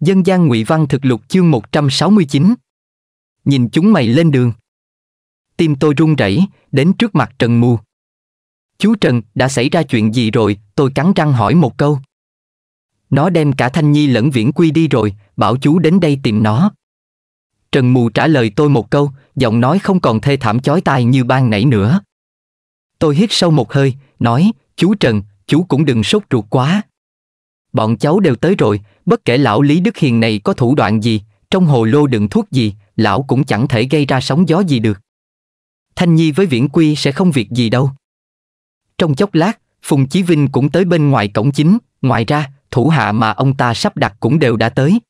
Dân gian ngụy văn thực lục chương 169. Nhìn chúng mày lên đường. Tim tôi run rẩy, đến trước mặt Trần Mù. Chú Trần, đã xảy ra chuyện gì rồi? Tôi cắn răng hỏi một câu. Nó đem cả Thanh Nhi lẫn Viễn Quy đi rồi, bảo chú đến đây tìm nó. Trần Mù trả lời tôi một câu, giọng nói không còn thê thảm chói tai như ban nãy nữa. Tôi hít sâu một hơi, nói, chú Trần, chú cũng đừng sốt ruột quá bọn cháu đều tới rồi, bất kể lão Lý Đức Hiền này có thủ đoạn gì, trong hồ lô đựng thuốc gì, lão cũng chẳng thể gây ra sóng gió gì được. Thanh Nhi với Viễn Quy sẽ không việc gì đâu. Trong chốc lát, Phùng Chí Vinh cũng tới bên ngoài cổng chính, ngoài ra, thủ hạ mà ông ta sắp đặt cũng đều đã tới.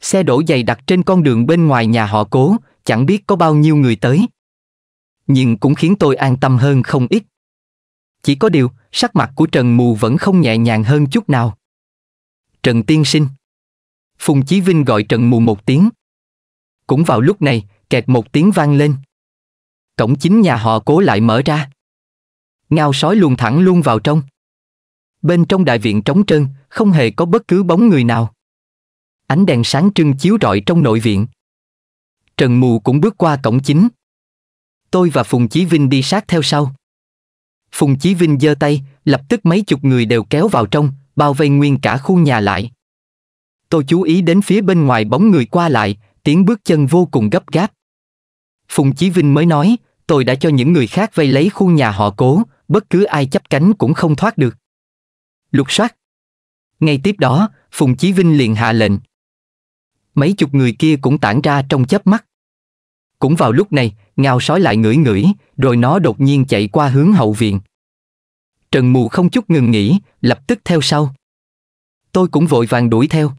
Xe đổ dày đặt trên con đường bên ngoài nhà họ cố, chẳng biết có bao nhiêu người tới. Nhưng cũng khiến tôi an tâm hơn không ít. Chỉ có điều, sắc mặt của Trần Mù vẫn không nhẹ nhàng hơn chút nào. Trần tiên sinh. Phùng Chí Vinh gọi Trần Mù một tiếng. Cũng vào lúc này, kẹt một tiếng vang lên. Cổng chính nhà họ cố lại mở ra. Ngao sói luồn thẳng luôn vào trong. Bên trong đại viện trống trơn, không hề có bất cứ bóng người nào. Ánh đèn sáng trưng chiếu rọi trong nội viện. Trần Mù cũng bước qua cổng chính. Tôi và Phùng Chí Vinh đi sát theo sau. Phùng Chí Vinh giơ tay, lập tức mấy chục người đều kéo vào trong, bao vây nguyên cả khu nhà lại. Tôi chú ý đến phía bên ngoài bóng người qua lại, tiếng bước chân vô cùng gấp gáp. Phùng Chí Vinh mới nói, tôi đã cho những người khác vây lấy khu nhà họ cố, bất cứ ai chấp cánh cũng không thoát được. Lục soát. Ngay tiếp đó, Phùng Chí Vinh liền hạ lệnh. Mấy chục người kia cũng tản ra trong chớp mắt. Cũng vào lúc này, ngao sói lại ngửi ngửi, rồi nó đột nhiên chạy qua hướng hậu viện. Trần Mù không chút ngừng nghỉ, lập tức theo sau. Tôi cũng vội vàng đuổi theo.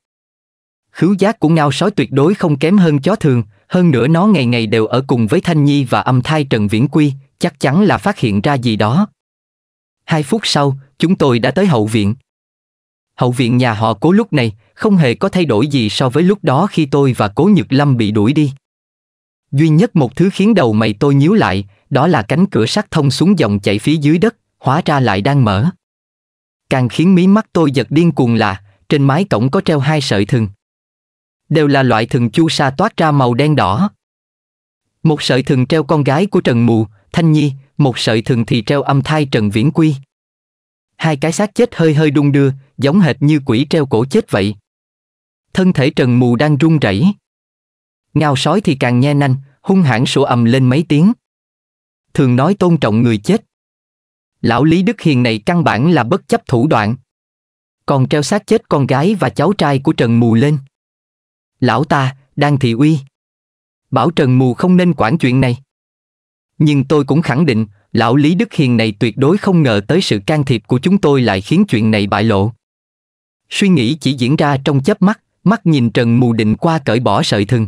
Khứu giác của ngao sói tuyệt đối không kém hơn chó thường, hơn nữa nó ngày ngày đều ở cùng với Thanh Nhi và âm thai Trần Viễn Quy, chắc chắn là phát hiện ra gì đó. Hai phút sau, chúng tôi đã tới hậu viện. Hậu viện nhà họ cố lúc này không hề có thay đổi gì so với lúc đó khi tôi và cố Nhược Lâm bị đuổi đi. Duy nhất một thứ khiến đầu mày tôi nhíu lại, đó là cánh cửa sắt thông xuống dòng chảy phía dưới đất, hóa ra lại đang mở. Càng khiến mí mắt tôi giật điên cuồng là, trên mái cổng có treo hai sợi thừng. Đều là loại thừng chu sa toát ra màu đen đỏ. Một sợi thừng treo con gái của Trần Mù, Thanh Nhi, một sợi thừng thì treo âm thai Trần Viễn Quy. Hai cái xác chết hơi hơi đung đưa, giống hệt như quỷ treo cổ chết vậy. Thân thể Trần Mù đang run rẩy. Ngao sói thì càng nhe nanh, hung hãn sủa ầm lên mấy tiếng. Thường nói tôn trọng người chết lão Lý Đức Hiền này căn bản là bất chấp thủ đoạn. Còn treo xác chết con gái và cháu trai của Trần Mù lên. Lão ta, đang thị uy. Bảo Trần Mù không nên quản chuyện này. Nhưng tôi cũng khẳng định, lão Lý Đức Hiền này tuyệt đối không ngờ tới sự can thiệp của chúng tôi lại khiến chuyện này bại lộ. Suy nghĩ chỉ diễn ra trong chớp mắt, mắt nhìn Trần Mù định qua cởi bỏ sợi thừng.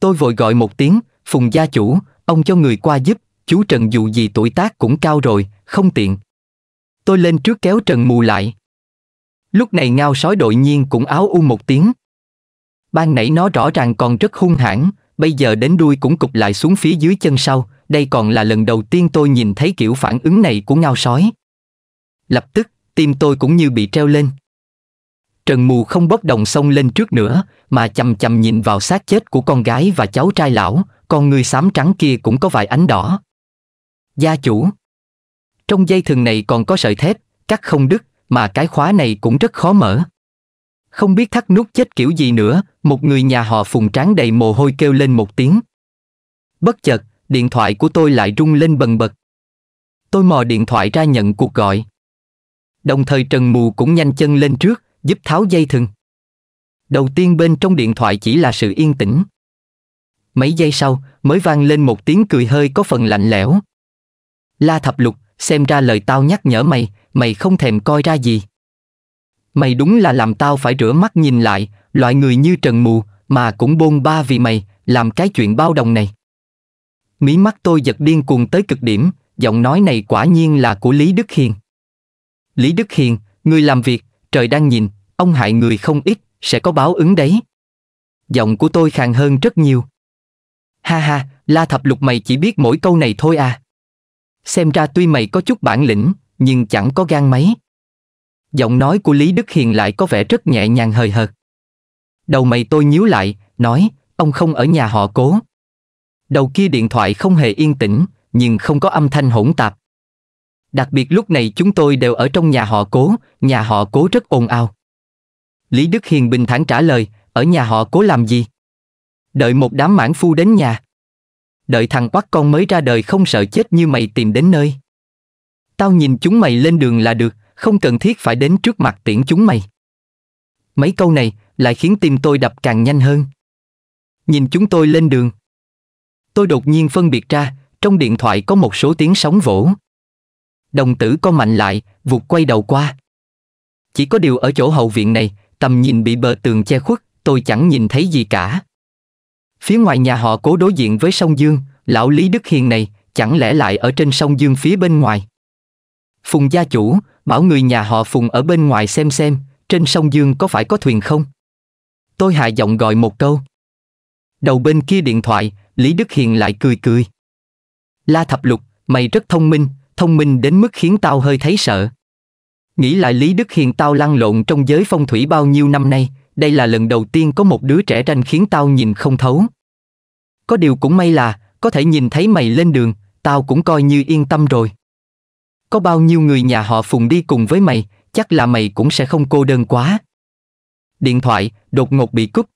Tôi vội gọi một tiếng, Phùng gia chủ, ông cho người qua giúp, chú Trần dù gì tuổi tác cũng cao rồi, không tiện. Tôi lên trước kéo Trần mù lại. Lúc này ngao sói đội nhiên cũng áo u một tiếng. Ban nãy nó rõ ràng còn rất hung hãn, bây giờ đến đuôi cũng cục lại xuống phía dưới chân sau, đây còn là lần đầu tiên tôi nhìn thấy kiểu phản ứng này của ngao sói. Lập tức, tim tôi cũng như bị treo lên. Trần Mù không bốc đồng sông lên trước nữa, mà chầm chầm nhìn vào xác chết của con gái và cháu trai lão, con người xám trắng kia cũng có vài ánh đỏ. Gia chủ Trong dây thừng này còn có sợi thép, cắt không đứt, mà cái khóa này cũng rất khó mở. Không biết thắt nút chết kiểu gì nữa, một người nhà họ phùng tráng đầy mồ hôi kêu lên một tiếng. Bất chợt, điện thoại của tôi lại rung lên bần bật. Tôi mò điện thoại ra nhận cuộc gọi. Đồng thời Trần Mù cũng nhanh chân lên trước, giúp tháo dây thừng. Đầu tiên bên trong điện thoại chỉ là sự yên tĩnh. Mấy giây sau, mới vang lên một tiếng cười hơi có phần lạnh lẽo. La Thập Lục, xem ra lời tao nhắc nhở mày, mày không thèm coi ra gì. Mày đúng là làm tao phải rửa mắt nhìn lại, loại người như Trần Mù, mà cũng bôn ba vì mày, làm cái chuyện bao đồng này. Mí mắt tôi giật điên cuồng tới cực điểm, giọng nói này quả nhiên là của Lý Đức Hiền. Lý Đức Hiền, người làm việc, trời đang nhìn, ông hại người không ít, sẽ có báo ứng đấy. Giọng của tôi khàn hơn rất nhiều. Ha ha, La Thập Lục mày chỉ biết mỗi câu này thôi à. Xem ra tuy mày có chút bản lĩnh, nhưng chẳng có gan mấy. Giọng nói của Lý Đức Hiền lại có vẻ rất nhẹ nhàng hời hợt. Đầu mày tôi nhíu lại, nói, ông không ở nhà họ cố. Đầu kia điện thoại không hề yên tĩnh, nhưng không có âm thanh hỗn tạp. Đặc biệt lúc này chúng tôi đều ở trong nhà họ cố, nhà họ cố rất ồn ào. Lý Đức Hiền bình thản trả lời, ở nhà họ cố làm gì? Đợi một đám mãn phu đến nhà đợi thằng oắt con mới ra đời không sợ chết như mày tìm đến nơi. Tao nhìn chúng mày lên đường là được, không cần thiết phải đến trước mặt tiễn chúng mày. Mấy câu này lại khiến tim tôi đập càng nhanh hơn. Nhìn chúng tôi lên đường. Tôi đột nhiên phân biệt ra, trong điện thoại có một số tiếng sóng vỗ. Đồng tử co mạnh lại, vụt quay đầu qua. Chỉ có điều ở chỗ hậu viện này, tầm nhìn bị bờ tường che khuất, tôi chẳng nhìn thấy gì cả. Phía ngoài nhà họ cố đối diện với sông Dương, lão Lý Đức Hiền này, chẳng lẽ lại ở trên sông Dương phía bên ngoài? Phùng gia chủ, bảo người nhà họ Phùng ở bên ngoài xem xem, trên sông Dương có phải có thuyền không? Tôi hạ giọng gọi một câu. Đầu bên kia điện thoại, Lý Đức Hiền lại cười cười. La Thập Lục, mày rất thông minh, thông minh đến mức khiến tao hơi thấy sợ. Nghĩ lại Lý Đức Hiền tao lăn lộn trong giới phong thủy bao nhiêu năm nay, đây là lần đầu tiên có một đứa trẻ tranh khiến tao nhìn không thấu. Có điều cũng may là, có thể nhìn thấy mày lên đường, tao cũng coi như yên tâm rồi. Có bao nhiêu người nhà họ Phùng đi cùng với mày, chắc là mày cũng sẽ không cô đơn quá. Điện thoại đột ngột bị cúp.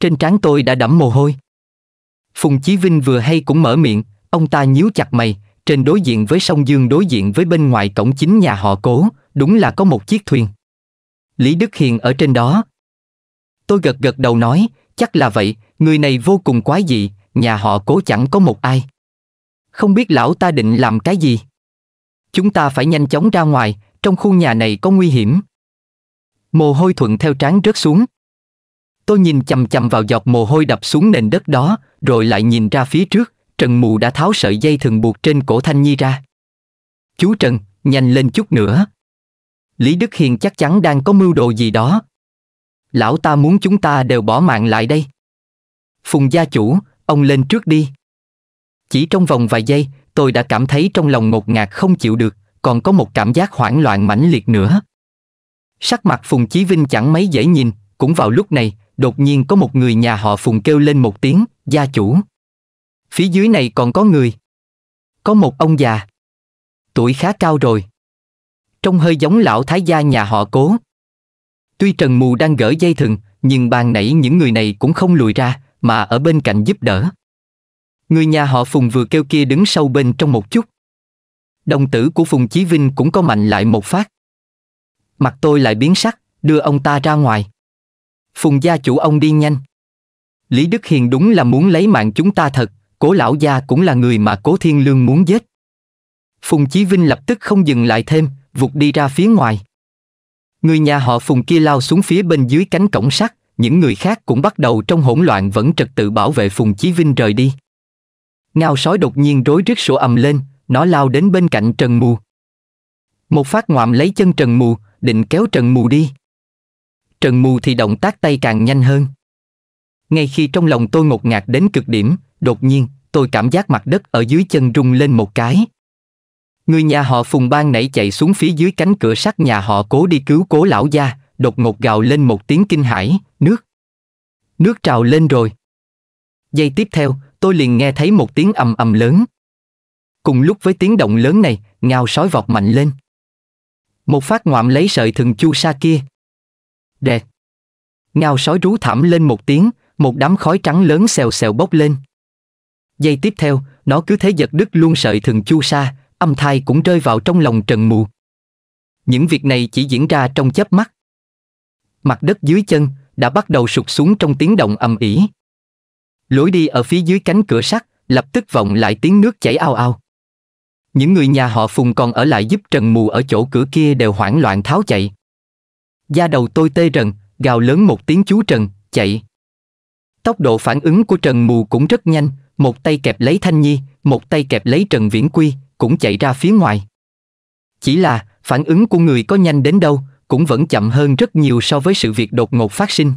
Trên trán tôi đã đẫm mồ hôi. Phùng Chí Vinh vừa hay cũng mở miệng, ông ta nhíu chặt mày, trên đối diện với sông Dương đối diện với bên ngoài cổng chính nhà họ cố, đúng là có một chiếc thuyền. Lý Đức Hiền ở trên đó, Tôi gật gật đầu nói, chắc là vậy, người này vô cùng quái dị, nhà họ cố chẳng có một ai. Không biết lão ta định làm cái gì. Chúng ta phải nhanh chóng ra ngoài, trong khu nhà này có nguy hiểm. Mồ hôi thuận theo trán rớt xuống. Tôi nhìn chầm chầm vào giọt mồ hôi đập xuống nền đất đó, rồi lại nhìn ra phía trước, Trần Mù đã tháo sợi dây thừng buộc trên cổ Thanh Nhi ra. Chú Trần, nhanh lên chút nữa. Lý Đức Hiền chắc chắn đang có mưu đồ gì đó, lão ta muốn chúng ta đều bỏ mạng lại đây. Phùng gia chủ, ông lên trước đi. Chỉ trong vòng vài giây, tôi đã cảm thấy trong lòng một ngạt không chịu được, còn có một cảm giác hoảng loạn mãnh liệt nữa. Sắc mặt Phùng Chí Vinh chẳng mấy dễ nhìn, cũng vào lúc này, đột nhiên có một người nhà họ Phùng kêu lên một tiếng, gia chủ. Phía dưới này còn có người. Có một ông già. Tuổi khá cao rồi. Trông hơi giống lão thái gia nhà họ cố, Tuy Trần Mù đang gỡ dây thừng, nhưng bàn nãy những người này cũng không lùi ra, mà ở bên cạnh giúp đỡ. Người nhà họ Phùng vừa kêu kia đứng sâu bên trong một chút. Đồng tử của Phùng Chí Vinh cũng có mạnh lại một phát. Mặt tôi lại biến sắc, đưa ông ta ra ngoài. Phùng gia chủ ông đi nhanh. Lý Đức Hiền đúng là muốn lấy mạng chúng ta thật, cố lão gia cũng là người mà cố thiên lương muốn giết. Phùng Chí Vinh lập tức không dừng lại thêm, vụt đi ra phía ngoài. Người nhà họ Phùng kia lao xuống phía bên dưới cánh cổng sắt, những người khác cũng bắt đầu trong hỗn loạn vẫn trật tự bảo vệ Phùng Chí Vinh rời đi. Ngao sói đột nhiên rối rít sổ ầm lên, nó lao đến bên cạnh Trần Mù. Một phát ngoạm lấy chân Trần Mù, định kéo Trần Mù đi. Trần Mù thì động tác tay càng nhanh hơn. Ngay khi trong lòng tôi ngột ngạt đến cực điểm, đột nhiên, tôi cảm giác mặt đất ở dưới chân rung lên một cái. Người nhà họ Phùng Ban nảy chạy xuống phía dưới cánh cửa sắt nhà họ cố đi cứu cố lão gia, đột ngột gào lên một tiếng kinh hãi, nước. Nước trào lên rồi. Giây tiếp theo, tôi liền nghe thấy một tiếng ầm ầm lớn. Cùng lúc với tiếng động lớn này, ngao sói vọt mạnh lên. Một phát ngoạm lấy sợi thừng chu sa kia. đẹp. Ngao sói rú thảm lên một tiếng, một đám khói trắng lớn xèo xèo bốc lên. Giây tiếp theo, nó cứ thế giật đứt luôn sợi thừng chu sa, âm thai cũng rơi vào trong lòng Trần Mù. Những việc này chỉ diễn ra trong chớp mắt. Mặt đất dưới chân đã bắt đầu sụt xuống trong tiếng động ầm ỉ. Lối đi ở phía dưới cánh cửa sắt, lập tức vọng lại tiếng nước chảy ao ao. Những người nhà họ Phùng còn ở lại giúp Trần Mù ở chỗ cửa kia đều hoảng loạn tháo chạy. Da đầu tôi tê rần, gào lớn một tiếng chú Trần, chạy. Tốc độ phản ứng của Trần Mù cũng rất nhanh, một tay kẹp lấy Thanh Nhi, một tay kẹp lấy Trần Viễn Quy, cũng chạy ra phía ngoài. Chỉ là, phản ứng của người có nhanh đến đâu, cũng vẫn chậm hơn rất nhiều so với sự việc đột ngột phát sinh.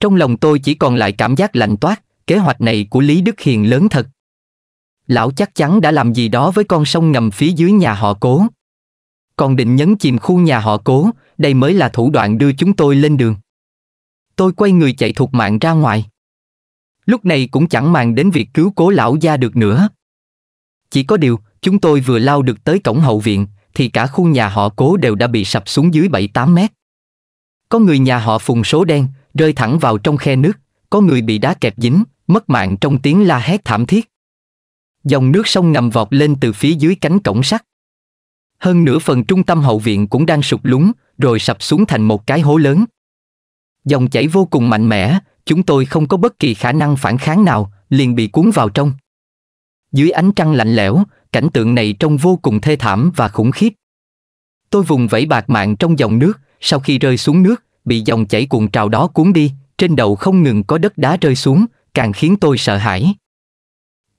Trong lòng tôi chỉ còn lại cảm giác lạnh toát, kế hoạch này của Lý Đức Hiền lớn thật. Lão chắc chắn đã làm gì đó với con sông ngầm phía dưới nhà họ cố. Còn định nhấn chìm khu nhà họ cố, đây mới là thủ đoạn đưa chúng tôi lên đường. Tôi quay người chạy thục mạng ra ngoài. Lúc này cũng chẳng màng đến việc cứu cố lão gia được nữa. Chỉ có điều, chúng tôi vừa lao được tới cổng hậu viện, thì cả khu nhà họ cố đều đã bị sập xuống dưới 7-8 mét. Có người nhà họ phùng số đen, rơi thẳng vào trong khe nước, có người bị đá kẹp dính, mất mạng trong tiếng la hét thảm thiết. Dòng nước sông ngầm vọt lên từ phía dưới cánh cổng sắt. Hơn nửa phần trung tâm hậu viện cũng đang sụp lún, rồi sập xuống thành một cái hố lớn. Dòng chảy vô cùng mạnh mẽ, chúng tôi không có bất kỳ khả năng phản kháng nào, liền bị cuốn vào trong. Dưới ánh trăng lạnh lẽo, cảnh tượng này trông vô cùng thê thảm và khủng khiếp. Tôi vùng vẫy bạc mạng trong dòng nước, sau khi rơi xuống nước, bị dòng chảy cuồng trào đó cuốn đi, trên đầu không ngừng có đất đá rơi xuống, càng khiến tôi sợ hãi.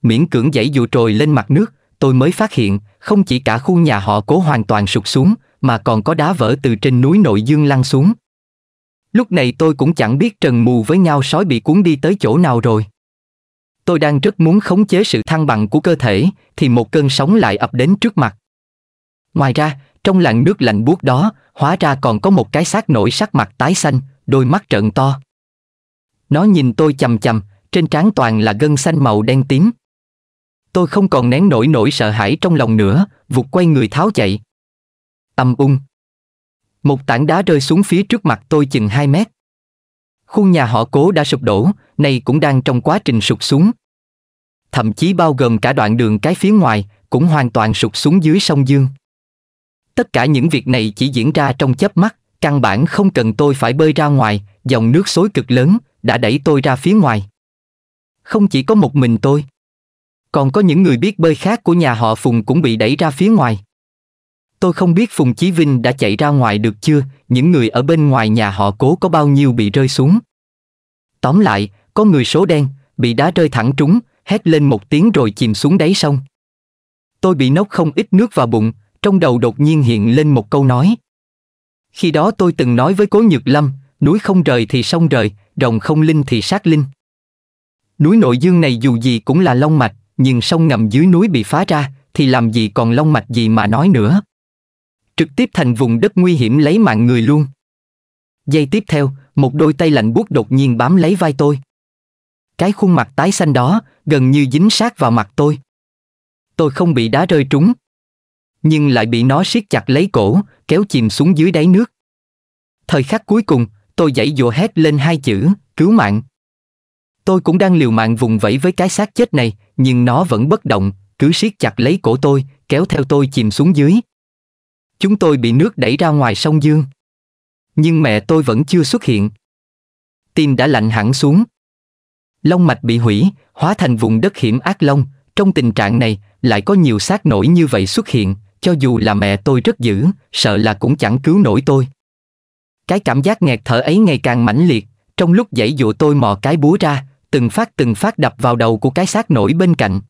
Miễn cưỡng dãy dụ trồi lên mặt nước, tôi mới phát hiện, không chỉ cả khu nhà họ cố hoàn toàn sụp xuống, mà còn có đá vỡ từ trên núi nội dương lăn xuống. Lúc này tôi cũng chẳng biết trần mù với nhau sói bị cuốn đi tới chỗ nào rồi tôi đang rất muốn khống chế sự thăng bằng của cơ thể, thì một cơn sóng lại ập đến trước mặt. Ngoài ra, trong làn nước lạnh buốt đó, hóa ra còn có một cái xác nổi sắc mặt tái xanh, đôi mắt trợn to. Nó nhìn tôi chầm chầm, trên trán toàn là gân xanh màu đen tím. Tôi không còn nén nổi nỗi sợ hãi trong lòng nữa, vụt quay người tháo chạy. Âm ung. Một tảng đá rơi xuống phía trước mặt tôi chừng 2 mét. Khuôn nhà họ cố đã sụp đổ, nay cũng đang trong quá trình sụp xuống. Thậm chí bao gồm cả đoạn đường cái phía ngoài, cũng hoàn toàn sụp xuống dưới sông Dương. Tất cả những việc này chỉ diễn ra trong chớp mắt, căn bản không cần tôi phải bơi ra ngoài, dòng nước xối cực lớn đã đẩy tôi ra phía ngoài. Không chỉ có một mình tôi, còn có những người biết bơi khác của nhà họ Phùng cũng bị đẩy ra phía ngoài. Tôi không biết Phùng Chí Vinh đã chạy ra ngoài được chưa, những người ở bên ngoài nhà họ cố có bao nhiêu bị rơi xuống. Tóm lại, có người số đen, bị đá rơi thẳng trúng, hét lên một tiếng rồi chìm xuống đáy sông. Tôi bị nốc không ít nước vào bụng, trong đầu đột nhiên hiện lên một câu nói. Khi đó tôi từng nói với Cố Nhược Lâm, núi không rời thì sông rời, rồng không linh thì sát linh. Núi nội dương này dù gì cũng là long mạch, nhưng sông ngầm dưới núi bị phá ra, thì làm gì còn long mạch gì mà nói nữa trực tiếp thành vùng đất nguy hiểm lấy mạng người luôn. Giây tiếp theo, một đôi tay lạnh buốt đột nhiên bám lấy vai tôi. Cái khuôn mặt tái xanh đó gần như dính sát vào mặt tôi. Tôi không bị đá rơi trúng, nhưng lại bị nó siết chặt lấy cổ, kéo chìm xuống dưới đáy nước. Thời khắc cuối cùng, tôi dãy dụa hét lên hai chữ, cứu mạng. Tôi cũng đang liều mạng vùng vẫy với cái xác chết này, nhưng nó vẫn bất động, cứ siết chặt lấy cổ tôi, kéo theo tôi chìm xuống dưới. Chúng tôi bị nước đẩy ra ngoài sông Dương. Nhưng mẹ tôi vẫn chưa xuất hiện. Tim đã lạnh hẳn xuống. Long mạch bị hủy, hóa thành vùng đất hiểm ác long. Trong tình trạng này, lại có nhiều xác nổi như vậy xuất hiện, cho dù là mẹ tôi rất dữ, sợ là cũng chẳng cứu nổi tôi. Cái cảm giác nghẹt thở ấy ngày càng mãnh liệt, trong lúc dãy dụ tôi mò cái búa ra, từng phát từng phát đập vào đầu của cái xác nổi bên cạnh.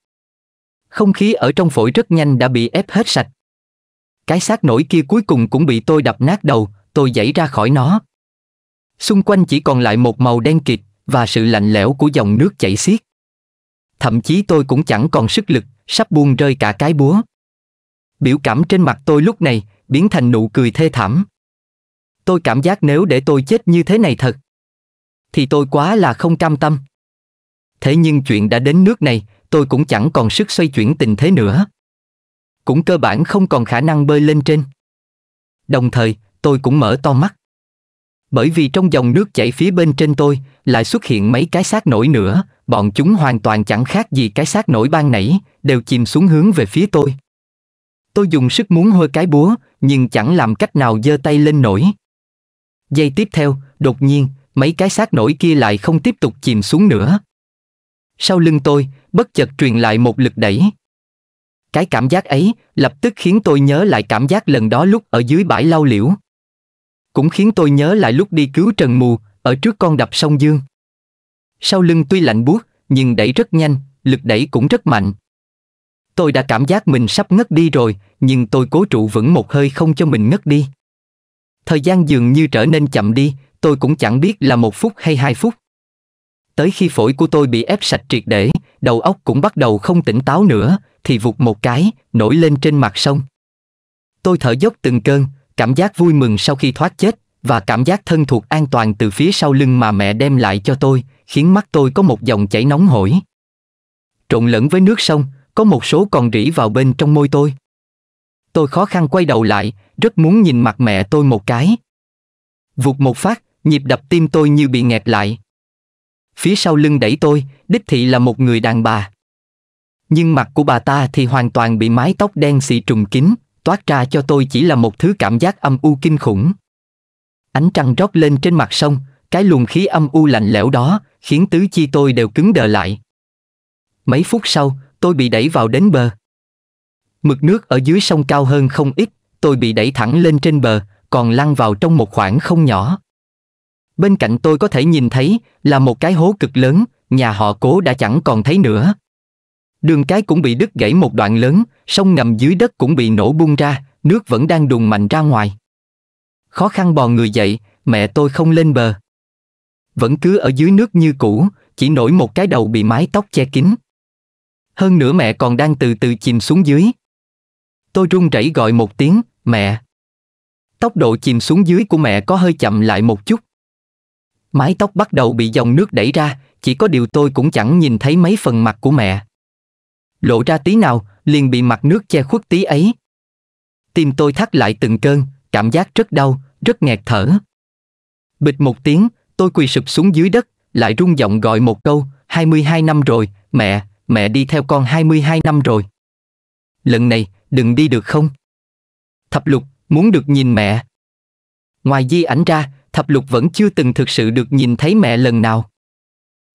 Không khí ở trong phổi rất nhanh đã bị ép hết sạch, cái xác nổi kia cuối cùng cũng bị tôi đập nát đầu, tôi dãy ra khỏi nó. Xung quanh chỉ còn lại một màu đen kịt và sự lạnh lẽo của dòng nước chảy xiết. Thậm chí tôi cũng chẳng còn sức lực, sắp buông rơi cả cái búa. Biểu cảm trên mặt tôi lúc này biến thành nụ cười thê thảm. Tôi cảm giác nếu để tôi chết như thế này thật, thì tôi quá là không cam tâm. Thế nhưng chuyện đã đến nước này, tôi cũng chẳng còn sức xoay chuyển tình thế nữa cũng cơ bản không còn khả năng bơi lên trên. Đồng thời, tôi cũng mở to mắt. Bởi vì trong dòng nước chảy phía bên trên tôi lại xuất hiện mấy cái xác nổi nữa, bọn chúng hoàn toàn chẳng khác gì cái xác nổi ban nãy, đều chìm xuống hướng về phía tôi. Tôi dùng sức muốn hơi cái búa, nhưng chẳng làm cách nào giơ tay lên nổi. Giây tiếp theo, đột nhiên, mấy cái xác nổi kia lại không tiếp tục chìm xuống nữa. Sau lưng tôi, bất chợt truyền lại một lực đẩy. Cái cảm giác ấy lập tức khiến tôi nhớ lại cảm giác lần đó lúc ở dưới bãi lau liễu. Cũng khiến tôi nhớ lại lúc đi cứu Trần Mù ở trước con đập sông Dương. Sau lưng tuy lạnh buốt nhưng đẩy rất nhanh, lực đẩy cũng rất mạnh. Tôi đã cảm giác mình sắp ngất đi rồi, nhưng tôi cố trụ vững một hơi không cho mình ngất đi. Thời gian dường như trở nên chậm đi, tôi cũng chẳng biết là một phút hay hai phút. Tới khi phổi của tôi bị ép sạch triệt để, đầu óc cũng bắt đầu không tỉnh táo nữa, thì vụt một cái, nổi lên trên mặt sông. Tôi thở dốc từng cơn, cảm giác vui mừng sau khi thoát chết và cảm giác thân thuộc an toàn từ phía sau lưng mà mẹ đem lại cho tôi, khiến mắt tôi có một dòng chảy nóng hổi. Trộn lẫn với nước sông, có một số còn rỉ vào bên trong môi tôi. Tôi khó khăn quay đầu lại, rất muốn nhìn mặt mẹ tôi một cái. Vụt một phát, nhịp đập tim tôi như bị nghẹt lại. Phía sau lưng đẩy tôi, đích thị là một người đàn bà. Nhưng mặt của bà ta thì hoàn toàn bị mái tóc đen xị trùng kín, toát ra cho tôi chỉ là một thứ cảm giác âm u kinh khủng. Ánh trăng rót lên trên mặt sông, cái luồng khí âm u lạnh lẽo đó, khiến tứ chi tôi đều cứng đờ lại. Mấy phút sau, tôi bị đẩy vào đến bờ. Mực nước ở dưới sông cao hơn không ít, tôi bị đẩy thẳng lên trên bờ, còn lăn vào trong một khoảng không nhỏ. Bên cạnh tôi có thể nhìn thấy là một cái hố cực lớn, nhà họ cố đã chẳng còn thấy nữa. Đường cái cũng bị đứt gãy một đoạn lớn, sông ngầm dưới đất cũng bị nổ bung ra, nước vẫn đang đùn mạnh ra ngoài. Khó khăn bò người dậy, mẹ tôi không lên bờ. Vẫn cứ ở dưới nước như cũ, chỉ nổi một cái đầu bị mái tóc che kín. Hơn nữa mẹ còn đang từ từ chìm xuống dưới. Tôi run rẩy gọi một tiếng, mẹ. Tốc độ chìm xuống dưới của mẹ có hơi chậm lại một chút. Mái tóc bắt đầu bị dòng nước đẩy ra, chỉ có điều tôi cũng chẳng nhìn thấy mấy phần mặt của mẹ lộ ra tí nào, liền bị mặt nước che khuất tí ấy. Tim tôi thắt lại từng cơn, cảm giác rất đau, rất nghẹt thở. Bịch một tiếng, tôi quỳ sụp xuống dưới đất, lại rung giọng gọi một câu, 22 năm rồi, mẹ, mẹ đi theo con 22 năm rồi. Lần này, đừng đi được không? Thập lục, muốn được nhìn mẹ. Ngoài di ảnh ra, thập lục vẫn chưa từng thực sự được nhìn thấy mẹ lần nào.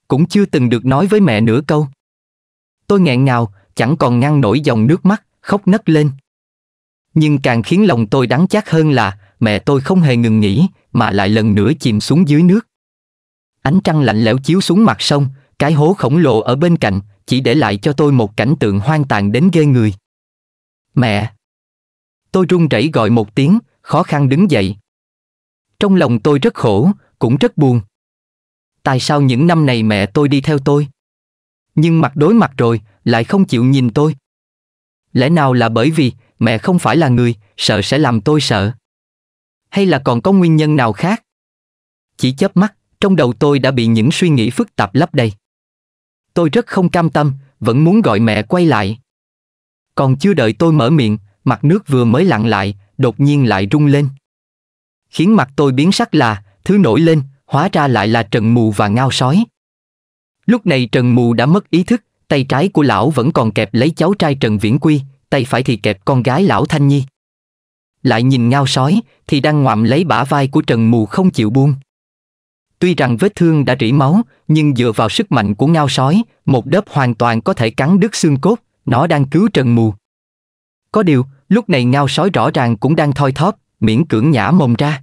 Cũng chưa từng được nói với mẹ nửa câu. Tôi nghẹn ngào, chẳng còn ngăn nổi dòng nước mắt, khóc nấc lên. Nhưng càng khiến lòng tôi đắng chát hơn là mẹ tôi không hề ngừng nghỉ mà lại lần nữa chìm xuống dưới nước. Ánh trăng lạnh lẽo chiếu xuống mặt sông, cái hố khổng lồ ở bên cạnh chỉ để lại cho tôi một cảnh tượng hoang tàn đến ghê người. Mẹ! Tôi run rẩy gọi một tiếng, khó khăn đứng dậy. Trong lòng tôi rất khổ, cũng rất buồn. Tại sao những năm này mẹ tôi đi theo tôi? nhưng mặt đối mặt rồi, lại không chịu nhìn tôi. Lẽ nào là bởi vì mẹ không phải là người, sợ sẽ làm tôi sợ? Hay là còn có nguyên nhân nào khác? Chỉ chớp mắt, trong đầu tôi đã bị những suy nghĩ phức tạp lấp đầy. Tôi rất không cam tâm, vẫn muốn gọi mẹ quay lại. Còn chưa đợi tôi mở miệng, mặt nước vừa mới lặng lại, đột nhiên lại rung lên. Khiến mặt tôi biến sắc là, thứ nổi lên, hóa ra lại là trận mù và ngao sói. Lúc này Trần Mù đã mất ý thức, tay trái của lão vẫn còn kẹp lấy cháu trai Trần Viễn Quy, tay phải thì kẹp con gái lão Thanh Nhi. Lại nhìn ngao sói, thì đang ngoạm lấy bả vai của Trần Mù không chịu buông. Tuy rằng vết thương đã rỉ máu, nhưng dựa vào sức mạnh của ngao sói, một đớp hoàn toàn có thể cắn đứt xương cốt, nó đang cứu Trần Mù. Có điều, lúc này ngao sói rõ ràng cũng đang thoi thóp, miễn cưỡng nhả mồm ra.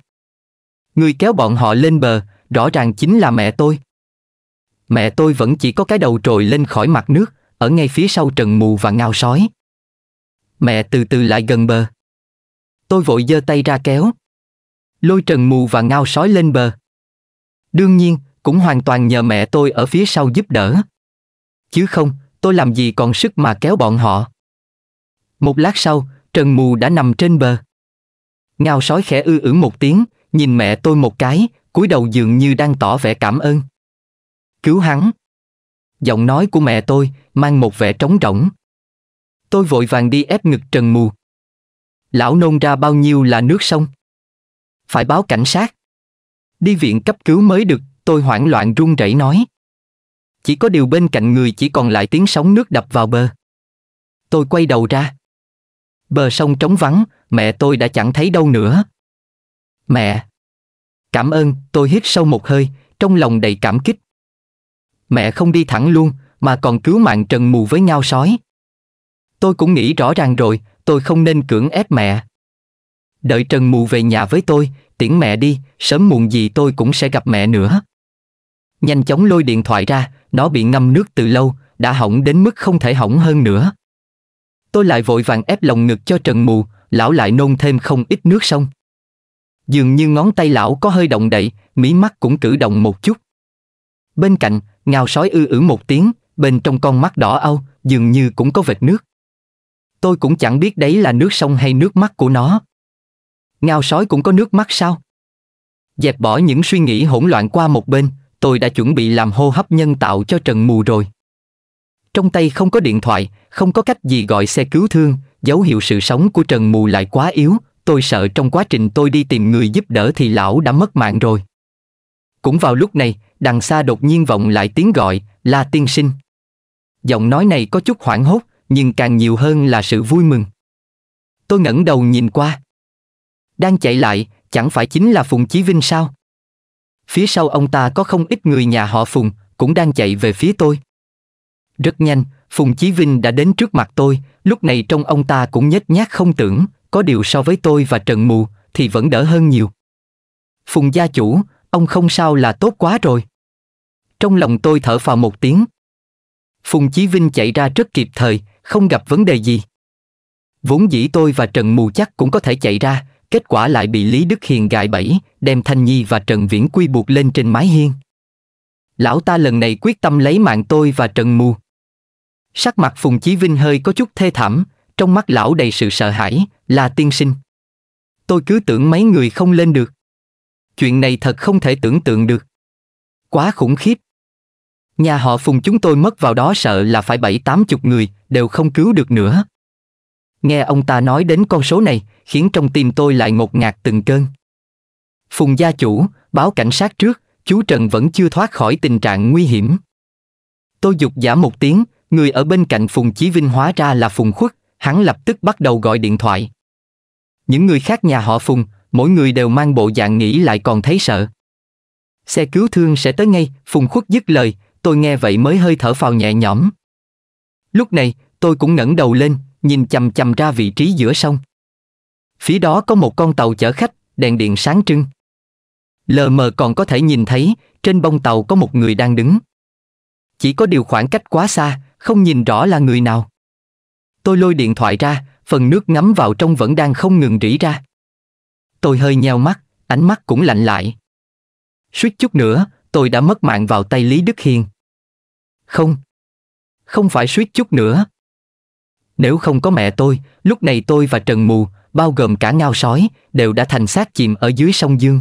Người kéo bọn họ lên bờ, rõ ràng chính là mẹ tôi, mẹ tôi vẫn chỉ có cái đầu trồi lên khỏi mặt nước, ở ngay phía sau trần mù và ngao sói. Mẹ từ từ lại gần bờ. Tôi vội giơ tay ra kéo. Lôi trần mù và ngao sói lên bờ. Đương nhiên, cũng hoàn toàn nhờ mẹ tôi ở phía sau giúp đỡ. Chứ không, tôi làm gì còn sức mà kéo bọn họ. Một lát sau, Trần Mù đã nằm trên bờ. Ngao sói khẽ ư ử một tiếng, nhìn mẹ tôi một cái, cúi đầu dường như đang tỏ vẻ cảm ơn cứu hắn. Giọng nói của mẹ tôi mang một vẻ trống rỗng. Tôi vội vàng đi ép ngực trần mù. Lão nôn ra bao nhiêu là nước sông? Phải báo cảnh sát. Đi viện cấp cứu mới được, tôi hoảng loạn run rẩy nói. Chỉ có điều bên cạnh người chỉ còn lại tiếng sóng nước đập vào bờ. Tôi quay đầu ra. Bờ sông trống vắng, mẹ tôi đã chẳng thấy đâu nữa. Mẹ! Cảm ơn, tôi hít sâu một hơi, trong lòng đầy cảm kích mẹ không đi thẳng luôn, mà còn cứu mạng trần mù với ngao sói. Tôi cũng nghĩ rõ ràng rồi, tôi không nên cưỡng ép mẹ. Đợi Trần Mù về nhà với tôi, tiễn mẹ đi, sớm muộn gì tôi cũng sẽ gặp mẹ nữa. Nhanh chóng lôi điện thoại ra, nó bị ngâm nước từ lâu, đã hỏng đến mức không thể hỏng hơn nữa. Tôi lại vội vàng ép lồng ngực cho Trần Mù, lão lại nôn thêm không ít nước xong. Dường như ngón tay lão có hơi động đậy, mí mắt cũng cử động một chút. Bên cạnh, Ngao sói ư ử một tiếng, bên trong con mắt đỏ âu, dường như cũng có vệt nước. Tôi cũng chẳng biết đấy là nước sông hay nước mắt của nó. Ngao sói cũng có nước mắt sao? Dẹp bỏ những suy nghĩ hỗn loạn qua một bên, tôi đã chuẩn bị làm hô hấp nhân tạo cho Trần Mù rồi. Trong tay không có điện thoại, không có cách gì gọi xe cứu thương, dấu hiệu sự sống của Trần Mù lại quá yếu, tôi sợ trong quá trình tôi đi tìm người giúp đỡ thì lão đã mất mạng rồi. Cũng vào lúc này, đằng xa đột nhiên vọng lại tiếng gọi, La tiên sinh. Giọng nói này có chút hoảng hốt, nhưng càng nhiều hơn là sự vui mừng. Tôi ngẩng đầu nhìn qua. Đang chạy lại, chẳng phải chính là Phùng Chí Vinh sao? Phía sau ông ta có không ít người nhà họ Phùng, cũng đang chạy về phía tôi. Rất nhanh, Phùng Chí Vinh đã đến trước mặt tôi, lúc này trong ông ta cũng nhếch nhác không tưởng, có điều so với tôi và Trần Mù thì vẫn đỡ hơn nhiều. Phùng gia chủ, Ông không sao là tốt quá rồi. Trong lòng tôi thở phào một tiếng. Phùng Chí Vinh chạy ra rất kịp thời, không gặp vấn đề gì. Vốn dĩ tôi và Trần Mù chắc cũng có thể chạy ra, kết quả lại bị Lý Đức Hiền gài bẫy, đem Thanh Nhi và Trần Viễn quy buộc lên trên mái hiên. Lão ta lần này quyết tâm lấy mạng tôi và Trần Mù. Sắc mặt Phùng Chí Vinh hơi có chút thê thảm, trong mắt lão đầy sự sợ hãi, là tiên sinh. Tôi cứ tưởng mấy người không lên được chuyện này thật không thể tưởng tượng được. Quá khủng khiếp. Nhà họ Phùng chúng tôi mất vào đó sợ là phải bảy tám chục người, đều không cứu được nữa. Nghe ông ta nói đến con số này, khiến trong tim tôi lại ngột ngạt từng cơn. Phùng gia chủ, báo cảnh sát trước, chú Trần vẫn chưa thoát khỏi tình trạng nguy hiểm. Tôi dục giả một tiếng, người ở bên cạnh Phùng Chí Vinh hóa ra là Phùng Khuất, hắn lập tức bắt đầu gọi điện thoại. Những người khác nhà họ Phùng, mỗi người đều mang bộ dạng nghĩ lại còn thấy sợ. Xe cứu thương sẽ tới ngay, Phùng Khuất dứt lời, tôi nghe vậy mới hơi thở phào nhẹ nhõm. Lúc này, tôi cũng ngẩng đầu lên, nhìn chầm chầm ra vị trí giữa sông. Phía đó có một con tàu chở khách, đèn điện sáng trưng. Lờ mờ còn có thể nhìn thấy, trên bông tàu có một người đang đứng. Chỉ có điều khoảng cách quá xa, không nhìn rõ là người nào. Tôi lôi điện thoại ra, phần nước ngấm vào trong vẫn đang không ngừng rỉ ra tôi hơi nheo mắt, ánh mắt cũng lạnh lại. Suýt chút nữa, tôi đã mất mạng vào tay Lý Đức Hiền. Không. Không phải suýt chút nữa. Nếu không có mẹ tôi, lúc này tôi và Trần Mù, bao gồm cả ngao sói, đều đã thành xác chìm ở dưới sông Dương.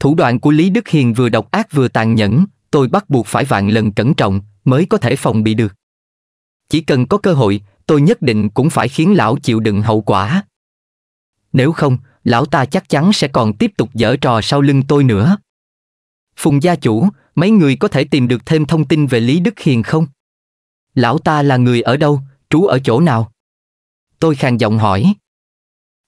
Thủ đoạn của Lý Đức Hiền vừa độc ác vừa tàn nhẫn, tôi bắt buộc phải vạn lần cẩn trọng mới có thể phòng bị được. Chỉ cần có cơ hội, tôi nhất định cũng phải khiến lão chịu đựng hậu quả. Nếu không, lão ta chắc chắn sẽ còn tiếp tục dở trò sau lưng tôi nữa. Phùng gia chủ, mấy người có thể tìm được thêm thông tin về Lý Đức Hiền không? Lão ta là người ở đâu, trú ở chỗ nào? Tôi khàn giọng hỏi.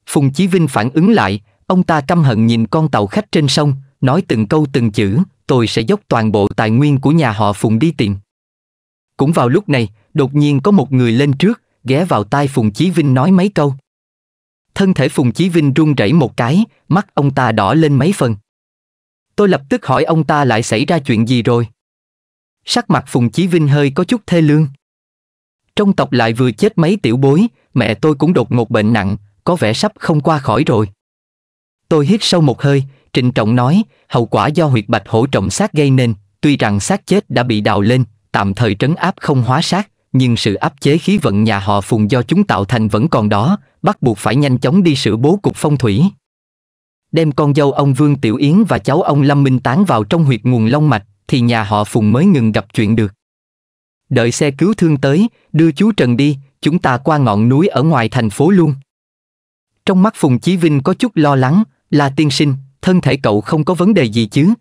Phùng Chí Vinh phản ứng lại, ông ta căm hận nhìn con tàu khách trên sông, nói từng câu từng chữ, tôi sẽ dốc toàn bộ tài nguyên của nhà họ Phùng đi tìm. Cũng vào lúc này, đột nhiên có một người lên trước, ghé vào tai Phùng Chí Vinh nói mấy câu thân thể Phùng Chí Vinh run rẩy một cái, mắt ông ta đỏ lên mấy phần. Tôi lập tức hỏi ông ta lại xảy ra chuyện gì rồi. Sắc mặt Phùng Chí Vinh hơi có chút thê lương. Trong tộc lại vừa chết mấy tiểu bối, mẹ tôi cũng đột ngột bệnh nặng, có vẻ sắp không qua khỏi rồi. Tôi hít sâu một hơi, trịnh trọng nói, hậu quả do huyệt bạch hổ trọng sát gây nên, tuy rằng xác chết đã bị đào lên, tạm thời trấn áp không hóa xác nhưng sự áp chế khí vận nhà họ Phùng do chúng tạo thành vẫn còn đó, bắt buộc phải nhanh chóng đi sửa bố cục phong thủy. Đem con dâu ông Vương Tiểu Yến và cháu ông Lâm Minh Tán vào trong huyệt nguồn long mạch, thì nhà họ Phùng mới ngừng gặp chuyện được. Đợi xe cứu thương tới, đưa chú Trần đi, chúng ta qua ngọn núi ở ngoài thành phố luôn. Trong mắt Phùng Chí Vinh có chút lo lắng, là tiên sinh, thân thể cậu không có vấn đề gì chứ.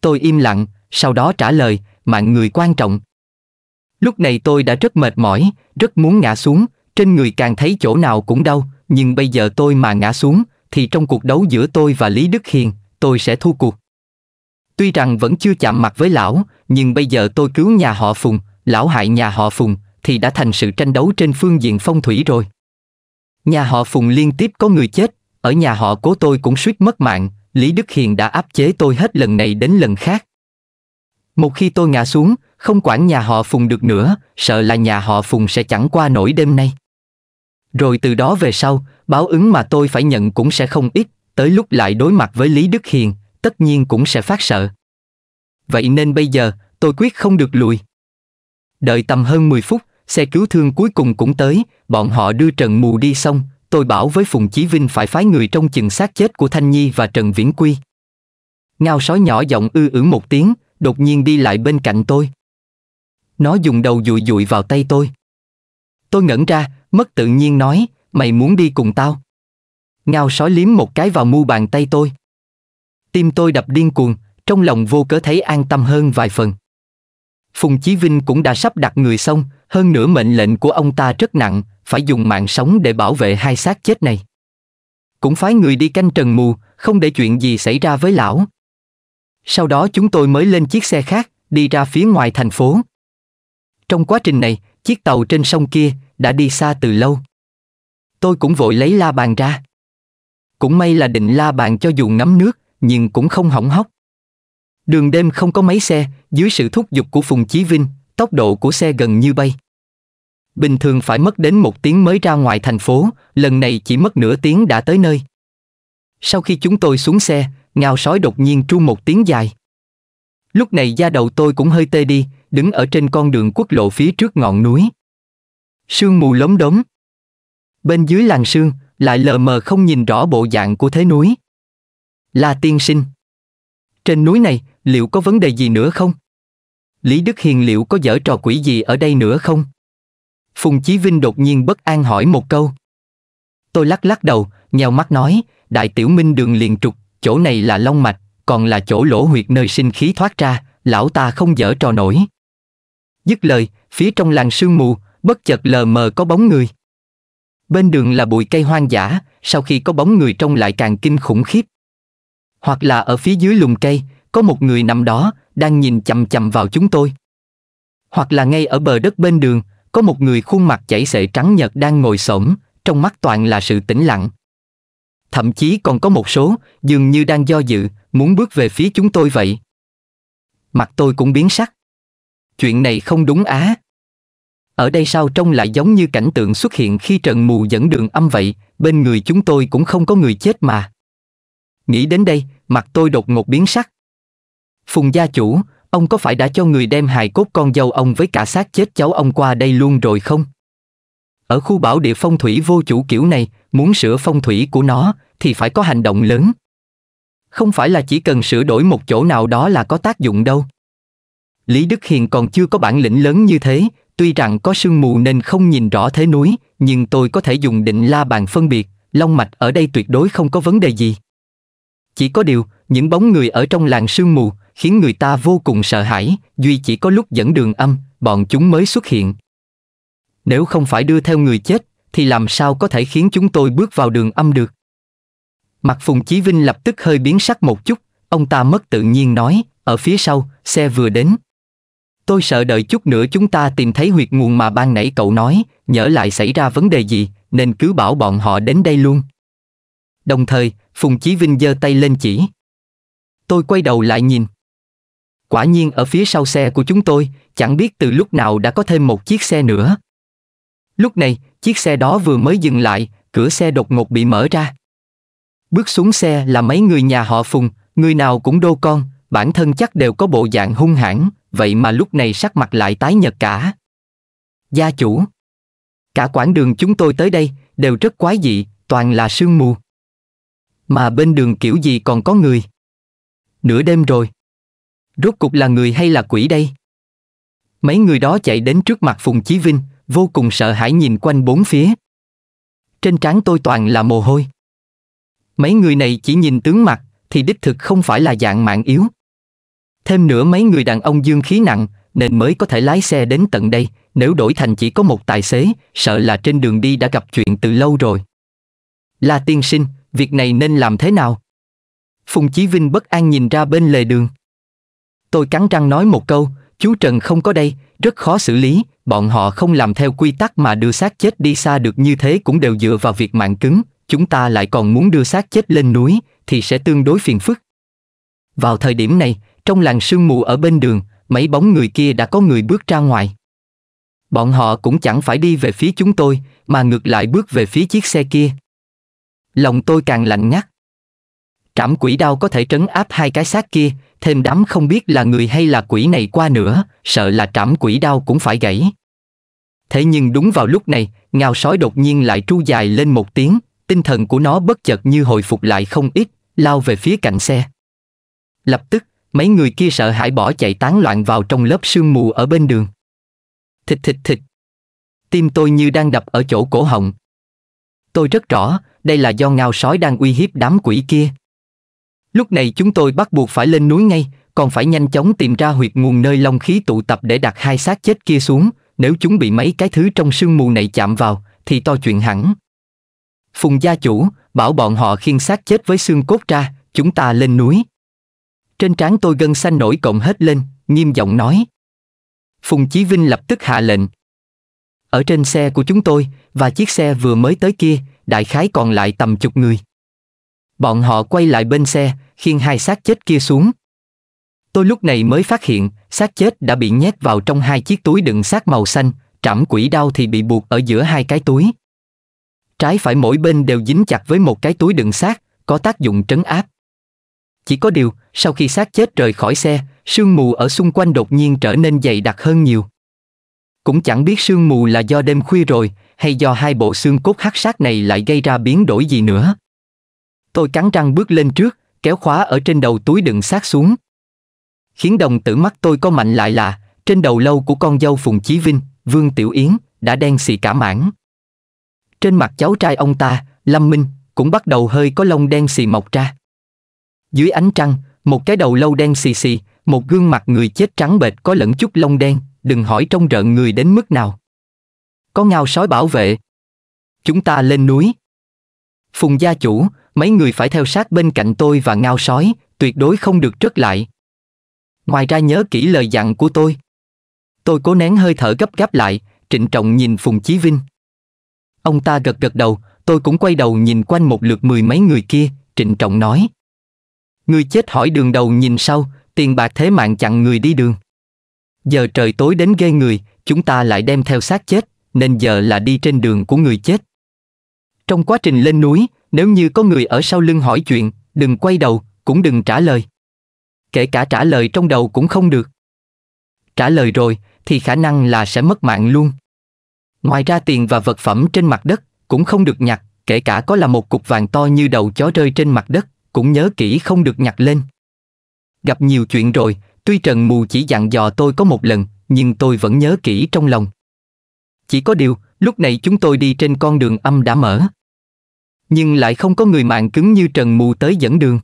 Tôi im lặng, sau đó trả lời, mạng người quan trọng, Lúc này tôi đã rất mệt mỏi, rất muốn ngã xuống, trên người càng thấy chỗ nào cũng đau, nhưng bây giờ tôi mà ngã xuống, thì trong cuộc đấu giữa tôi và Lý Đức Hiền, tôi sẽ thua cuộc. Tuy rằng vẫn chưa chạm mặt với lão, nhưng bây giờ tôi cứu nhà họ Phùng, lão hại nhà họ Phùng, thì đã thành sự tranh đấu trên phương diện phong thủy rồi. Nhà họ Phùng liên tiếp có người chết, ở nhà họ cố tôi cũng suýt mất mạng, Lý Đức Hiền đã áp chế tôi hết lần này đến lần khác. Một khi tôi ngã xuống, không quản nhà họ Phùng được nữa, sợ là nhà họ Phùng sẽ chẳng qua nổi đêm nay. Rồi từ đó về sau, báo ứng mà tôi phải nhận cũng sẽ không ít, tới lúc lại đối mặt với Lý Đức Hiền, tất nhiên cũng sẽ phát sợ. Vậy nên bây giờ, tôi quyết không được lùi. Đợi tầm hơn 10 phút, xe cứu thương cuối cùng cũng tới, bọn họ đưa Trần Mù đi xong, tôi bảo với Phùng Chí Vinh phải phái người trong chừng xác chết của Thanh Nhi và Trần Viễn Quy. Ngao sói nhỏ giọng ư ử một tiếng, đột nhiên đi lại bên cạnh tôi. Nó dùng đầu dụi dụi vào tay tôi. Tôi ngẩn ra, mất tự nhiên nói, mày muốn đi cùng tao. Ngao sói liếm một cái vào mu bàn tay tôi. Tim tôi đập điên cuồng, trong lòng vô cớ thấy an tâm hơn vài phần. Phùng Chí Vinh cũng đã sắp đặt người xong, hơn nữa mệnh lệnh của ông ta rất nặng, phải dùng mạng sống để bảo vệ hai xác chết này. Cũng phái người đi canh trần mù, không để chuyện gì xảy ra với lão. Sau đó chúng tôi mới lên chiếc xe khác, đi ra phía ngoài thành phố. Trong quá trình này, chiếc tàu trên sông kia đã đi xa từ lâu. Tôi cũng vội lấy la bàn ra. Cũng may là định la bàn cho dù ngấm nước, nhưng cũng không hỏng hóc. Đường đêm không có máy xe, dưới sự thúc giục của Phùng Chí Vinh, tốc độ của xe gần như bay. Bình thường phải mất đến một tiếng mới ra ngoài thành phố, lần này chỉ mất nửa tiếng đã tới nơi. Sau khi chúng tôi xuống xe, ngao sói đột nhiên tru một tiếng dài. Lúc này da đầu tôi cũng hơi tê đi, đứng ở trên con đường quốc lộ phía trước ngọn núi. Sương mù lóng đống. Bên dưới làng sương, lại lờ mờ không nhìn rõ bộ dạng của thế núi. Là tiên sinh. Trên núi này, liệu có vấn đề gì nữa không? Lý Đức Hiền liệu có dở trò quỷ gì ở đây nữa không? Phùng Chí Vinh đột nhiên bất an hỏi một câu. Tôi lắc lắc đầu, nheo mắt nói, đại tiểu minh đường liền trục, chỗ này là Long Mạch, còn là chỗ lỗ huyệt nơi sinh khí thoát ra, lão ta không dở trò nổi. Dứt lời, phía trong làng sương mù, bất chợt lờ mờ có bóng người. Bên đường là bụi cây hoang dã, sau khi có bóng người trông lại càng kinh khủng khiếp. Hoặc là ở phía dưới lùm cây, có một người nằm đó, đang nhìn chằm chằm vào chúng tôi. Hoặc là ngay ở bờ đất bên đường, có một người khuôn mặt chảy xệ trắng nhợt đang ngồi xổm, trong mắt toàn là sự tĩnh lặng thậm chí còn có một số dường như đang do dự, muốn bước về phía chúng tôi vậy. Mặt tôi cũng biến sắc. Chuyện này không đúng á. Ở đây sao trông lại giống như cảnh tượng xuất hiện khi trận mù dẫn đường âm vậy, bên người chúng tôi cũng không có người chết mà. Nghĩ đến đây, mặt tôi đột ngột biến sắc. Phùng gia chủ, ông có phải đã cho người đem hài cốt con dâu ông với cả xác chết cháu ông qua đây luôn rồi không? Ở khu bảo địa phong thủy vô chủ kiểu này, muốn sửa phong thủy của nó thì phải có hành động lớn không phải là chỉ cần sửa đổi một chỗ nào đó là có tác dụng đâu lý đức hiền còn chưa có bản lĩnh lớn như thế tuy rằng có sương mù nên không nhìn rõ thế núi nhưng tôi có thể dùng định la bàn phân biệt long mạch ở đây tuyệt đối không có vấn đề gì chỉ có điều những bóng người ở trong làng sương mù khiến người ta vô cùng sợ hãi duy chỉ có lúc dẫn đường âm bọn chúng mới xuất hiện nếu không phải đưa theo người chết thì làm sao có thể khiến chúng tôi bước vào đường âm được? Mặt Phùng Chí Vinh lập tức hơi biến sắc một chút, ông ta mất tự nhiên nói, ở phía sau, xe vừa đến. Tôi sợ đợi chút nữa chúng ta tìm thấy huyệt nguồn mà ban nãy cậu nói, nhỡ lại xảy ra vấn đề gì, nên cứ bảo bọn họ đến đây luôn. Đồng thời, Phùng Chí Vinh giơ tay lên chỉ. Tôi quay đầu lại nhìn. Quả nhiên ở phía sau xe của chúng tôi, chẳng biết từ lúc nào đã có thêm một chiếc xe nữa. Lúc này, chiếc xe đó vừa mới dừng lại, cửa xe đột ngột bị mở ra. Bước xuống xe là mấy người nhà họ Phùng, người nào cũng đô con, bản thân chắc đều có bộ dạng hung hãn, vậy mà lúc này sắc mặt lại tái nhợt cả. Gia chủ, cả quãng đường chúng tôi tới đây đều rất quái dị, toàn là sương mù. Mà bên đường kiểu gì còn có người. Nửa đêm rồi. Rốt cục là người hay là quỷ đây? Mấy người đó chạy đến trước mặt Phùng Chí Vinh, vô cùng sợ hãi nhìn quanh bốn phía. Trên trán tôi toàn là mồ hôi. Mấy người này chỉ nhìn tướng mặt, thì đích thực không phải là dạng mạng yếu. Thêm nữa mấy người đàn ông dương khí nặng, nên mới có thể lái xe đến tận đây, nếu đổi thành chỉ có một tài xế, sợ là trên đường đi đã gặp chuyện từ lâu rồi. La tiên sinh, việc này nên làm thế nào? Phùng Chí Vinh bất an nhìn ra bên lề đường. Tôi cắn răng nói một câu, Chú Trần không có đây, rất khó xử lý, bọn họ không làm theo quy tắc mà đưa xác chết đi xa được như thế cũng đều dựa vào việc mạng cứng, chúng ta lại còn muốn đưa xác chết lên núi thì sẽ tương đối phiền phức. Vào thời điểm này, trong làng sương mù ở bên đường, mấy bóng người kia đã có người bước ra ngoài. Bọn họ cũng chẳng phải đi về phía chúng tôi, mà ngược lại bước về phía chiếc xe kia. Lòng tôi càng lạnh ngắt. Trảm quỷ đao có thể trấn áp hai cái xác kia, thêm đám không biết là người hay là quỷ này qua nữa, sợ là trảm quỷ đao cũng phải gãy. Thế nhưng đúng vào lúc này, ngao sói đột nhiên lại tru dài lên một tiếng, tinh thần của nó bất chợt như hồi phục lại không ít, lao về phía cạnh xe. Lập tức, mấy người kia sợ hãi bỏ chạy tán loạn vào trong lớp sương mù ở bên đường. Thịt thịt thịt. Tim tôi như đang đập ở chỗ cổ họng. Tôi rất rõ, đây là do ngao sói đang uy hiếp đám quỷ kia. Lúc này chúng tôi bắt buộc phải lên núi ngay, còn phải nhanh chóng tìm ra huyệt nguồn nơi long khí tụ tập để đặt hai xác chết kia xuống, nếu chúng bị mấy cái thứ trong sương mù này chạm vào, thì to chuyện hẳn. Phùng gia chủ, bảo bọn họ khiêng xác chết với xương cốt ra, chúng ta lên núi. Trên trán tôi gân xanh nổi cộng hết lên, nghiêm giọng nói. Phùng Chí Vinh lập tức hạ lệnh. Ở trên xe của chúng tôi và chiếc xe vừa mới tới kia, đại khái còn lại tầm chục người. Bọn họ quay lại bên xe, khiêng hai xác chết kia xuống. Tôi lúc này mới phát hiện, xác chết đã bị nhét vào trong hai chiếc túi đựng xác màu xanh, trảm quỷ đao thì bị buộc ở giữa hai cái túi. Trái phải mỗi bên đều dính chặt với một cái túi đựng xác, có tác dụng trấn áp. Chỉ có điều, sau khi xác chết rời khỏi xe, sương mù ở xung quanh đột nhiên trở nên dày đặc hơn nhiều. Cũng chẳng biết sương mù là do đêm khuya rồi, hay do hai bộ xương cốt hắc sát này lại gây ra biến đổi gì nữa. Tôi cắn răng bước lên trước, kéo khóa ở trên đầu túi đựng xác xuống. Khiến đồng tử mắt tôi có mạnh lại là, trên đầu lâu của con dâu Phùng Chí Vinh, Vương Tiểu Yến, đã đen xì cả mảng. Trên mặt cháu trai ông ta, Lâm Minh, cũng bắt đầu hơi có lông đen xì mọc ra. Dưới ánh trăng, một cái đầu lâu đen xì xì, một gương mặt người chết trắng bệt có lẫn chút lông đen, đừng hỏi trông rợn người đến mức nào. Có ngao sói bảo vệ. Chúng ta lên núi. Phùng gia chủ, mấy người phải theo sát bên cạnh tôi và ngao sói, tuyệt đối không được trớt lại. Ngoài ra nhớ kỹ lời dặn của tôi. Tôi cố nén hơi thở gấp gáp lại, trịnh trọng nhìn Phùng Chí Vinh. Ông ta gật gật đầu, tôi cũng quay đầu nhìn quanh một lượt mười mấy người kia, trịnh trọng nói. Người chết hỏi đường đầu nhìn sau, tiền bạc thế mạng chặn người đi đường. Giờ trời tối đến ghê người, chúng ta lại đem theo xác chết, nên giờ là đi trên đường của người chết. Trong quá trình lên núi, nếu như có người ở sau lưng hỏi chuyện, đừng quay đầu, cũng đừng trả lời. Kể cả trả lời trong đầu cũng không được. Trả lời rồi thì khả năng là sẽ mất mạng luôn. Ngoài ra tiền và vật phẩm trên mặt đất cũng không được nhặt, kể cả có là một cục vàng to như đầu chó rơi trên mặt đất, cũng nhớ kỹ không được nhặt lên. Gặp nhiều chuyện rồi, tuy Trần Mù chỉ dặn dò tôi có một lần, nhưng tôi vẫn nhớ kỹ trong lòng. Chỉ có điều, lúc này chúng tôi đi trên con đường âm đã mở nhưng lại không có người mạng cứng như Trần Mù tới dẫn đường.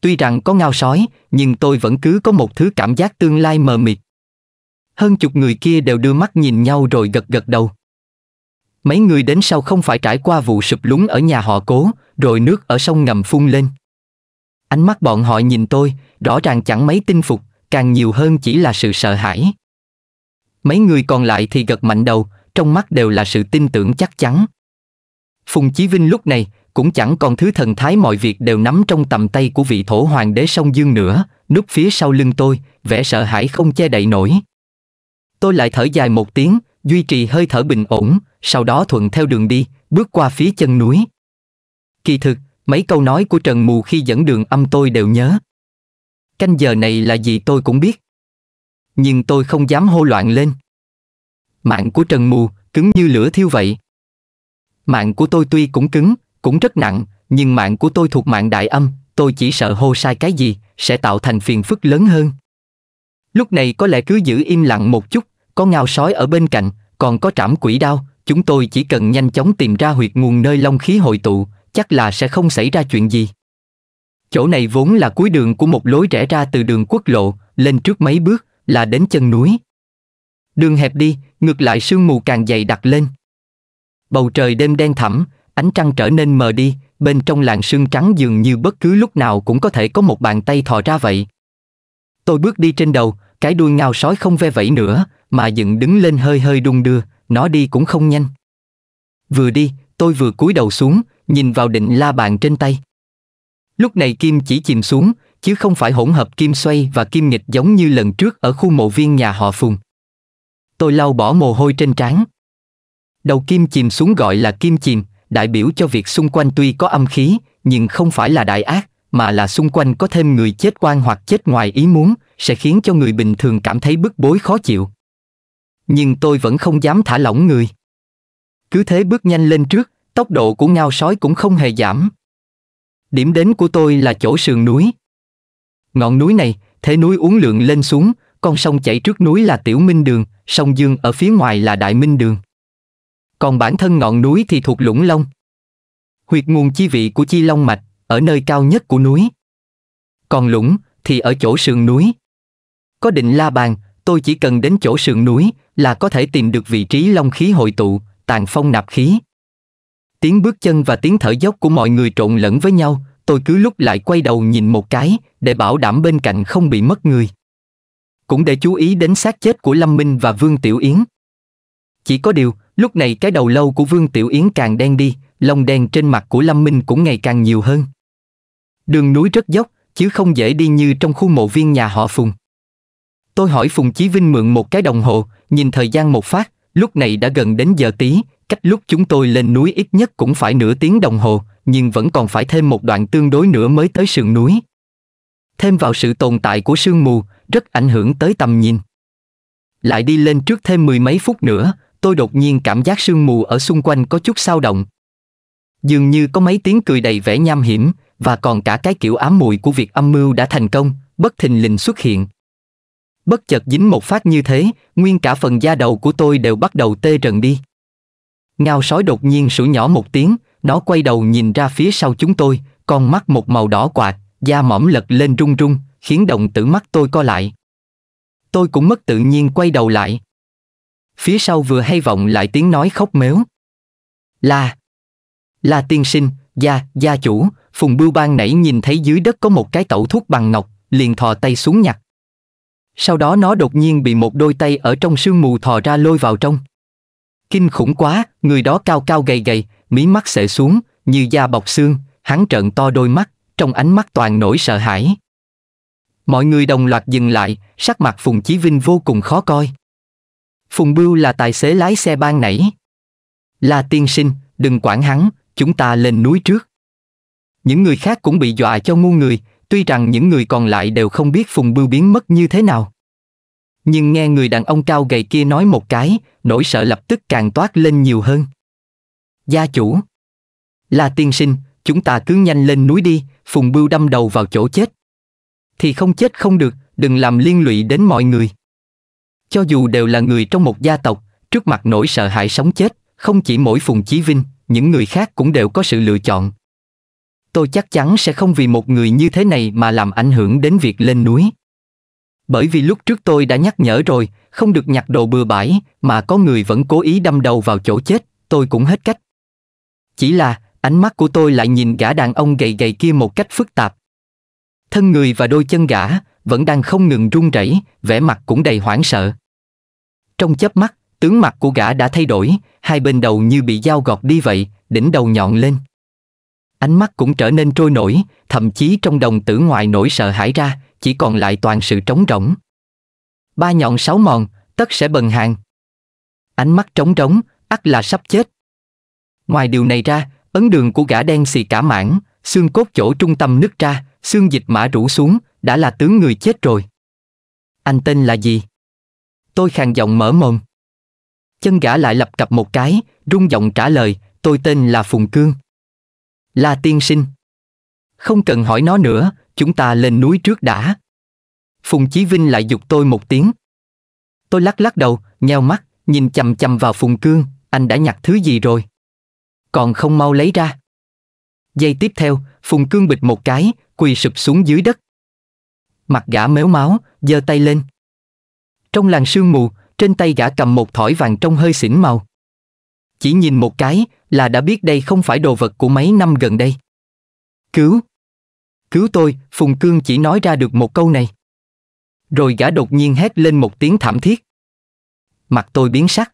Tuy rằng có ngao sói, nhưng tôi vẫn cứ có một thứ cảm giác tương lai mờ mịt. Hơn chục người kia đều đưa mắt nhìn nhau rồi gật gật đầu. Mấy người đến sau không phải trải qua vụ sụp lúng ở nhà họ cố, rồi nước ở sông ngầm phun lên. Ánh mắt bọn họ nhìn tôi, rõ ràng chẳng mấy tin phục, càng nhiều hơn chỉ là sự sợ hãi. Mấy người còn lại thì gật mạnh đầu, trong mắt đều là sự tin tưởng chắc chắn. Phùng Chí Vinh lúc này cũng chẳng còn thứ thần thái mọi việc đều nắm trong tầm tay của vị thổ hoàng đế sông Dương nữa, núp phía sau lưng tôi, vẻ sợ hãi không che đậy nổi. Tôi lại thở dài một tiếng, duy trì hơi thở bình ổn, sau đó thuận theo đường đi, bước qua phía chân núi. Kỳ thực, mấy câu nói của Trần Mù khi dẫn đường âm tôi đều nhớ. Canh giờ này là gì tôi cũng biết. Nhưng tôi không dám hô loạn lên. Mạng của Trần Mù cứng như lửa thiêu vậy. Mạng của tôi tuy cũng cứng, cũng rất nặng, nhưng mạng của tôi thuộc mạng đại âm, tôi chỉ sợ hô sai cái gì, sẽ tạo thành phiền phức lớn hơn. Lúc này có lẽ cứ giữ im lặng một chút, có ngao sói ở bên cạnh, còn có trảm quỷ đao, chúng tôi chỉ cần nhanh chóng tìm ra huyệt nguồn nơi long khí hội tụ, chắc là sẽ không xảy ra chuyện gì. Chỗ này vốn là cuối đường của một lối rẽ ra từ đường quốc lộ, lên trước mấy bước là đến chân núi. Đường hẹp đi, ngược lại sương mù càng dày đặc lên. Bầu trời đêm đen thẳm, ánh trăng trở nên mờ đi, bên trong làn sương trắng dường như bất cứ lúc nào cũng có thể có một bàn tay thò ra vậy. Tôi bước đi trên đầu, cái đuôi ngao sói không ve vẫy nữa, mà dựng đứng lên hơi hơi đung đưa, nó đi cũng không nhanh. Vừa đi, tôi vừa cúi đầu xuống, nhìn vào định la bàn trên tay. Lúc này kim chỉ chìm xuống, chứ không phải hỗn hợp kim xoay và kim nghịch giống như lần trước ở khu mộ viên nhà họ Phùng. Tôi lau bỏ mồ hôi trên trán. Đầu kim chìm xuống gọi là kim chìm, đại biểu cho việc xung quanh tuy có âm khí, nhưng không phải là đại ác, mà là xung quanh có thêm người chết oan hoặc chết ngoài ý muốn, sẽ khiến cho người bình thường cảm thấy bức bối khó chịu. Nhưng tôi vẫn không dám thả lỏng người. Cứ thế bước nhanh lên trước, tốc độ của ngao sói cũng không hề giảm. Điểm đến của tôi là chỗ sườn núi. Ngọn núi này, thế núi uốn lượn lên xuống, con sông chảy trước núi là Tiểu Minh Đường, sông Dương ở phía ngoài là Đại Minh Đường còn bản thân ngọn núi thì thuộc lũng long. Huyệt nguồn chi vị của chi long mạch, ở nơi cao nhất của núi. Còn lũng, thì ở chỗ sườn núi. Có định la bàn, tôi chỉ cần đến chỗ sườn núi là có thể tìm được vị trí long khí hội tụ, tàn phong nạp khí. Tiếng bước chân và tiếng thở dốc của mọi người trộn lẫn với nhau, tôi cứ lúc lại quay đầu nhìn một cái để bảo đảm bên cạnh không bị mất người. Cũng để chú ý đến xác chết của Lâm Minh và Vương Tiểu Yến. Chỉ có điều, lúc này cái đầu lâu của Vương Tiểu Yến càng đen đi, lông đen trên mặt của Lâm Minh cũng ngày càng nhiều hơn. Đường núi rất dốc, chứ không dễ đi như trong khu mộ viên nhà họ Phùng. Tôi hỏi Phùng Chí Vinh mượn một cái đồng hồ, nhìn thời gian một phát, lúc này đã gần đến giờ tí, cách lúc chúng tôi lên núi ít nhất cũng phải nửa tiếng đồng hồ, nhưng vẫn còn phải thêm một đoạn tương đối nữa mới tới sườn núi. Thêm vào sự tồn tại của sương mù, rất ảnh hưởng tới tầm nhìn. Lại đi lên trước thêm mười mấy phút nữa, tôi đột nhiên cảm giác sương mù ở xung quanh có chút sao động. Dường như có mấy tiếng cười đầy vẻ nham hiểm, và còn cả cái kiểu ám mùi của việc âm mưu đã thành công, bất thình lình xuất hiện. Bất chợt dính một phát như thế, nguyên cả phần da đầu của tôi đều bắt đầu tê rần đi. Ngao sói đột nhiên sủa nhỏ một tiếng, nó quay đầu nhìn ra phía sau chúng tôi, con mắt một màu đỏ quạt, da mỏm lật lên rung rung, khiến động tử mắt tôi co lại. Tôi cũng mất tự nhiên quay đầu lại phía sau vừa hay vọng lại tiếng nói khóc mếu. Là, là tiên sinh, gia, gia chủ, Phùng Bưu Bang nãy nhìn thấy dưới đất có một cái tẩu thuốc bằng ngọc, liền thò tay xuống nhặt. Sau đó nó đột nhiên bị một đôi tay ở trong sương mù thò ra lôi vào trong. Kinh khủng quá, người đó cao cao gầy gầy, mí mắt sệ xuống, như da bọc xương, hắn trợn to đôi mắt, trong ánh mắt toàn nỗi sợ hãi. Mọi người đồng loạt dừng lại, sắc mặt Phùng Chí Vinh vô cùng khó coi. Phùng Bưu là tài xế lái xe ban nãy. Là tiên sinh, đừng quản hắn, chúng ta lên núi trước. Những người khác cũng bị dọa cho ngu người, tuy rằng những người còn lại đều không biết Phùng Bưu biến mất như thế nào. Nhưng nghe người đàn ông cao gầy kia nói một cái, nỗi sợ lập tức càng toát lên nhiều hơn. Gia chủ Là tiên sinh, chúng ta cứ nhanh lên núi đi, Phùng Bưu đâm đầu vào chỗ chết. Thì không chết không được, đừng làm liên lụy đến mọi người. Cho dù đều là người trong một gia tộc, trước mặt nỗi sợ hãi sống chết, không chỉ mỗi Phùng Chí Vinh, những người khác cũng đều có sự lựa chọn. Tôi chắc chắn sẽ không vì một người như thế này mà làm ảnh hưởng đến việc lên núi. Bởi vì lúc trước tôi đã nhắc nhở rồi, không được nhặt đồ bừa bãi, mà có người vẫn cố ý đâm đầu vào chỗ chết, tôi cũng hết cách. Chỉ là, ánh mắt của tôi lại nhìn gã đàn ông gầy gầy kia một cách phức tạp. Thân người và đôi chân gã, vẫn đang không ngừng run rẩy, vẻ mặt cũng đầy hoảng sợ. Trong chớp mắt, tướng mặt của gã đã thay đổi, hai bên đầu như bị dao gọt đi vậy, đỉnh đầu nhọn lên. Ánh mắt cũng trở nên trôi nổi, thậm chí trong đồng tử ngoài nổi sợ hãi ra, chỉ còn lại toàn sự trống rỗng. Ba nhọn sáu mòn, tất sẽ bần hàng. Ánh mắt trống rỗng, ắt là sắp chết. Ngoài điều này ra, ấn đường của gã đen xì cả mảng, xương cốt chỗ trung tâm nứt ra, xương dịch mã rủ xuống, đã là tướng người chết rồi. Anh tên là gì? Tôi khàn giọng mở mồm. Chân gã lại lập cập một cái, rung giọng trả lời, tôi tên là Phùng Cương. Là tiên sinh. Không cần hỏi nó nữa, chúng ta lên núi trước đã. Phùng Chí Vinh lại dục tôi một tiếng. Tôi lắc lắc đầu, nheo mắt, nhìn chầm chầm vào Phùng Cương, anh đã nhặt thứ gì rồi? Còn không mau lấy ra. Giây tiếp theo, Phùng Cương bịch một cái, quỳ sụp xuống dưới đất. Mặt gã méo máu, giơ tay lên. Trong làng sương mù, trên tay gã cầm một thỏi vàng trong hơi xỉn màu. Chỉ nhìn một cái là đã biết đây không phải đồ vật của mấy năm gần đây. Cứu! Cứu tôi, Phùng Cương chỉ nói ra được một câu này. Rồi gã đột nhiên hét lên một tiếng thảm thiết. Mặt tôi biến sắc.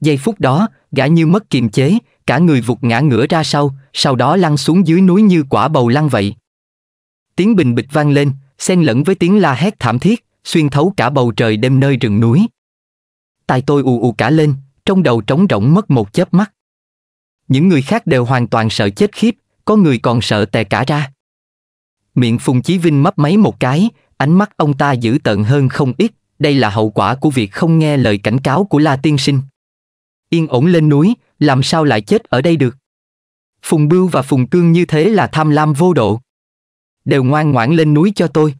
Giây phút đó, gã như mất kiềm chế, cả người vụt ngã ngửa ra sau, sau đó lăn xuống dưới núi như quả bầu lăn vậy. Tiếng bình bịch vang lên, xen lẫn với tiếng la hét thảm thiết, xuyên thấu cả bầu trời đêm nơi rừng núi. tai tôi ù ù cả lên, trong đầu trống rỗng mất một chớp mắt. Những người khác đều hoàn toàn sợ chết khiếp, có người còn sợ tè cả ra. Miệng Phùng Chí Vinh mấp máy một cái, ánh mắt ông ta dữ tợn hơn không ít, đây là hậu quả của việc không nghe lời cảnh cáo của La Tiên Sinh. Yên ổn lên núi, làm sao lại chết ở đây được? Phùng Bưu và Phùng Cương như thế là tham lam vô độ. Đều ngoan ngoãn lên núi cho tôi.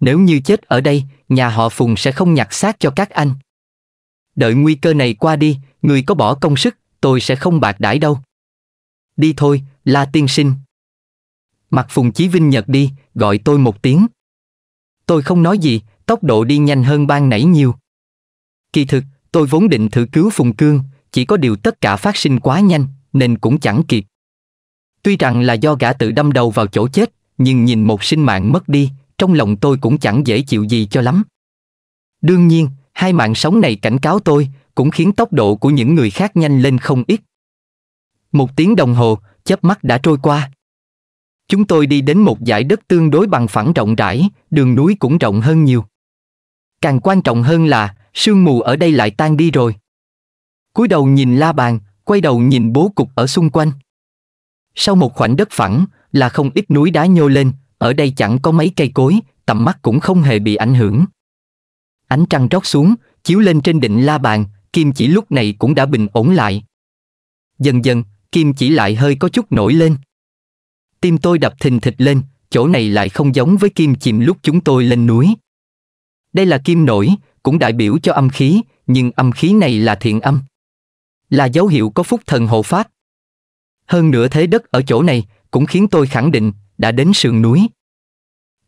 Nếu như chết ở đây, nhà họ Phùng sẽ không nhặt xác cho các anh. Đợi nguy cơ này qua đi, người có bỏ công sức, tôi sẽ không bạc đãi đâu. Đi thôi, La Tiên Sinh. Mặt Phùng Chí Vinh Nhật đi, gọi tôi một tiếng. Tôi không nói gì, tốc độ đi nhanh hơn ban nãy nhiều. Kỳ thực, tôi vốn định thử cứu Phùng Cương, chỉ có điều tất cả phát sinh quá nhanh, nên cũng chẳng kịp. Tuy rằng là do gã tự đâm đầu vào chỗ chết, nhưng nhìn một sinh mạng mất đi, trong lòng tôi cũng chẳng dễ chịu gì cho lắm. Đương nhiên, hai mạng sống này cảnh cáo tôi, cũng khiến tốc độ của những người khác nhanh lên không ít. Một tiếng đồng hồ, chớp mắt đã trôi qua. Chúng tôi đi đến một dải đất tương đối bằng phẳng rộng rãi, đường núi cũng rộng hơn nhiều. Càng quan trọng hơn là, sương mù ở đây lại tan đi rồi cúi đầu nhìn la bàn, quay đầu nhìn bố cục ở xung quanh. Sau một khoảnh đất phẳng, là không ít núi đá nhô lên, ở đây chẳng có mấy cây cối, tầm mắt cũng không hề bị ảnh hưởng. Ánh trăng rót xuống, chiếu lên trên đỉnh la bàn, kim chỉ lúc này cũng đã bình ổn lại. Dần dần, kim chỉ lại hơi có chút nổi lên. Tim tôi đập thình thịch lên, chỗ này lại không giống với kim chìm lúc chúng tôi lên núi. Đây là kim nổi, cũng đại biểu cho âm khí, nhưng âm khí này là thiện âm là dấu hiệu có phúc thần hộ pháp. Hơn nữa thế đất ở chỗ này cũng khiến tôi khẳng định đã đến sườn núi.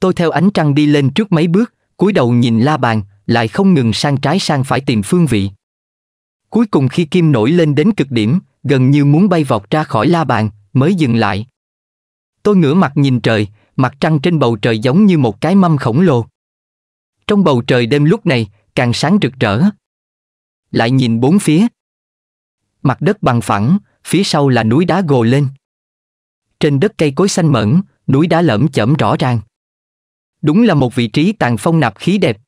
Tôi theo ánh trăng đi lên trước mấy bước, cúi đầu nhìn la bàn, lại không ngừng sang trái sang phải tìm phương vị. Cuối cùng khi kim nổi lên đến cực điểm, gần như muốn bay vọt ra khỏi la bàn, mới dừng lại. Tôi ngửa mặt nhìn trời, mặt trăng trên bầu trời giống như một cái mâm khổng lồ. Trong bầu trời đêm lúc này, càng sáng rực rỡ. Lại nhìn bốn phía, mặt đất bằng phẳng, phía sau là núi đá gồ lên. Trên đất cây cối xanh mẫn, núi đá lởm chởm rõ ràng. Đúng là một vị trí tàn phong nạp khí đẹp.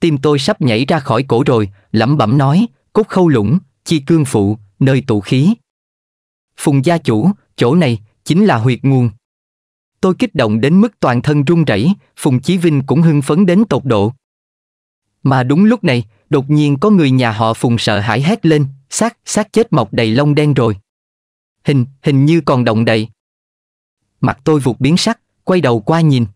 Tim tôi sắp nhảy ra khỏi cổ rồi, lẩm bẩm nói, cốt khâu lũng, chi cương phụ, nơi tụ khí. Phùng gia chủ, chỗ này, chính là huyệt nguồn. Tôi kích động đến mức toàn thân run rẩy, Phùng Chí Vinh cũng hưng phấn đến tột độ. Mà đúng lúc này, đột nhiên có người nhà họ Phùng sợ hãi hét lên, xác, xác chết mọc đầy lông đen rồi. Hình, hình như còn động đậy. Mặt tôi vụt biến sắc, quay đầu qua nhìn.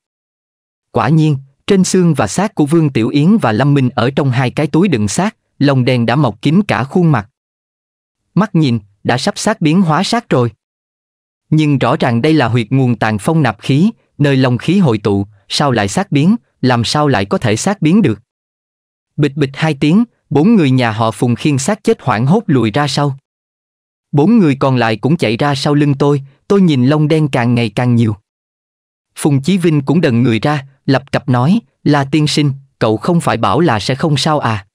Quả nhiên, trên xương và xác của Vương Tiểu Yến và Lâm Minh ở trong hai cái túi đựng xác, lông đen đã mọc kín cả khuôn mặt. Mắt nhìn, đã sắp xác biến hóa xác rồi. Nhưng rõ ràng đây là huyệt nguồn tàn phong nạp khí, nơi lòng khí hội tụ, sao lại xác biến, làm sao lại có thể xác biến được. Bịch bịch hai tiếng, Bốn người nhà họ Phùng khiên xác chết hoảng hốt lùi ra sau. Bốn người còn lại cũng chạy ra sau lưng tôi, tôi nhìn lông đen càng ngày càng nhiều. Phùng Chí Vinh cũng đần người ra, lập cập nói, là tiên sinh, cậu không phải bảo là sẽ không sao à.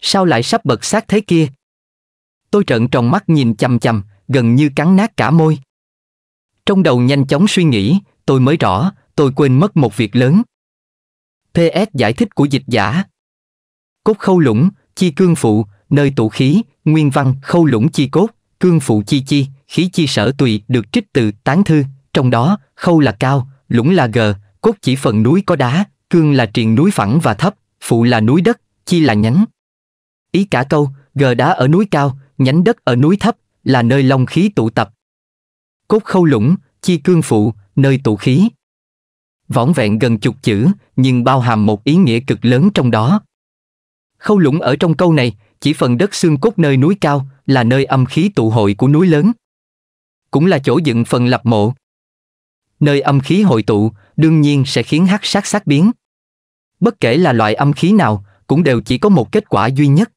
Sao lại sắp bật xác thế kia? Tôi trợn tròn mắt nhìn chằm chằm, gần như cắn nát cả môi. Trong đầu nhanh chóng suy nghĩ, tôi mới rõ, tôi quên mất một việc lớn. PS giải thích của dịch giả cốt khâu lũng, chi cương phụ, nơi tụ khí, nguyên văn khâu lũng chi cốt, cương phụ chi chi, khí chi sở tùy được trích từ tán thư, trong đó khâu là cao, lũng là gờ, cốt chỉ phần núi có đá, cương là triền núi phẳng và thấp, phụ là núi đất, chi là nhánh. Ý cả câu, gờ đá ở núi cao, nhánh đất ở núi thấp, là nơi long khí tụ tập. Cốt khâu lũng, chi cương phụ, nơi tụ khí. Võng vẹn gần chục chữ, nhưng bao hàm một ý nghĩa cực lớn trong đó. Khâu lũng ở trong câu này, chỉ phần đất xương cốt nơi núi cao là nơi âm khí tụ hội của núi lớn. Cũng là chỗ dựng phần lập mộ. Nơi âm khí hội tụ, đương nhiên sẽ khiến hắc sát sát biến. Bất kể là loại âm khí nào, cũng đều chỉ có một kết quả duy nhất.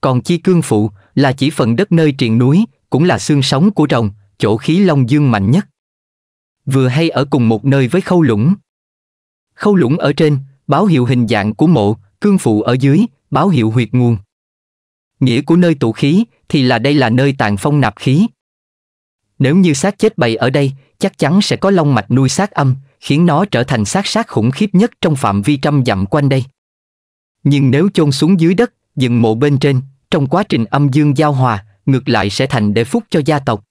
Còn chi cương phụ là chỉ phần đất nơi triền núi, cũng là xương sống của rồng, chỗ khí long dương mạnh nhất. Vừa hay ở cùng một nơi với khâu lũng. Khâu lũng ở trên, báo hiệu hình dạng của mộ, cương phụ ở dưới, báo hiệu huyệt nguồn. Nghĩa của nơi tụ khí thì là đây là nơi tàn phong nạp khí. Nếu như xác chết bày ở đây, chắc chắn sẽ có long mạch nuôi xác âm, khiến nó trở thành xác sát khủng khiếp nhất trong phạm vi trăm dặm quanh đây. Nhưng nếu chôn xuống dưới đất, dựng mộ bên trên, trong quá trình âm dương giao hòa, ngược lại sẽ thành để phúc cho gia tộc.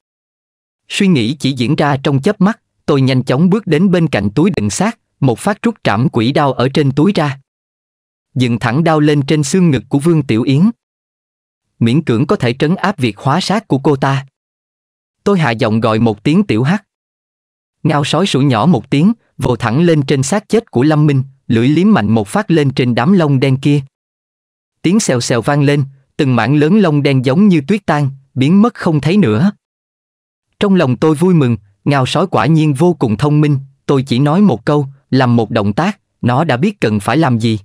Suy nghĩ chỉ diễn ra trong chớp mắt, tôi nhanh chóng bước đến bên cạnh túi đựng xác, một phát rút trảm quỷ đao ở trên túi ra dựng thẳng đao lên trên xương ngực của Vương Tiểu Yến. Miễn cưỡng có thể trấn áp việc hóa sát của cô ta. Tôi hạ giọng gọi một tiếng tiểu hắc. Ngao sói sủi nhỏ một tiếng, vồ thẳng lên trên xác chết của Lâm Minh, lưỡi liếm mạnh một phát lên trên đám lông đen kia. Tiếng xèo xèo vang lên, từng mảng lớn lông đen giống như tuyết tan, biến mất không thấy nữa. Trong lòng tôi vui mừng, ngao sói quả nhiên vô cùng thông minh, tôi chỉ nói một câu, làm một động tác, nó đã biết cần phải làm gì.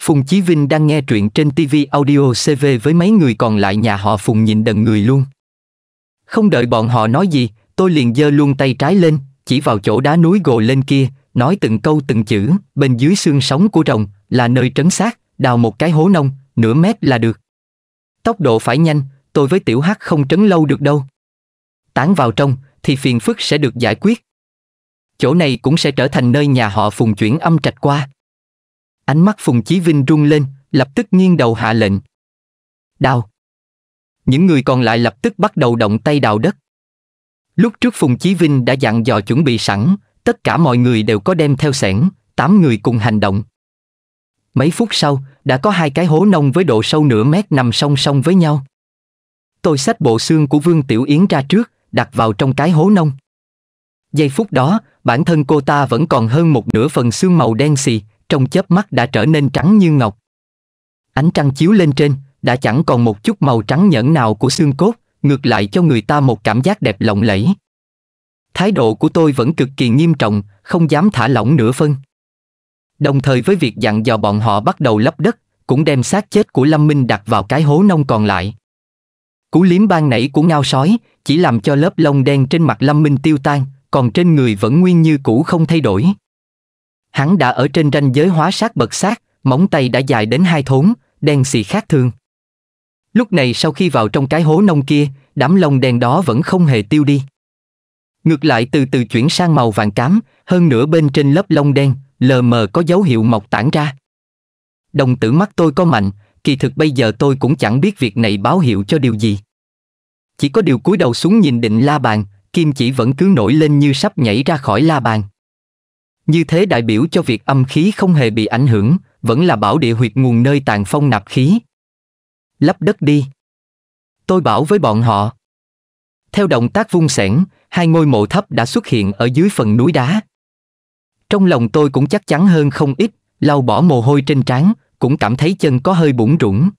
Phùng Chí Vinh đang nghe truyện trên TV Audio CV với mấy người còn lại nhà họ Phùng nhìn đần người luôn. Không đợi bọn họ nói gì, tôi liền giơ luôn tay trái lên, chỉ vào chỗ đá núi gồ lên kia, nói từng câu từng chữ, bên dưới xương sống của rồng, là nơi trấn xác, đào một cái hố nông, nửa mét là được. Tốc độ phải nhanh, tôi với tiểu hắc không trấn lâu được đâu. Tán vào trong, thì phiền phức sẽ được giải quyết. Chỗ này cũng sẽ trở thành nơi nhà họ phùng chuyển âm trạch qua. Ánh mắt Phùng Chí Vinh rung lên, lập tức nghiêng đầu hạ lệnh. Đào. Những người còn lại lập tức bắt đầu động tay đào đất. Lúc trước Phùng Chí Vinh đã dặn dò chuẩn bị sẵn, tất cả mọi người đều có đem theo sẻn, tám người cùng hành động. Mấy phút sau, đã có hai cái hố nông với độ sâu nửa mét nằm song song với nhau. Tôi xách bộ xương của Vương Tiểu Yến ra trước, đặt vào trong cái hố nông. Giây phút đó, bản thân cô ta vẫn còn hơn một nửa phần xương màu đen xì, trong chớp mắt đã trở nên trắng như ngọc. Ánh trăng chiếu lên trên, đã chẳng còn một chút màu trắng nhẫn nào của xương cốt, ngược lại cho người ta một cảm giác đẹp lộng lẫy. Thái độ của tôi vẫn cực kỳ nghiêm trọng, không dám thả lỏng nửa phân. Đồng thời với việc dặn dò bọn họ bắt đầu lấp đất, cũng đem xác chết của Lâm Minh đặt vào cái hố nông còn lại. Cú liếm ban nảy của ngao sói chỉ làm cho lớp lông đen trên mặt Lâm Minh tiêu tan, còn trên người vẫn nguyên như cũ không thay đổi. Hắn đã ở trên ranh giới hóa sát bậc sát, móng tay đã dài đến hai thốn, đen xì khác thường. Lúc này sau khi vào trong cái hố nông kia, đám lông đen đó vẫn không hề tiêu đi. Ngược lại từ từ chuyển sang màu vàng cám, hơn nửa bên trên lớp lông đen, lờ mờ có dấu hiệu mọc tản ra. Đồng tử mắt tôi có mạnh, kỳ thực bây giờ tôi cũng chẳng biết việc này báo hiệu cho điều gì. Chỉ có điều cúi đầu xuống nhìn định la bàn, kim chỉ vẫn cứ nổi lên như sắp nhảy ra khỏi la bàn. Như thế đại biểu cho việc âm khí không hề bị ảnh hưởng, vẫn là bảo địa huyệt nguồn nơi tàn phong nạp khí. Lấp đất đi. Tôi bảo với bọn họ. Theo động tác vung sẻn, hai ngôi mộ thấp đã xuất hiện ở dưới phần núi đá. Trong lòng tôi cũng chắc chắn hơn không ít, lau bỏ mồ hôi trên trán, cũng cảm thấy chân có hơi bủng rủng.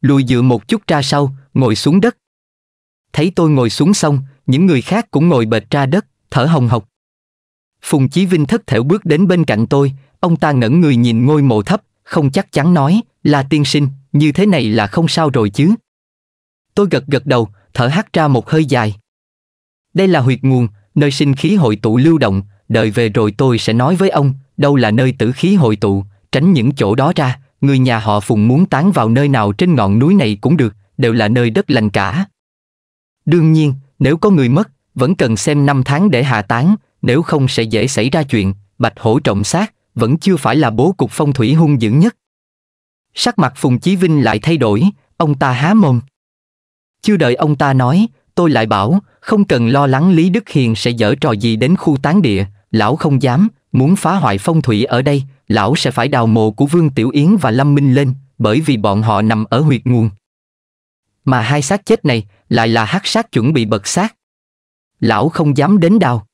Lùi dựa một chút ra sau, ngồi xuống đất. Thấy tôi ngồi xuống xong, những người khác cũng ngồi bệt ra đất, thở hồng hộc. Phùng Chí Vinh thất thểu bước đến bên cạnh tôi, ông ta ngẩn người nhìn ngôi mộ thấp, không chắc chắn nói, là tiên sinh, như thế này là không sao rồi chứ. Tôi gật gật đầu, thở hắt ra một hơi dài. Đây là huyệt nguồn, nơi sinh khí hội tụ lưu động, đợi về rồi tôi sẽ nói với ông, đâu là nơi tử khí hội tụ, tránh những chỗ đó ra, người nhà họ Phùng muốn tán vào nơi nào trên ngọn núi này cũng được, đều là nơi đất lành cả. Đương nhiên, nếu có người mất, vẫn cần xem năm tháng để hạ tán, nếu không sẽ dễ xảy ra chuyện, bạch hổ trọng sát, vẫn chưa phải là bố cục phong thủy hung dữ nhất. Sắc mặt Phùng Chí Vinh lại thay đổi, ông ta há mồm. Chưa đợi ông ta nói, tôi lại bảo, không cần lo lắng Lý Đức Hiền sẽ dở trò gì đến khu tán địa, lão không dám, muốn phá hoại phong thủy ở đây, lão sẽ phải đào mộ của Vương Tiểu Yến và Lâm Minh lên, bởi vì bọn họ nằm ở huyệt nguồn. Mà hai xác chết này lại là hắc sát chuẩn bị bật xác lão không dám đến đào.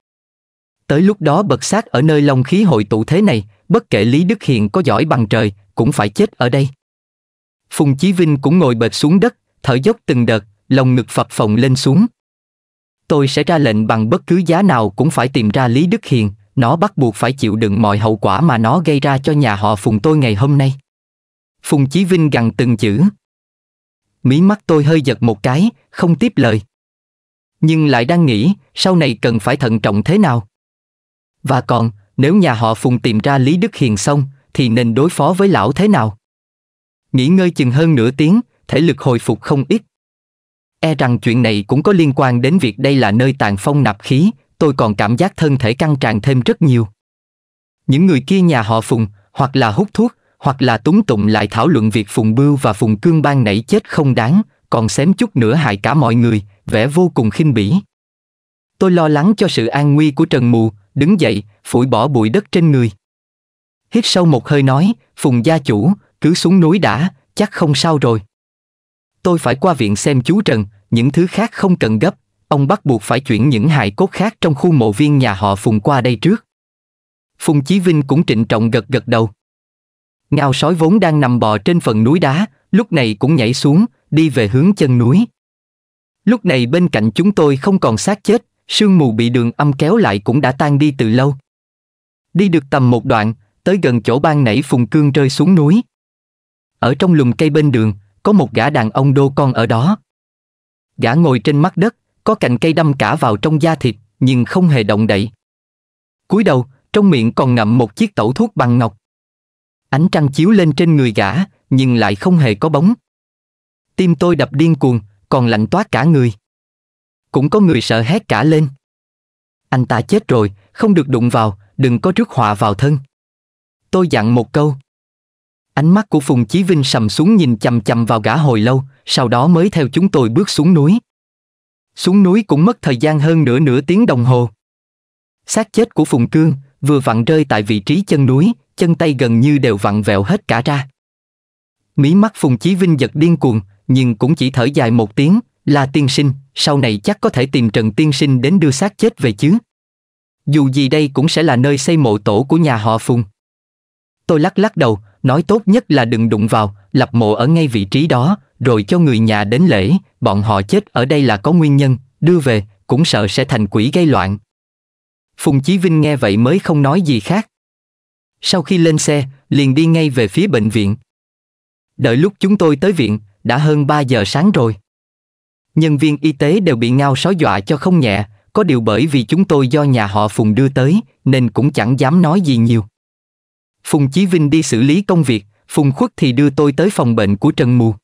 Tới lúc đó bật sát ở nơi long khí hội tụ thế này, bất kể Lý Đức Hiền có giỏi bằng trời, cũng phải chết ở đây. Phùng Chí Vinh cũng ngồi bệt xuống đất, thở dốc từng đợt, lòng ngực phập phồng lên xuống. Tôi sẽ ra lệnh bằng bất cứ giá nào cũng phải tìm ra Lý Đức Hiền, nó bắt buộc phải chịu đựng mọi hậu quả mà nó gây ra cho nhà họ Phùng tôi ngày hôm nay. Phùng Chí Vinh gằn từng chữ. Mí mắt tôi hơi giật một cái, không tiếp lời nhưng lại đang nghĩ sau này cần phải thận trọng thế nào. Và còn, nếu nhà họ Phùng tìm ra Lý Đức Hiền xong, thì nên đối phó với lão thế nào? Nghỉ ngơi chừng hơn nửa tiếng, thể lực hồi phục không ít. E rằng chuyện này cũng có liên quan đến việc đây là nơi tàn phong nạp khí, tôi còn cảm giác thân thể căng tràn thêm rất nhiều. Những người kia nhà họ Phùng, hoặc là hút thuốc, hoặc là túng tụng lại thảo luận việc Phùng Bưu và Phùng Cương ban nảy chết không đáng, còn xém chút nữa hại cả mọi người, vẻ vô cùng khinh bỉ. Tôi lo lắng cho sự an nguy của Trần Mù, đứng dậy, phủi bỏ bụi đất trên người. Hít sâu một hơi nói, Phùng gia chủ, cứ xuống núi đã, chắc không sao rồi. Tôi phải qua viện xem chú Trần, những thứ khác không cần gấp, ông bắt buộc phải chuyển những hài cốt khác trong khu mộ viên nhà họ Phùng qua đây trước. Phùng Chí Vinh cũng trịnh trọng gật gật đầu. Ngao sói vốn đang nằm bò trên phần núi đá, lúc này cũng nhảy xuống, đi về hướng chân núi. Lúc này bên cạnh chúng tôi không còn xác chết, sương mù bị đường âm kéo lại cũng đã tan đi từ lâu. Đi được tầm một đoạn, tới gần chỗ ban nảy phùng cương rơi xuống núi. Ở trong lùm cây bên đường, có một gã đàn ông đô con ở đó. Gã ngồi trên mắt đất, có cành cây đâm cả vào trong da thịt, nhưng không hề động đậy. cúi đầu, trong miệng còn ngậm một chiếc tẩu thuốc bằng ngọc. Ánh trăng chiếu lên trên người gã, nhưng lại không hề có bóng tim tôi đập điên cuồng, còn lạnh toát cả người. Cũng có người sợ hét cả lên. Anh ta chết rồi, không được đụng vào, đừng có rước họa vào thân. Tôi dặn một câu. Ánh mắt của Phùng Chí Vinh sầm xuống nhìn chầm chầm vào gã hồi lâu, sau đó mới theo chúng tôi bước xuống núi. Xuống núi cũng mất thời gian hơn nửa nửa tiếng đồng hồ. xác chết của Phùng Cương vừa vặn rơi tại vị trí chân núi, chân tay gần như đều vặn vẹo hết cả ra. Mí mắt Phùng Chí Vinh giật điên cuồng, nhưng cũng chỉ thở dài một tiếng, là tiên sinh, sau này chắc có thể tìm Trần tiên sinh đến đưa xác chết về chứ. Dù gì đây cũng sẽ là nơi xây mộ tổ của nhà họ Phùng. Tôi lắc lắc đầu, nói tốt nhất là đừng đụng vào, lập mộ ở ngay vị trí đó, rồi cho người nhà đến lễ, bọn họ chết ở đây là có nguyên nhân, đưa về, cũng sợ sẽ thành quỷ gây loạn. Phùng Chí Vinh nghe vậy mới không nói gì khác. Sau khi lên xe, liền đi ngay về phía bệnh viện. Đợi lúc chúng tôi tới viện, đã hơn 3 giờ sáng rồi. Nhân viên y tế đều bị ngao sói dọa cho không nhẹ, có điều bởi vì chúng tôi do nhà họ Phùng đưa tới, nên cũng chẳng dám nói gì nhiều. Phùng Chí Vinh đi xử lý công việc, Phùng Khuất thì đưa tôi tới phòng bệnh của Trần Mù.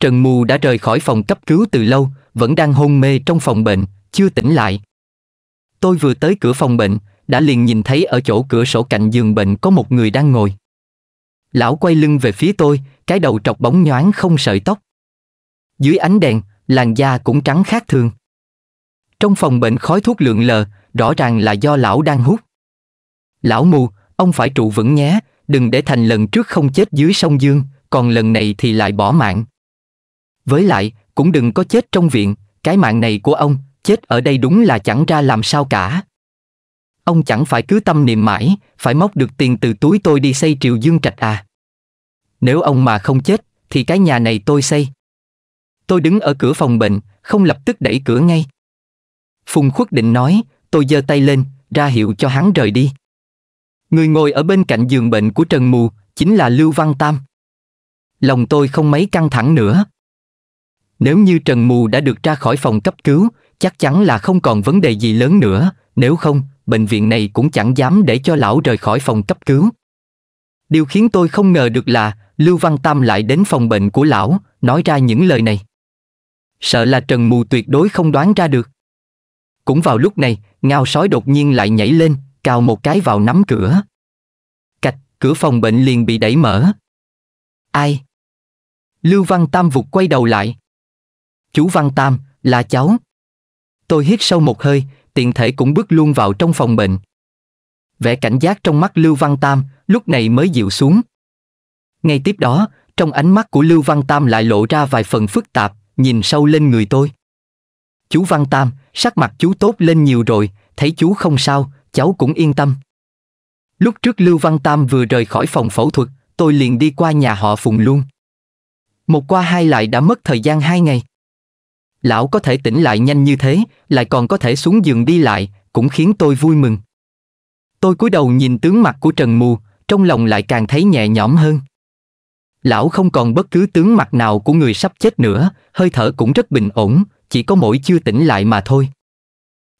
Trần Mù đã rời khỏi phòng cấp cứu từ lâu, vẫn đang hôn mê trong phòng bệnh, chưa tỉnh lại. Tôi vừa tới cửa phòng bệnh, đã liền nhìn thấy ở chỗ cửa sổ cạnh giường bệnh có một người đang ngồi. Lão quay lưng về phía tôi, cái đầu trọc bóng nhoáng không sợi tóc. Dưới ánh đèn, làn da cũng trắng khác thường. Trong phòng bệnh khói thuốc lượng lờ, rõ ràng là do lão đang hút. Lão mù, ông phải trụ vững nhé, đừng để thành lần trước không chết dưới sông Dương, còn lần này thì lại bỏ mạng. Với lại, cũng đừng có chết trong viện, cái mạng này của ông, chết ở đây đúng là chẳng ra làm sao cả ông chẳng phải cứ tâm niệm mãi, phải móc được tiền từ túi tôi đi xây Triều Dương Trạch à. Nếu ông mà không chết, thì cái nhà này tôi xây. Tôi đứng ở cửa phòng bệnh, không lập tức đẩy cửa ngay. Phùng khuất định nói, tôi giơ tay lên, ra hiệu cho hắn rời đi. Người ngồi ở bên cạnh giường bệnh của Trần Mù chính là Lưu Văn Tam. Lòng tôi không mấy căng thẳng nữa. Nếu như Trần Mù đã được ra khỏi phòng cấp cứu, chắc chắn là không còn vấn đề gì lớn nữa, nếu không, bệnh viện này cũng chẳng dám để cho lão rời khỏi phòng cấp cứu. Điều khiến tôi không ngờ được là Lưu Văn Tam lại đến phòng bệnh của lão, nói ra những lời này. Sợ là Trần Mù tuyệt đối không đoán ra được. Cũng vào lúc này, ngao sói đột nhiên lại nhảy lên, cào một cái vào nắm cửa. Cạch, cửa phòng bệnh liền bị đẩy mở. Ai? Lưu Văn Tam vụt quay đầu lại. Chú Văn Tam, là cháu. Tôi hít sâu một hơi, tiện thể cũng bước luôn vào trong phòng bệnh. Vẻ cảnh giác trong mắt Lưu Văn Tam lúc này mới dịu xuống. Ngay tiếp đó, trong ánh mắt của Lưu Văn Tam lại lộ ra vài phần phức tạp, nhìn sâu lên người tôi. Chú Văn Tam, sắc mặt chú tốt lên nhiều rồi, thấy chú không sao, cháu cũng yên tâm. Lúc trước Lưu Văn Tam vừa rời khỏi phòng phẫu thuật, tôi liền đi qua nhà họ Phùng luôn. Một qua hai lại đã mất thời gian hai ngày lão có thể tỉnh lại nhanh như thế, lại còn có thể xuống giường đi lại, cũng khiến tôi vui mừng. Tôi cúi đầu nhìn tướng mặt của Trần Mù, trong lòng lại càng thấy nhẹ nhõm hơn. Lão không còn bất cứ tướng mặt nào của người sắp chết nữa, hơi thở cũng rất bình ổn, chỉ có mỗi chưa tỉnh lại mà thôi.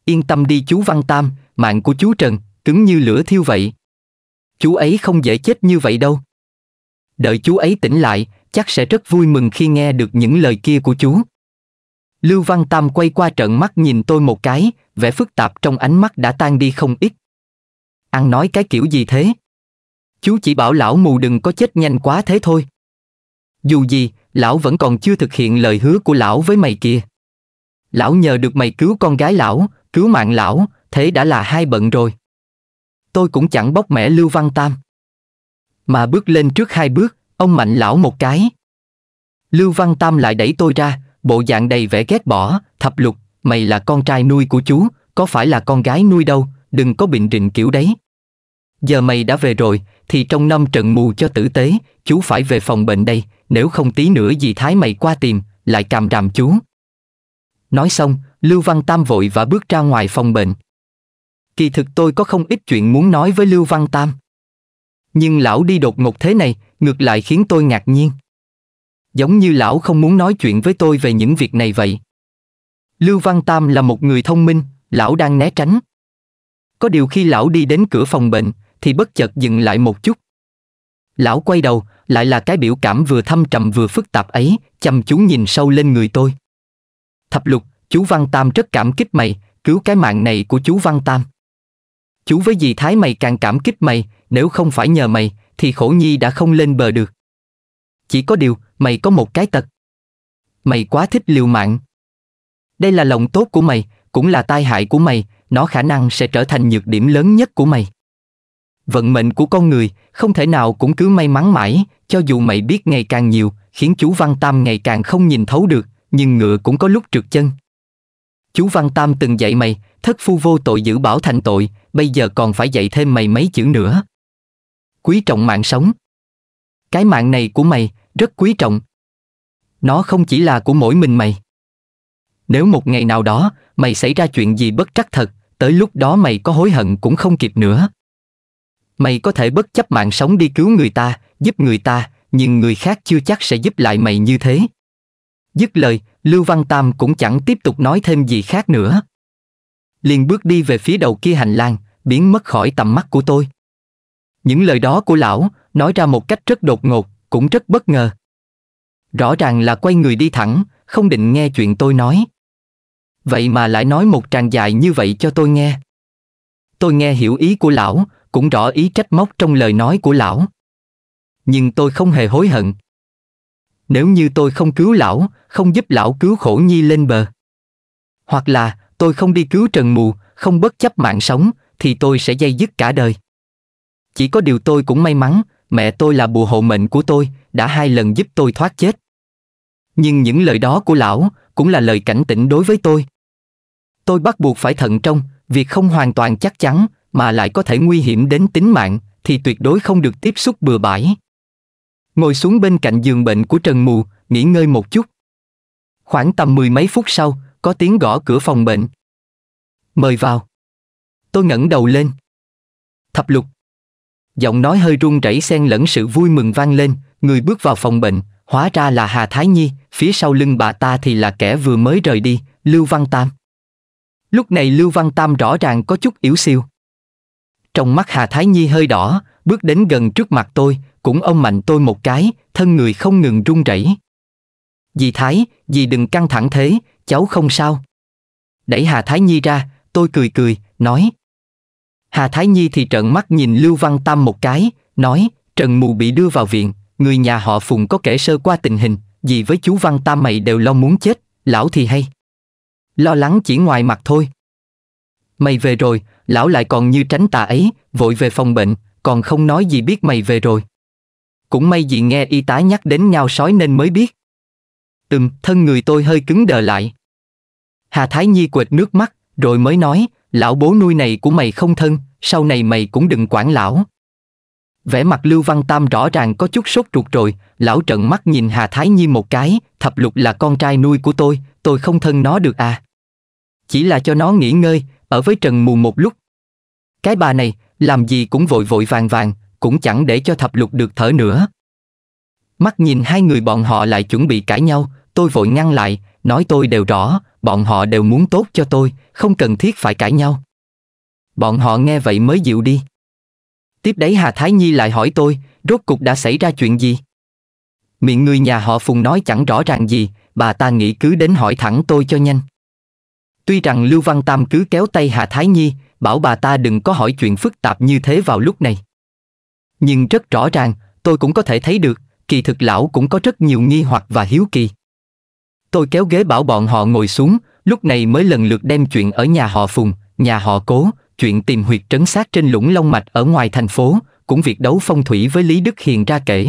Yên tâm đi chú Văn Tam, mạng của chú Trần, cứng như lửa thiêu vậy. Chú ấy không dễ chết như vậy đâu. Đợi chú ấy tỉnh lại, chắc sẽ rất vui mừng khi nghe được những lời kia của chú. Lưu Văn Tam quay qua trợn mắt nhìn tôi một cái, vẻ phức tạp trong ánh mắt đã tan đi không ít. Ăn nói cái kiểu gì thế? Chú chỉ bảo lão mù đừng có chết nhanh quá thế thôi. Dù gì, lão vẫn còn chưa thực hiện lời hứa của lão với mày kia. Lão nhờ được mày cứu con gái lão, cứu mạng lão, thế đã là hai bận rồi. Tôi cũng chẳng bóc mẻ Lưu Văn Tam. Mà bước lên trước hai bước, ông mạnh lão một cái. Lưu Văn Tam lại đẩy tôi ra, bộ dạng đầy vẻ ghét bỏ, thập lục, mày là con trai nuôi của chú, có phải là con gái nuôi đâu, đừng có bình rình kiểu đấy. Giờ mày đã về rồi, thì trong năm trận mù cho tử tế, chú phải về phòng bệnh đây, nếu không tí nữa dì thái mày qua tìm, lại càm ràm chú. Nói xong, Lưu Văn Tam vội và bước ra ngoài phòng bệnh. Kỳ thực tôi có không ít chuyện muốn nói với Lưu Văn Tam. Nhưng lão đi đột ngột thế này, ngược lại khiến tôi ngạc nhiên giống như lão không muốn nói chuyện với tôi về những việc này vậy. Lưu Văn Tam là một người thông minh, lão đang né tránh. Có điều khi lão đi đến cửa phòng bệnh, thì bất chợt dừng lại một chút. Lão quay đầu, lại là cái biểu cảm vừa thâm trầm vừa phức tạp ấy, chăm chú nhìn sâu lên người tôi. Thập lục, chú Văn Tam rất cảm kích mày, cứu cái mạng này của chú Văn Tam. Chú với dì Thái mày càng cảm kích mày, nếu không phải nhờ mày, thì khổ nhi đã không lên bờ được chỉ có điều, mày có một cái tật. Mày quá thích liều mạng. Đây là lòng tốt của mày, cũng là tai hại của mày, nó khả năng sẽ trở thành nhược điểm lớn nhất của mày. Vận mệnh của con người không thể nào cũng cứ may mắn mãi, cho dù mày biết ngày càng nhiều, khiến chú Văn Tam ngày càng không nhìn thấu được, nhưng ngựa cũng có lúc trượt chân. Chú Văn Tam từng dạy mày, thất phu vô tội giữ bảo thành tội, bây giờ còn phải dạy thêm mày mấy chữ nữa. Quý trọng mạng sống. Cái mạng này của mày, rất quý trọng. Nó không chỉ là của mỗi mình mày. Nếu một ngày nào đó mày xảy ra chuyện gì bất trắc thật, tới lúc đó mày có hối hận cũng không kịp nữa. Mày có thể bất chấp mạng sống đi cứu người ta, giúp người ta, nhưng người khác chưa chắc sẽ giúp lại mày như thế. Dứt lời, Lưu Văn Tam cũng chẳng tiếp tục nói thêm gì khác nữa. Liền bước đi về phía đầu kia hành lang, biến mất khỏi tầm mắt của tôi. Những lời đó của lão nói ra một cách rất đột ngột, cũng rất bất ngờ. Rõ ràng là quay người đi thẳng, không định nghe chuyện tôi nói. Vậy mà lại nói một tràng dài như vậy cho tôi nghe. Tôi nghe hiểu ý của lão, cũng rõ ý trách móc trong lời nói của lão. Nhưng tôi không hề hối hận. Nếu như tôi không cứu lão, không giúp lão cứu khổ nhi lên bờ. Hoặc là tôi không đi cứu trần mù, không bất chấp mạng sống, thì tôi sẽ dây dứt cả đời. Chỉ có điều tôi cũng may mắn, mẹ tôi là bùa hộ mệnh của tôi, đã hai lần giúp tôi thoát chết. Nhưng những lời đó của lão cũng là lời cảnh tỉnh đối với tôi. Tôi bắt buộc phải thận trọng việc không hoàn toàn chắc chắn mà lại có thể nguy hiểm đến tính mạng thì tuyệt đối không được tiếp xúc bừa bãi. Ngồi xuống bên cạnh giường bệnh của Trần Mù, nghỉ ngơi một chút. Khoảng tầm mười mấy phút sau, có tiếng gõ cửa phòng bệnh. Mời vào. Tôi ngẩng đầu lên. Thập lục giọng nói hơi run rẩy xen lẫn sự vui mừng vang lên, người bước vào phòng bệnh, hóa ra là Hà Thái Nhi, phía sau lưng bà ta thì là kẻ vừa mới rời đi, Lưu Văn Tam. Lúc này Lưu Văn Tam rõ ràng có chút yếu siêu. Trong mắt Hà Thái Nhi hơi đỏ, bước đến gần trước mặt tôi, cũng ôm mạnh tôi một cái, thân người không ngừng run rẩy. Dì Thái, dì đừng căng thẳng thế, cháu không sao. Đẩy Hà Thái Nhi ra, tôi cười cười, nói, Hà Thái Nhi thì trợn mắt nhìn Lưu Văn Tam một cái, nói, Trần Mù bị đưa vào viện, người nhà họ Phùng có kể sơ qua tình hình, gì với chú Văn Tam mày đều lo muốn chết, lão thì hay. Lo lắng chỉ ngoài mặt thôi. Mày về rồi, lão lại còn như tránh tà ấy, vội về phòng bệnh, còn không nói gì biết mày về rồi. Cũng may gì nghe y tá nhắc đến ngao sói nên mới biết. Từng thân người tôi hơi cứng đờ lại. Hà Thái Nhi quệt nước mắt, rồi mới nói, lão bố nuôi này của mày không thân, sau này mày cũng đừng quản lão. Vẻ mặt Lưu Văn Tam rõ ràng có chút sốt ruột rồi, lão trợn mắt nhìn Hà Thái Nhi một cái, thập lục là con trai nuôi của tôi, tôi không thân nó được à. Chỉ là cho nó nghỉ ngơi, ở với Trần Mù một lúc. Cái bà này, làm gì cũng vội vội vàng vàng, cũng chẳng để cho thập lục được thở nữa. Mắt nhìn hai người bọn họ lại chuẩn bị cãi nhau, tôi vội ngăn lại, nói tôi đều rõ, bọn họ đều muốn tốt cho tôi, không cần thiết phải cãi nhau. Bọn họ nghe vậy mới dịu đi. Tiếp đấy Hà Thái Nhi lại hỏi tôi, rốt cục đã xảy ra chuyện gì? Miệng người nhà họ Phùng nói chẳng rõ ràng gì, bà ta nghĩ cứ đến hỏi thẳng tôi cho nhanh. Tuy rằng Lưu Văn Tam cứ kéo tay Hà Thái Nhi, bảo bà ta đừng có hỏi chuyện phức tạp như thế vào lúc này. Nhưng rất rõ ràng, tôi cũng có thể thấy được, kỳ thực lão cũng có rất nhiều nghi hoặc và hiếu kỳ. Tôi kéo ghế bảo bọn họ ngồi xuống, lúc này mới lần lượt đem chuyện ở nhà họ Phùng, nhà họ Cố, chuyện tìm huyệt trấn sát trên lũng long mạch ở ngoài thành phố, cũng việc đấu phong thủy với Lý Đức Hiền ra kể.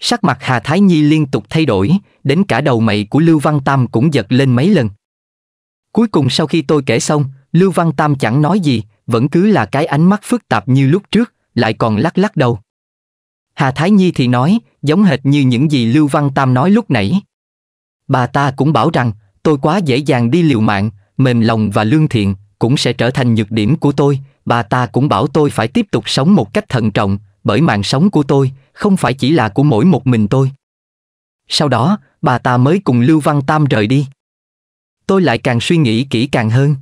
Sắc mặt Hà Thái Nhi liên tục thay đổi, đến cả đầu mày của Lưu Văn Tam cũng giật lên mấy lần. Cuối cùng sau khi tôi kể xong, Lưu Văn Tam chẳng nói gì, vẫn cứ là cái ánh mắt phức tạp như lúc trước, lại còn lắc lắc đầu. Hà Thái Nhi thì nói, giống hệt như những gì Lưu Văn Tam nói lúc nãy. Bà ta cũng bảo rằng, tôi quá dễ dàng đi liều mạng, mềm lòng và lương thiện, cũng sẽ trở thành nhược điểm của tôi bà ta cũng bảo tôi phải tiếp tục sống một cách thận trọng bởi mạng sống của tôi không phải chỉ là của mỗi một mình tôi sau đó bà ta mới cùng lưu văn tam rời đi tôi lại càng suy nghĩ kỹ càng hơn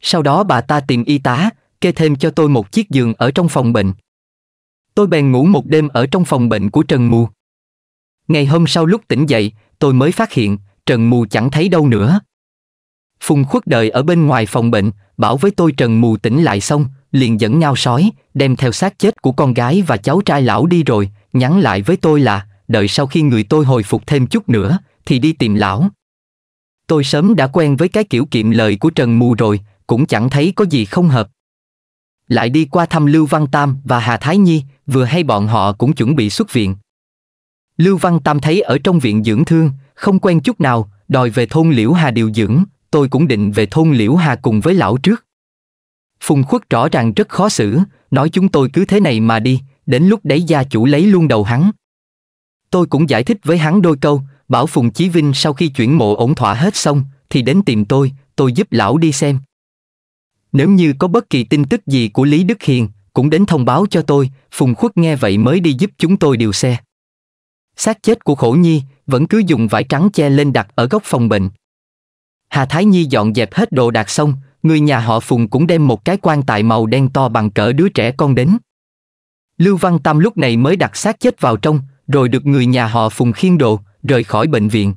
sau đó bà ta tìm y tá kê thêm cho tôi một chiếc giường ở trong phòng bệnh tôi bèn ngủ một đêm ở trong phòng bệnh của trần mù ngày hôm sau lúc tỉnh dậy tôi mới phát hiện trần mù chẳng thấy đâu nữa Phùng khuất đợi ở bên ngoài phòng bệnh, bảo với tôi trần mù tỉnh lại xong, liền dẫn ngao sói, đem theo xác chết của con gái và cháu trai lão đi rồi, nhắn lại với tôi là, đợi sau khi người tôi hồi phục thêm chút nữa, thì đi tìm lão. Tôi sớm đã quen với cái kiểu kiệm lời của Trần Mù rồi, cũng chẳng thấy có gì không hợp. Lại đi qua thăm Lưu Văn Tam và Hà Thái Nhi, vừa hay bọn họ cũng chuẩn bị xuất viện. Lưu Văn Tam thấy ở trong viện dưỡng thương, không quen chút nào, đòi về thôn Liễu Hà điều dưỡng, tôi cũng định về thôn Liễu Hà cùng với lão trước. Phùng khuất rõ ràng rất khó xử, nói chúng tôi cứ thế này mà đi, đến lúc đấy gia chủ lấy luôn đầu hắn. Tôi cũng giải thích với hắn đôi câu, bảo Phùng Chí Vinh sau khi chuyển mộ ổn thỏa hết xong, thì đến tìm tôi, tôi giúp lão đi xem. Nếu như có bất kỳ tin tức gì của Lý Đức Hiền, cũng đến thông báo cho tôi, Phùng Khuất nghe vậy mới đi giúp chúng tôi điều xe. Xác chết của Khổ Nhi vẫn cứ dùng vải trắng che lên đặt ở góc phòng bệnh. Hà Thái Nhi dọn dẹp hết đồ đạc xong, người nhà họ Phùng cũng đem một cái quan tài màu đen to bằng cỡ đứa trẻ con đến. Lưu Văn Tam lúc này mới đặt xác chết vào trong, rồi được người nhà họ Phùng khiên đồ, rời khỏi bệnh viện.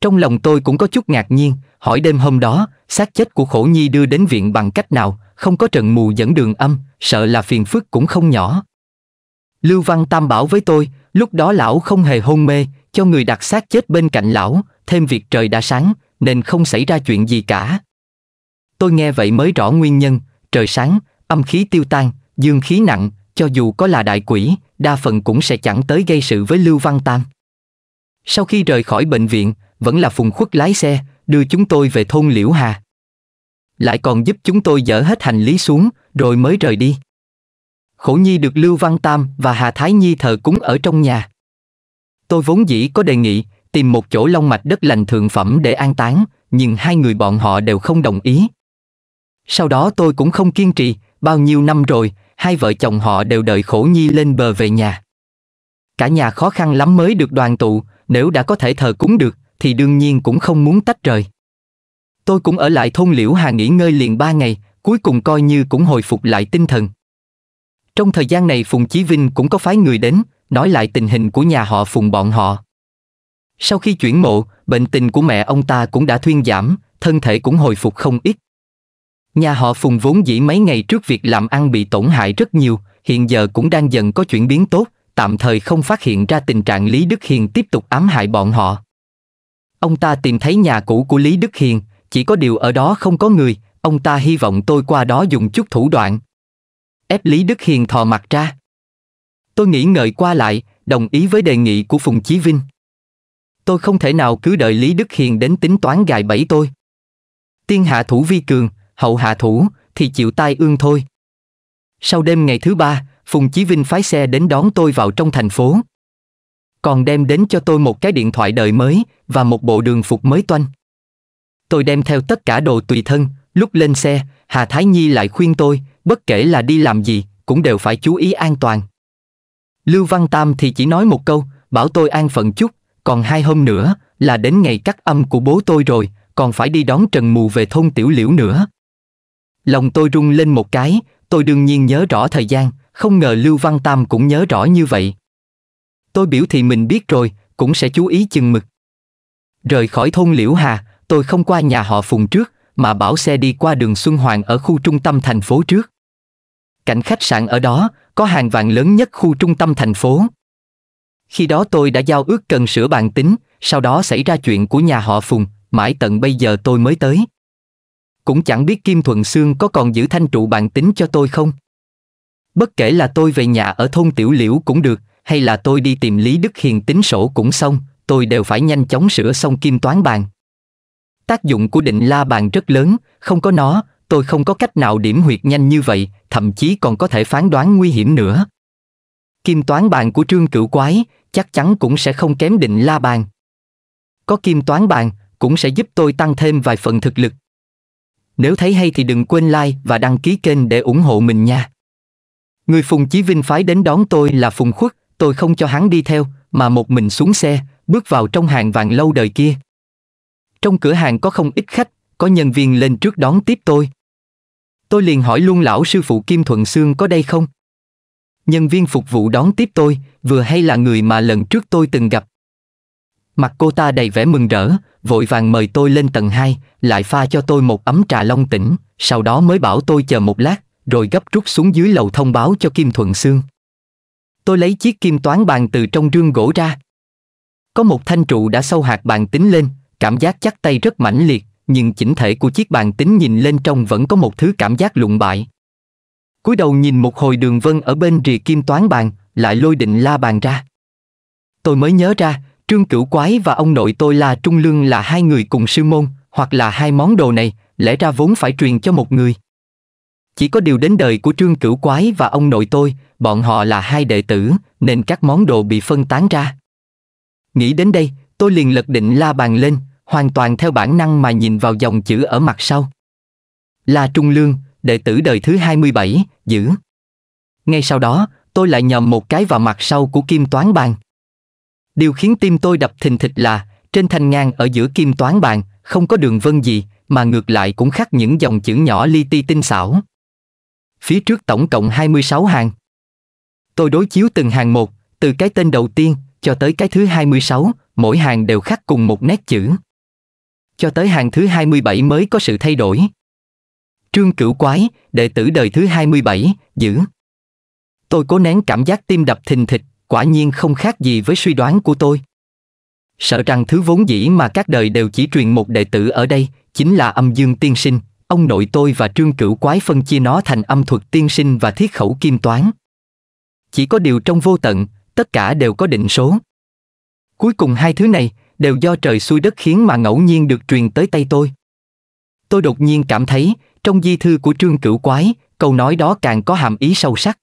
Trong lòng tôi cũng có chút ngạc nhiên, hỏi đêm hôm đó, xác chết của Khổ Nhi đưa đến viện bằng cách nào, không có trần mù dẫn đường âm, sợ là phiền phức cũng không nhỏ. Lưu Văn Tam bảo với tôi, lúc đó lão không hề hôn mê, cho người đặt xác chết bên cạnh lão, thêm việc trời đã sáng, nên không xảy ra chuyện gì cả. Tôi nghe vậy mới rõ nguyên nhân, trời sáng, âm khí tiêu tan, dương khí nặng, cho dù có là đại quỷ, đa phần cũng sẽ chẳng tới gây sự với Lưu Văn Tam. Sau khi rời khỏi bệnh viện, vẫn là Phùng Khuất lái xe, đưa chúng tôi về thôn Liễu Hà. Lại còn giúp chúng tôi dỡ hết hành lý xuống, rồi mới rời đi. Khổ Nhi được Lưu Văn Tam và Hà Thái Nhi thờ cúng ở trong nhà. Tôi vốn dĩ có đề nghị tìm một chỗ long mạch đất lành thượng phẩm để an táng, nhưng hai người bọn họ đều không đồng ý. Sau đó tôi cũng không kiên trì, bao nhiêu năm rồi, hai vợ chồng họ đều đợi khổ nhi lên bờ về nhà. Cả nhà khó khăn lắm mới được đoàn tụ, nếu đã có thể thờ cúng được, thì đương nhiên cũng không muốn tách rời. Tôi cũng ở lại thôn Liễu Hà nghỉ ngơi liền ba ngày, cuối cùng coi như cũng hồi phục lại tinh thần. Trong thời gian này Phùng Chí Vinh cũng có phái người đến, nói lại tình hình của nhà họ Phùng bọn họ. Sau khi chuyển mộ, bệnh tình của mẹ ông ta cũng đã thuyên giảm, thân thể cũng hồi phục không ít. Nhà họ Phùng vốn dĩ mấy ngày trước việc làm ăn bị tổn hại rất nhiều, hiện giờ cũng đang dần có chuyển biến tốt, tạm thời không phát hiện ra tình trạng Lý Đức Hiền tiếp tục ám hại bọn họ. Ông ta tìm thấy nhà cũ của Lý Đức Hiền, chỉ có điều ở đó không có người, ông ta hy vọng tôi qua đó dùng chút thủ đoạn. Ép Lý Đức Hiền thò mặt ra. Tôi nghĩ ngợi qua lại, đồng ý với đề nghị của Phùng Chí Vinh tôi không thể nào cứ đợi Lý Đức Hiền đến tính toán gài bẫy tôi. Tiên hạ thủ vi cường, hậu hạ thủ, thì chịu tai ương thôi. Sau đêm ngày thứ ba, Phùng Chí Vinh phái xe đến đón tôi vào trong thành phố. Còn đem đến cho tôi một cái điện thoại đời mới và một bộ đường phục mới toanh. Tôi đem theo tất cả đồ tùy thân, lúc lên xe, Hà Thái Nhi lại khuyên tôi, bất kể là đi làm gì, cũng đều phải chú ý an toàn. Lưu Văn Tam thì chỉ nói một câu, bảo tôi an phận chút, còn hai hôm nữa là đến ngày cắt âm của bố tôi rồi, còn phải đi đón Trần Mù về thôn Tiểu Liễu nữa. Lòng tôi rung lên một cái, tôi đương nhiên nhớ rõ thời gian, không ngờ Lưu Văn Tam cũng nhớ rõ như vậy. Tôi biểu thì mình biết rồi, cũng sẽ chú ý chừng mực. Rời khỏi thôn Liễu Hà, tôi không qua nhà họ Phùng trước, mà bảo xe đi qua đường Xuân Hoàng ở khu trung tâm thành phố trước. Cảnh khách sạn ở đó, có hàng vàng lớn nhất khu trung tâm thành phố. Khi đó tôi đã giao ước cần sửa bàn tính, sau đó xảy ra chuyện của nhà họ Phùng, mãi tận bây giờ tôi mới tới. Cũng chẳng biết Kim Thuận Sương có còn giữ thanh trụ bàn tính cho tôi không. Bất kể là tôi về nhà ở thôn Tiểu Liễu cũng được, hay là tôi đi tìm Lý Đức Hiền tính sổ cũng xong, tôi đều phải nhanh chóng sửa xong kim toán bàn. Tác dụng của định la bàn rất lớn, không có nó, tôi không có cách nào điểm huyệt nhanh như vậy, thậm chí còn có thể phán đoán nguy hiểm nữa. Kim toán bàn của trương cửu quái, chắc chắn cũng sẽ không kém định la bàn. Có kim toán bàn cũng sẽ giúp tôi tăng thêm vài phần thực lực. Nếu thấy hay thì đừng quên like và đăng ký kênh để ủng hộ mình nha. Người Phùng Chí Vinh phái đến đón tôi là Phùng Khuất, tôi không cho hắn đi theo, mà một mình xuống xe, bước vào trong hàng vàng lâu đời kia. Trong cửa hàng có không ít khách, có nhân viên lên trước đón tiếp tôi. Tôi liền hỏi luôn lão sư phụ Kim Thuận Sương có đây không? nhân viên phục vụ đón tiếp tôi, vừa hay là người mà lần trước tôi từng gặp. Mặt cô ta đầy vẻ mừng rỡ, vội vàng mời tôi lên tầng 2, lại pha cho tôi một ấm trà long tỉnh, sau đó mới bảo tôi chờ một lát, rồi gấp rút xuống dưới lầu thông báo cho Kim Thuận Sương. Tôi lấy chiếc kim toán bàn từ trong rương gỗ ra. Có một thanh trụ đã sâu hạt bàn tính lên, cảm giác chắc tay rất mãnh liệt, nhưng chỉnh thể của chiếc bàn tính nhìn lên trong vẫn có một thứ cảm giác lụng bại cúi đầu nhìn một hồi đường vân ở bên rìa kim toán bàn, lại lôi định la bàn ra. Tôi mới nhớ ra, Trương Cửu Quái và ông nội tôi là Trung Lương là hai người cùng sư môn, hoặc là hai món đồ này, lẽ ra vốn phải truyền cho một người. Chỉ có điều đến đời của Trương Cửu Quái và ông nội tôi, bọn họ là hai đệ tử, nên các món đồ bị phân tán ra. Nghĩ đến đây, tôi liền lật định la bàn lên, hoàn toàn theo bản năng mà nhìn vào dòng chữ ở mặt sau. La Trung Lương, đệ tử đời thứ 27, giữ. Ngay sau đó, tôi lại nhầm một cái vào mặt sau của kim toán bàn. Điều khiến tim tôi đập thình thịch là, trên thanh ngang ở giữa kim toán bàn, không có đường vân gì, mà ngược lại cũng khắc những dòng chữ nhỏ li ti tinh xảo. Phía trước tổng cộng 26 hàng. Tôi đối chiếu từng hàng một, từ cái tên đầu tiên cho tới cái thứ 26, mỗi hàng đều khắc cùng một nét chữ. Cho tới hàng thứ 27 mới có sự thay đổi. Trương Cửu Quái, đệ tử đời thứ 27, giữ. Tôi cố nén cảm giác tim đập thình thịch, quả nhiên không khác gì với suy đoán của tôi. Sợ rằng thứ vốn dĩ mà các đời đều chỉ truyền một đệ tử ở đây, chính là âm dương tiên sinh, ông nội tôi và trương cửu quái phân chia nó thành âm thuật tiên sinh và thiết khẩu kim toán. Chỉ có điều trong vô tận, tất cả đều có định số. Cuối cùng hai thứ này đều do trời xuôi đất khiến mà ngẫu nhiên được truyền tới tay tôi. Tôi đột nhiên cảm thấy trong di thư của Trương Cửu Quái, câu nói đó càng có hàm ý sâu sắc.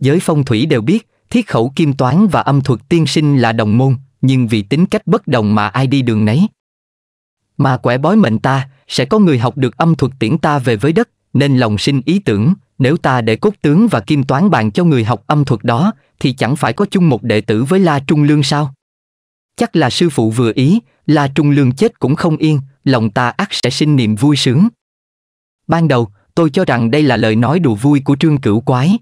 Giới phong thủy đều biết, thiết khẩu kim toán và âm thuật tiên sinh là đồng môn, nhưng vì tính cách bất đồng mà ai đi đường nấy. Mà quẻ bói mệnh ta, sẽ có người học được âm thuật tiễn ta về với đất, nên lòng sinh ý tưởng, nếu ta để cốt tướng và kim toán bàn cho người học âm thuật đó, thì chẳng phải có chung một đệ tử với La Trung Lương sao? Chắc là sư phụ vừa ý, La Trung Lương chết cũng không yên, lòng ta ắt sẽ sinh niềm vui sướng. Ban đầu, tôi cho rằng đây là lời nói đùa vui của trương cửu quái.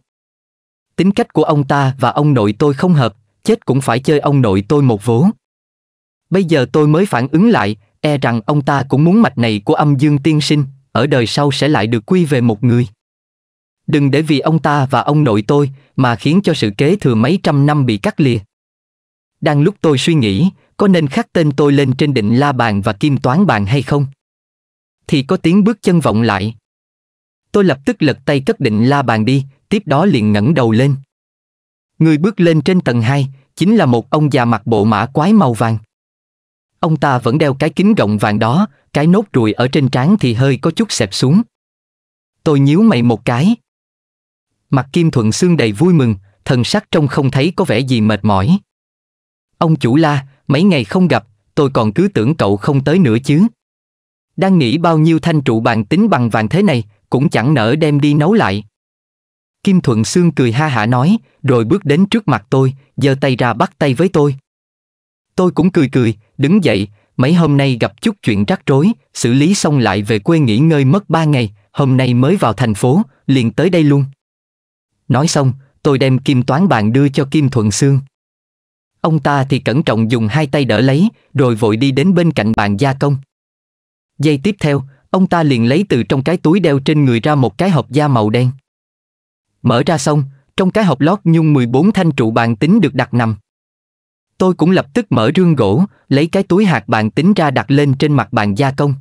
Tính cách của ông ta và ông nội tôi không hợp, chết cũng phải chơi ông nội tôi một vố. Bây giờ tôi mới phản ứng lại, e rằng ông ta cũng muốn mạch này của âm dương tiên sinh, ở đời sau sẽ lại được quy về một người. Đừng để vì ông ta và ông nội tôi mà khiến cho sự kế thừa mấy trăm năm bị cắt lìa. Đang lúc tôi suy nghĩ, có nên khắc tên tôi lên trên định la bàn và kim toán bàn hay không? thì có tiếng bước chân vọng lại. Tôi lập tức lật tay cất định la bàn đi, tiếp đó liền ngẩng đầu lên. Người bước lên trên tầng 2, chính là một ông già mặc bộ mã quái màu vàng. Ông ta vẫn đeo cái kính gọng vàng đó, cái nốt ruồi ở trên trán thì hơi có chút xẹp xuống. Tôi nhíu mày một cái. Mặt Kim Thuận xương đầy vui mừng, thần sắc trông không thấy có vẻ gì mệt mỏi. Ông chủ la, mấy ngày không gặp, tôi còn cứ tưởng cậu không tới nữa chứ đang nghĩ bao nhiêu thanh trụ bàn tính bằng vàng thế này, cũng chẳng nỡ đem đi nấu lại. Kim Thuận Sương cười ha hả nói, rồi bước đến trước mặt tôi, giơ tay ra bắt tay với tôi. Tôi cũng cười cười, đứng dậy, mấy hôm nay gặp chút chuyện rắc rối, xử lý xong lại về quê nghỉ ngơi mất ba ngày, hôm nay mới vào thành phố, liền tới đây luôn. Nói xong, tôi đem kim toán bàn đưa cho Kim Thuận Sương. Ông ta thì cẩn trọng dùng hai tay đỡ lấy, rồi vội đi đến bên cạnh bàn gia công. Giây tiếp theo, ông ta liền lấy từ trong cái túi đeo trên người ra một cái hộp da màu đen. Mở ra xong, trong cái hộp lót nhung 14 thanh trụ bàn tính được đặt nằm. Tôi cũng lập tức mở rương gỗ, lấy cái túi hạt bàn tính ra đặt lên trên mặt bàn gia công.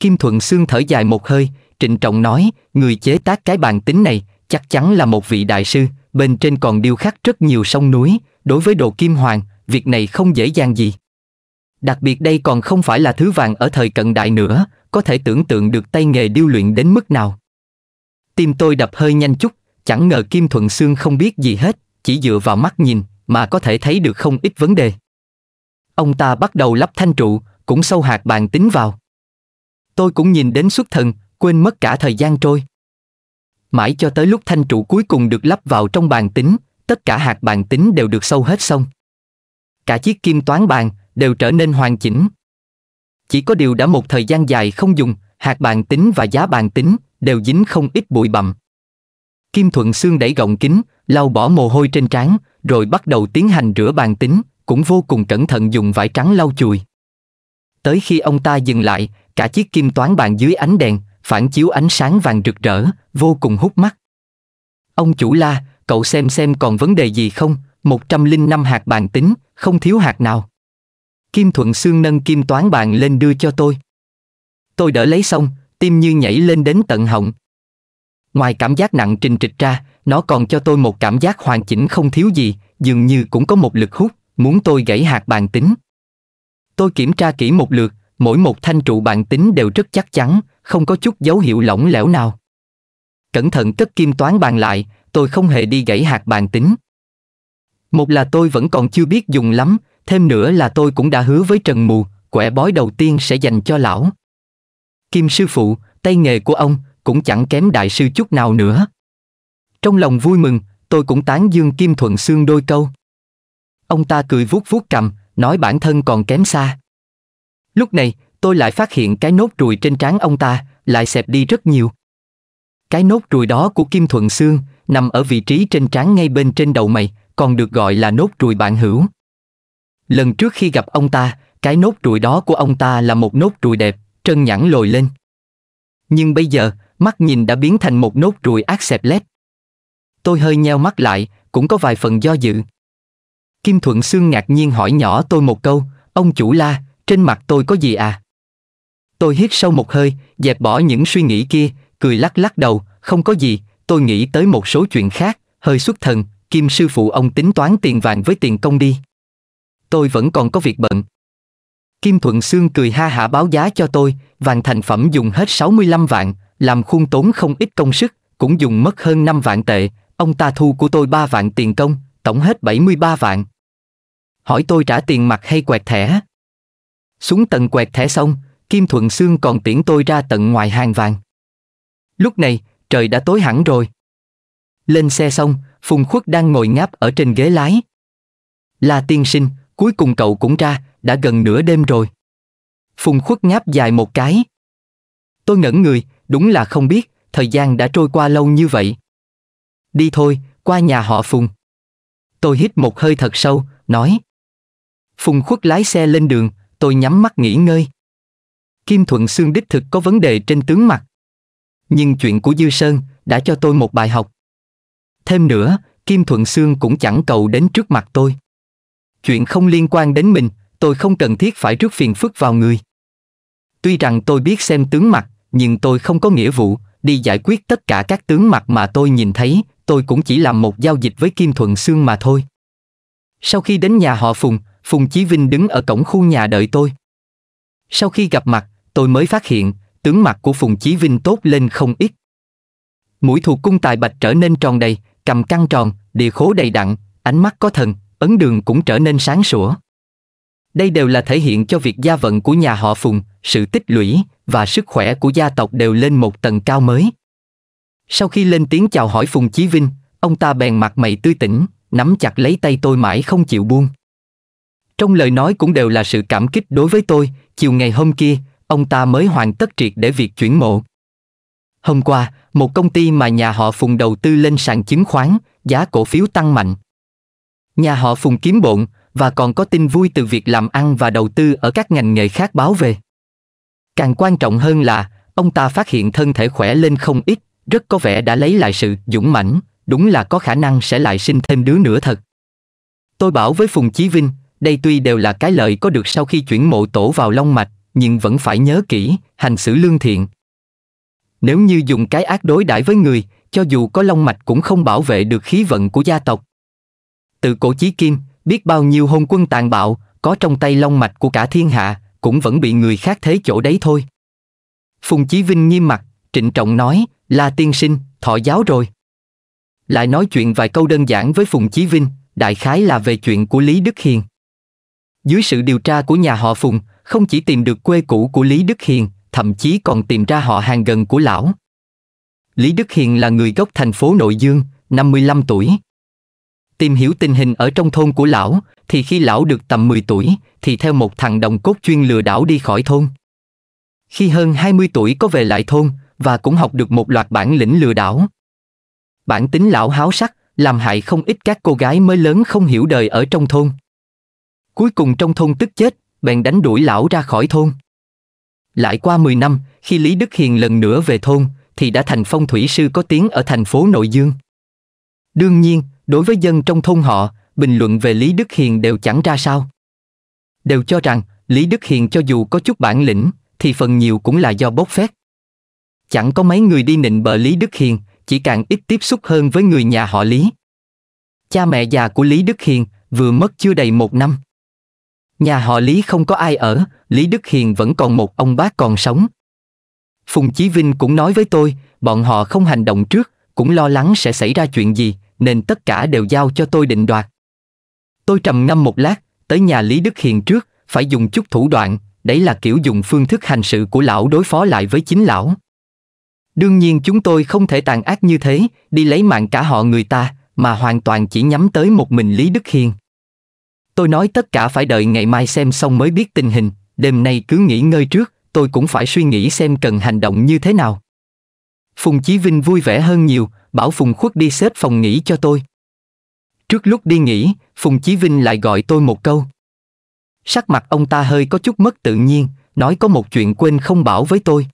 Kim Thuận Sương thở dài một hơi, trịnh trọng nói, người chế tác cái bàn tính này chắc chắn là một vị đại sư, bên trên còn điêu khắc rất nhiều sông núi, đối với đồ kim hoàng, việc này không dễ dàng gì. Đặc biệt đây còn không phải là thứ vàng ở thời cận đại nữa, có thể tưởng tượng được tay nghề điêu luyện đến mức nào. Tim tôi đập hơi nhanh chút, chẳng ngờ Kim Thuận Sương không biết gì hết, chỉ dựa vào mắt nhìn mà có thể thấy được không ít vấn đề. Ông ta bắt đầu lắp thanh trụ, cũng sâu hạt bàn tính vào. Tôi cũng nhìn đến xuất thần, quên mất cả thời gian trôi. Mãi cho tới lúc thanh trụ cuối cùng được lắp vào trong bàn tính, tất cả hạt bàn tính đều được sâu hết xong. Cả chiếc kim toán bàn, đều trở nên hoàn chỉnh. Chỉ có điều đã một thời gian dài không dùng, hạt bàn tính và giá bàn tính đều dính không ít bụi bặm. Kim Thuận xương đẩy gọng kính, lau bỏ mồ hôi trên trán, rồi bắt đầu tiến hành rửa bàn tính, cũng vô cùng cẩn thận dùng vải trắng lau chùi. Tới khi ông ta dừng lại, cả chiếc kim toán bàn dưới ánh đèn, phản chiếu ánh sáng vàng rực rỡ, vô cùng hút mắt. Ông chủ la, cậu xem xem còn vấn đề gì không, 105 hạt bàn tính, không thiếu hạt nào. Kim Thuận Sương nâng kim toán bàn lên đưa cho tôi. Tôi đỡ lấy xong, tim như nhảy lên đến tận họng. Ngoài cảm giác nặng trình trịch ra, nó còn cho tôi một cảm giác hoàn chỉnh không thiếu gì, dường như cũng có một lực hút, muốn tôi gãy hạt bàn tính. Tôi kiểm tra kỹ một lượt, mỗi một thanh trụ bàn tính đều rất chắc chắn, không có chút dấu hiệu lỏng lẻo nào. Cẩn thận cất kim toán bàn lại, tôi không hề đi gãy hạt bàn tính. Một là tôi vẫn còn chưa biết dùng lắm, Thêm nữa là tôi cũng đã hứa với Trần Mù, quẻ bói đầu tiên sẽ dành cho lão. Kim sư phụ, tay nghề của ông cũng chẳng kém đại sư chút nào nữa. Trong lòng vui mừng, tôi cũng tán dương Kim Thuận Xương đôi câu. Ông ta cười vuốt vuốt cầm, nói bản thân còn kém xa. Lúc này, tôi lại phát hiện cái nốt ruồi trên trán ông ta lại xẹp đi rất nhiều. Cái nốt ruồi đó của Kim Thuận Xương nằm ở vị trí trên trán ngay bên trên đầu mày, còn được gọi là nốt ruồi bạn hữu. Lần trước khi gặp ông ta, cái nốt ruồi đó của ông ta là một nốt ruồi đẹp, trơn nhẵn lồi lên. Nhưng bây giờ, mắt nhìn đã biến thành một nốt ruồi ác xẹp lét. Tôi hơi nheo mắt lại, cũng có vài phần do dự. Kim Thuận Sương ngạc nhiên hỏi nhỏ tôi một câu, ông chủ la, trên mặt tôi có gì à? Tôi hít sâu một hơi, dẹp bỏ những suy nghĩ kia, cười lắc lắc đầu, không có gì, tôi nghĩ tới một số chuyện khác, hơi xuất thần, Kim sư phụ ông tính toán tiền vàng với tiền công đi tôi vẫn còn có việc bận. Kim Thuận Sương cười ha hả báo giá cho tôi, vàng thành phẩm dùng hết 65 vạn, làm khuôn tốn không ít công sức, cũng dùng mất hơn 5 vạn tệ, ông ta thu của tôi 3 vạn tiền công, tổng hết 73 vạn. Hỏi tôi trả tiền mặt hay quẹt thẻ? Xuống tầng quẹt thẻ xong, Kim Thuận Sương còn tiễn tôi ra tận ngoài hàng vàng. Lúc này, trời đã tối hẳn rồi. Lên xe xong, Phùng Khuất đang ngồi ngáp ở trên ghế lái. La tiên sinh, cuối cùng cậu cũng ra, đã gần nửa đêm rồi. Phùng khuất ngáp dài một cái. Tôi ngẩn người, đúng là không biết, thời gian đã trôi qua lâu như vậy. Đi thôi, qua nhà họ Phùng. Tôi hít một hơi thật sâu, nói. Phùng khuất lái xe lên đường, tôi nhắm mắt nghỉ ngơi. Kim Thuận Sương đích thực có vấn đề trên tướng mặt. Nhưng chuyện của Dư Sơn đã cho tôi một bài học. Thêm nữa, Kim Thuận Sương cũng chẳng cầu đến trước mặt tôi chuyện không liên quan đến mình, tôi không cần thiết phải rước phiền phức vào người. Tuy rằng tôi biết xem tướng mặt, nhưng tôi không có nghĩa vụ đi giải quyết tất cả các tướng mặt mà tôi nhìn thấy, tôi cũng chỉ làm một giao dịch với Kim Thuận Sương mà thôi. Sau khi đến nhà họ Phùng, Phùng Chí Vinh đứng ở cổng khu nhà đợi tôi. Sau khi gặp mặt, tôi mới phát hiện, tướng mặt của Phùng Chí Vinh tốt lên không ít. Mũi thuộc cung tài bạch trở nên tròn đầy, cầm căng tròn, địa khố đầy đặn, ánh mắt có thần, ấn đường cũng trở nên sáng sủa. Đây đều là thể hiện cho việc gia vận của nhà họ Phùng, sự tích lũy và sức khỏe của gia tộc đều lên một tầng cao mới. Sau khi lên tiếng chào hỏi Phùng Chí Vinh, ông ta bèn mặt mày tươi tỉnh, nắm chặt lấy tay tôi mãi không chịu buông. Trong lời nói cũng đều là sự cảm kích đối với tôi, chiều ngày hôm kia, ông ta mới hoàn tất triệt để việc chuyển mộ. Hôm qua, một công ty mà nhà họ Phùng đầu tư lên sàn chứng khoán, giá cổ phiếu tăng mạnh, Nhà họ Phùng kiếm bộn và còn có tin vui từ việc làm ăn và đầu tư ở các ngành nghề khác báo về. Càng quan trọng hơn là, ông ta phát hiện thân thể khỏe lên không ít, rất có vẻ đã lấy lại sự dũng mãnh, đúng là có khả năng sẽ lại sinh thêm đứa nữa thật. Tôi bảo với Phùng Chí Vinh, đây tuy đều là cái lợi có được sau khi chuyển mộ tổ vào Long Mạch, nhưng vẫn phải nhớ kỹ, hành xử lương thiện. Nếu như dùng cái ác đối đãi với người, cho dù có Long Mạch cũng không bảo vệ được khí vận của gia tộc từ cổ chí kim, biết bao nhiêu hôn quân tàn bạo, có trong tay long mạch của cả thiên hạ, cũng vẫn bị người khác thế chỗ đấy thôi. Phùng Chí Vinh nghiêm mặt, trịnh trọng nói, là tiên sinh, thọ giáo rồi. Lại nói chuyện vài câu đơn giản với Phùng Chí Vinh, đại khái là về chuyện của Lý Đức Hiền. Dưới sự điều tra của nhà họ Phùng, không chỉ tìm được quê cũ của Lý Đức Hiền, thậm chí còn tìm ra họ hàng gần của lão. Lý Đức Hiền là người gốc thành phố Nội Dương, 55 tuổi tìm hiểu tình hình ở trong thôn của lão, thì khi lão được tầm 10 tuổi, thì theo một thằng đồng cốt chuyên lừa đảo đi khỏi thôn. Khi hơn 20 tuổi có về lại thôn, và cũng học được một loạt bản lĩnh lừa đảo. Bản tính lão háo sắc, làm hại không ít các cô gái mới lớn không hiểu đời ở trong thôn. Cuối cùng trong thôn tức chết, bèn đánh đuổi lão ra khỏi thôn. Lại qua 10 năm, khi Lý Đức Hiền lần nữa về thôn, thì đã thành phong thủy sư có tiếng ở thành phố Nội Dương. Đương nhiên, đối với dân trong thôn họ, bình luận về Lý Đức Hiền đều chẳng ra sao. Đều cho rằng, Lý Đức Hiền cho dù có chút bản lĩnh, thì phần nhiều cũng là do bốc phét. Chẳng có mấy người đi nịnh bợ Lý Đức Hiền, chỉ càng ít tiếp xúc hơn với người nhà họ Lý. Cha mẹ già của Lý Đức Hiền vừa mất chưa đầy một năm. Nhà họ Lý không có ai ở, Lý Đức Hiền vẫn còn một ông bác còn sống. Phùng Chí Vinh cũng nói với tôi, bọn họ không hành động trước, cũng lo lắng sẽ xảy ra chuyện gì, nên tất cả đều giao cho tôi định đoạt. Tôi trầm ngâm một lát, tới nhà Lý Đức Hiền trước, phải dùng chút thủ đoạn, đấy là kiểu dùng phương thức hành sự của lão đối phó lại với chính lão. Đương nhiên chúng tôi không thể tàn ác như thế, đi lấy mạng cả họ người ta, mà hoàn toàn chỉ nhắm tới một mình Lý Đức Hiền. Tôi nói tất cả phải đợi ngày mai xem xong mới biết tình hình, đêm nay cứ nghỉ ngơi trước, tôi cũng phải suy nghĩ xem cần hành động như thế nào. Phùng Chí Vinh vui vẻ hơn nhiều, bảo Phùng Khuất đi xếp phòng nghỉ cho tôi. Trước lúc đi nghỉ, Phùng Chí Vinh lại gọi tôi một câu. Sắc mặt ông ta hơi có chút mất tự nhiên, nói có một chuyện quên không bảo với tôi.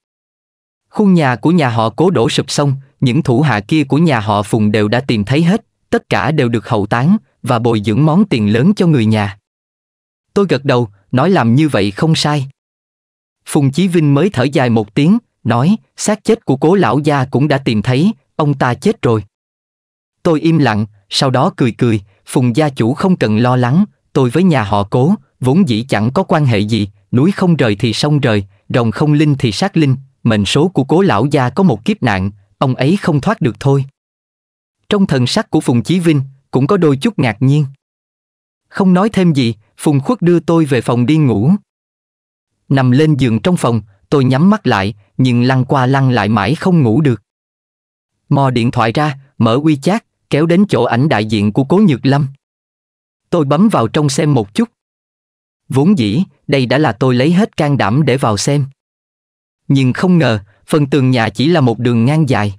Khu nhà của nhà họ cố đổ sụp xong, những thủ hạ kia của nhà họ Phùng đều đã tìm thấy hết, tất cả đều được hậu tán và bồi dưỡng món tiền lớn cho người nhà. Tôi gật đầu, nói làm như vậy không sai. Phùng Chí Vinh mới thở dài một tiếng, nói, xác chết của cố lão gia cũng đã tìm thấy, ông ta chết rồi. Tôi im lặng, sau đó cười cười, Phùng gia chủ không cần lo lắng, tôi với nhà họ cố, vốn dĩ chẳng có quan hệ gì, núi không rời thì sông rời, rồng không linh thì sát linh, mệnh số của cố lão gia có một kiếp nạn, ông ấy không thoát được thôi. Trong thần sắc của Phùng Chí Vinh, cũng có đôi chút ngạc nhiên. Không nói thêm gì, Phùng Khuất đưa tôi về phòng đi ngủ. Nằm lên giường trong phòng, tôi nhắm mắt lại, nhưng lăn qua lăn lại mãi không ngủ được mò điện thoại ra, mở WeChat, kéo đến chỗ ảnh đại diện của Cố Nhược Lâm. Tôi bấm vào trong xem một chút. Vốn dĩ, đây đã là tôi lấy hết can đảm để vào xem. Nhưng không ngờ, phần tường nhà chỉ là một đường ngang dài.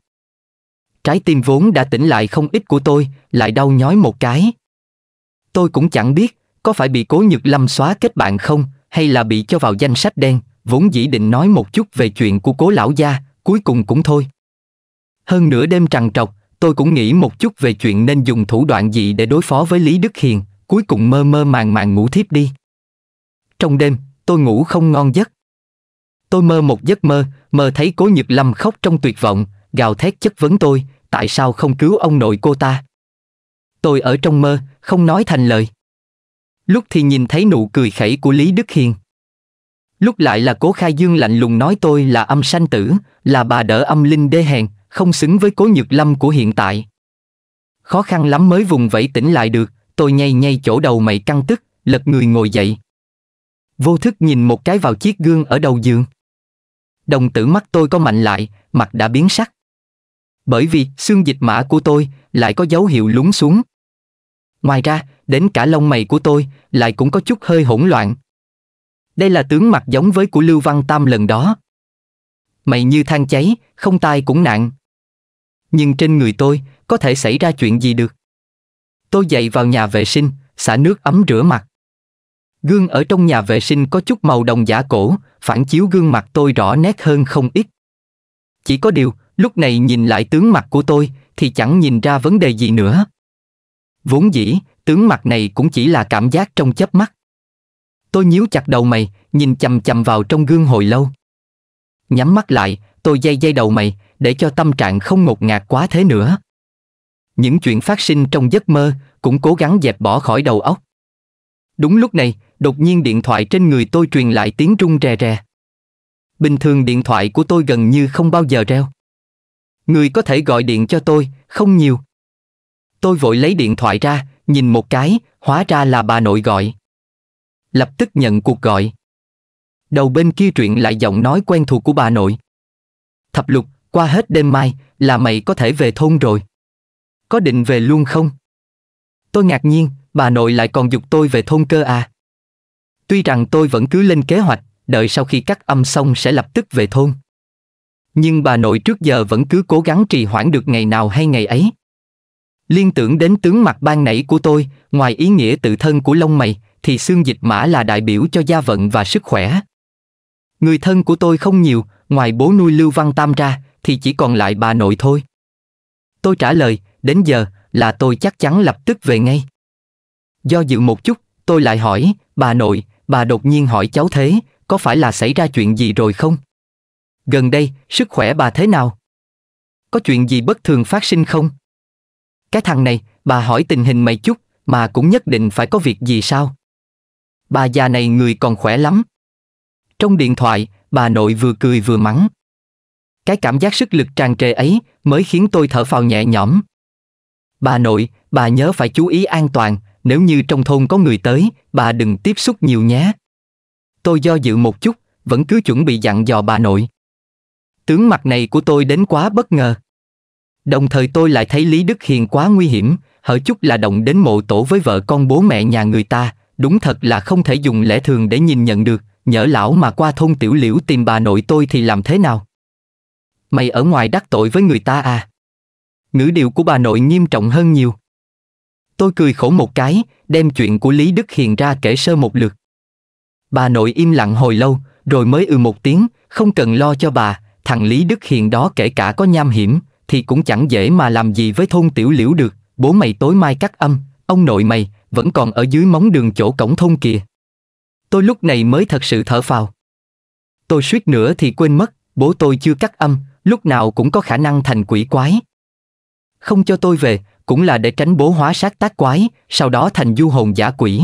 Trái tim vốn đã tỉnh lại không ít của tôi, lại đau nhói một cái. Tôi cũng chẳng biết, có phải bị Cố Nhược Lâm xóa kết bạn không, hay là bị cho vào danh sách đen, vốn dĩ định nói một chút về chuyện của Cố lão gia, cuối cùng cũng thôi. Hơn nửa đêm trằn trọc, tôi cũng nghĩ một chút về chuyện nên dùng thủ đoạn gì để đối phó với Lý Đức Hiền, cuối cùng mơ mơ màng màng ngủ thiếp đi. Trong đêm, tôi ngủ không ngon giấc. Tôi mơ một giấc mơ, mơ thấy cố nhược lâm khóc trong tuyệt vọng, gào thét chất vấn tôi, tại sao không cứu ông nội cô ta. Tôi ở trong mơ, không nói thành lời. Lúc thì nhìn thấy nụ cười khẩy của Lý Đức Hiền. Lúc lại là cố khai dương lạnh lùng nói tôi là âm sanh tử, là bà đỡ âm linh đê hèn, không xứng với cố nhược lâm của hiện tại. Khó khăn lắm mới vùng vẫy tỉnh lại được, tôi nhay nhay chỗ đầu mày căng tức, lật người ngồi dậy. Vô thức nhìn một cái vào chiếc gương ở đầu giường. Đồng tử mắt tôi có mạnh lại, mặt đã biến sắc. Bởi vì xương dịch mã của tôi lại có dấu hiệu lún xuống. Ngoài ra, đến cả lông mày của tôi lại cũng có chút hơi hỗn loạn. Đây là tướng mặt giống với của Lưu Văn Tam lần đó. Mày như than cháy, không tai cũng nặng nhưng trên người tôi có thể xảy ra chuyện gì được. Tôi dậy vào nhà vệ sinh, xả nước ấm rửa mặt. Gương ở trong nhà vệ sinh có chút màu đồng giả cổ, phản chiếu gương mặt tôi rõ nét hơn không ít. Chỉ có điều, lúc này nhìn lại tướng mặt của tôi thì chẳng nhìn ra vấn đề gì nữa. Vốn dĩ, tướng mặt này cũng chỉ là cảm giác trong chớp mắt. Tôi nhíu chặt đầu mày, nhìn chầm chầm vào trong gương hồi lâu. Nhắm mắt lại, tôi dây dây đầu mày, để cho tâm trạng không ngột ngạt quá thế nữa. Những chuyện phát sinh trong giấc mơ cũng cố gắng dẹp bỏ khỏi đầu óc. Đúng lúc này, đột nhiên điện thoại trên người tôi truyền lại tiếng rung rè rè. Bình thường điện thoại của tôi gần như không bao giờ reo. Người có thể gọi điện cho tôi, không nhiều. Tôi vội lấy điện thoại ra, nhìn một cái, hóa ra là bà nội gọi. Lập tức nhận cuộc gọi. Đầu bên kia truyện lại giọng nói quen thuộc của bà nội. Thập lục, qua hết đêm mai là mày có thể về thôn rồi. Có định về luôn không? Tôi ngạc nhiên, bà nội lại còn dục tôi về thôn cơ à. Tuy rằng tôi vẫn cứ lên kế hoạch, đợi sau khi cắt âm xong sẽ lập tức về thôn. Nhưng bà nội trước giờ vẫn cứ cố gắng trì hoãn được ngày nào hay ngày ấy. Liên tưởng đến tướng mặt ban nãy của tôi, ngoài ý nghĩa tự thân của lông mày, thì xương dịch mã là đại biểu cho gia vận và sức khỏe. Người thân của tôi không nhiều, ngoài bố nuôi Lưu Văn Tam ra, thì chỉ còn lại bà nội thôi. Tôi trả lời, đến giờ là tôi chắc chắn lập tức về ngay. Do dự một chút, tôi lại hỏi, bà nội, bà đột nhiên hỏi cháu thế, có phải là xảy ra chuyện gì rồi không? Gần đây, sức khỏe bà thế nào? Có chuyện gì bất thường phát sinh không? Cái thằng này, bà hỏi tình hình mày chút, mà cũng nhất định phải có việc gì sao? Bà già này người còn khỏe lắm. Trong điện thoại, bà nội vừa cười vừa mắng. Cái cảm giác sức lực tràn trề ấy mới khiến tôi thở phào nhẹ nhõm. Bà nội, bà nhớ phải chú ý an toàn, nếu như trong thôn có người tới, bà đừng tiếp xúc nhiều nhé. Tôi do dự một chút, vẫn cứ chuẩn bị dặn dò bà nội. Tướng mặt này của tôi đến quá bất ngờ. Đồng thời tôi lại thấy Lý Đức Hiền quá nguy hiểm, hở chút là động đến mộ tổ với vợ con bố mẹ nhà người ta, đúng thật là không thể dùng lẽ thường để nhìn nhận được, nhỡ lão mà qua thôn tiểu liễu tìm bà nội tôi thì làm thế nào? mày ở ngoài đắc tội với người ta à? Ngữ điệu của bà nội nghiêm trọng hơn nhiều. Tôi cười khổ một cái, đem chuyện của Lý Đức Hiền ra kể sơ một lượt. Bà nội im lặng hồi lâu, rồi mới ừ một tiếng, không cần lo cho bà, thằng Lý Đức Hiền đó kể cả có nham hiểm, thì cũng chẳng dễ mà làm gì với thôn tiểu liễu được, bố mày tối mai cắt âm, ông nội mày, vẫn còn ở dưới móng đường chỗ cổng thôn kìa. Tôi lúc này mới thật sự thở phào. Tôi suýt nữa thì quên mất, bố tôi chưa cắt âm, lúc nào cũng có khả năng thành quỷ quái. Không cho tôi về, cũng là để tránh bố hóa sát tác quái, sau đó thành du hồn giả quỷ.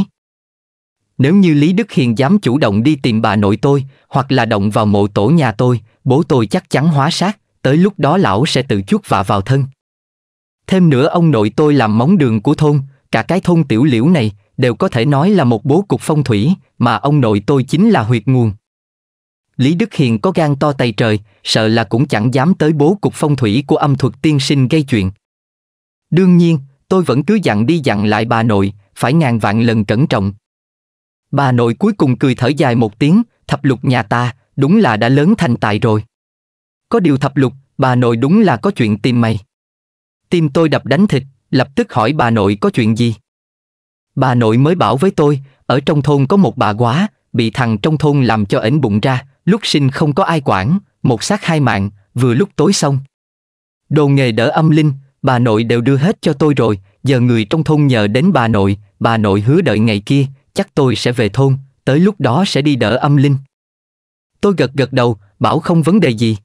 Nếu như Lý Đức Hiền dám chủ động đi tìm bà nội tôi, hoặc là động vào mộ tổ nhà tôi, bố tôi chắc chắn hóa sát, tới lúc đó lão sẽ tự chuốc vạ vào thân. Thêm nữa ông nội tôi làm móng đường của thôn, cả cái thôn tiểu liễu này đều có thể nói là một bố cục phong thủy, mà ông nội tôi chính là huyệt nguồn. Lý Đức Hiền có gan to tay trời, sợ là cũng chẳng dám tới bố cục phong thủy của âm thuật tiên sinh gây chuyện. Đương nhiên, tôi vẫn cứ dặn đi dặn lại bà nội, phải ngàn vạn lần cẩn trọng. Bà nội cuối cùng cười thở dài một tiếng, thập lục nhà ta, đúng là đã lớn thành tài rồi. Có điều thập lục, bà nội đúng là có chuyện tìm mày. Tim tôi đập đánh thịt, lập tức hỏi bà nội có chuyện gì. Bà nội mới bảo với tôi, ở trong thôn có một bà quá, bị thằng trong thôn làm cho ẩn bụng ra, lúc sinh không có ai quản, một xác hai mạng, vừa lúc tối xong. Đồ nghề đỡ âm linh, bà nội đều đưa hết cho tôi rồi, giờ người trong thôn nhờ đến bà nội, bà nội hứa đợi ngày kia, chắc tôi sẽ về thôn, tới lúc đó sẽ đi đỡ âm linh. Tôi gật gật đầu, bảo không vấn đề gì.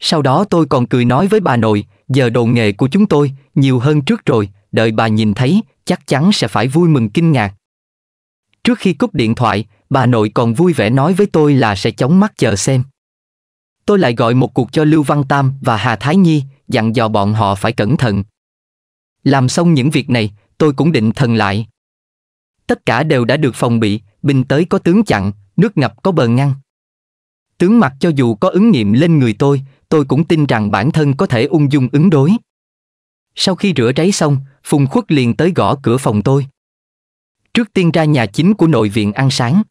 Sau đó tôi còn cười nói với bà nội, giờ đồ nghề của chúng tôi nhiều hơn trước rồi, đợi bà nhìn thấy, chắc chắn sẽ phải vui mừng kinh ngạc. Trước khi cúp điện thoại, bà nội còn vui vẻ nói với tôi là sẽ chóng mắt chờ xem. Tôi lại gọi một cuộc cho Lưu Văn Tam và Hà Thái Nhi, dặn dò bọn họ phải cẩn thận. Làm xong những việc này, tôi cũng định thần lại. Tất cả đều đã được phòng bị, binh tới có tướng chặn, nước ngập có bờ ngăn. Tướng mặt cho dù có ứng nghiệm lên người tôi, tôi cũng tin rằng bản thân có thể ung dung ứng đối. Sau khi rửa ráy xong, Phùng Khuất liền tới gõ cửa phòng tôi. Trước tiên ra nhà chính của nội viện ăn sáng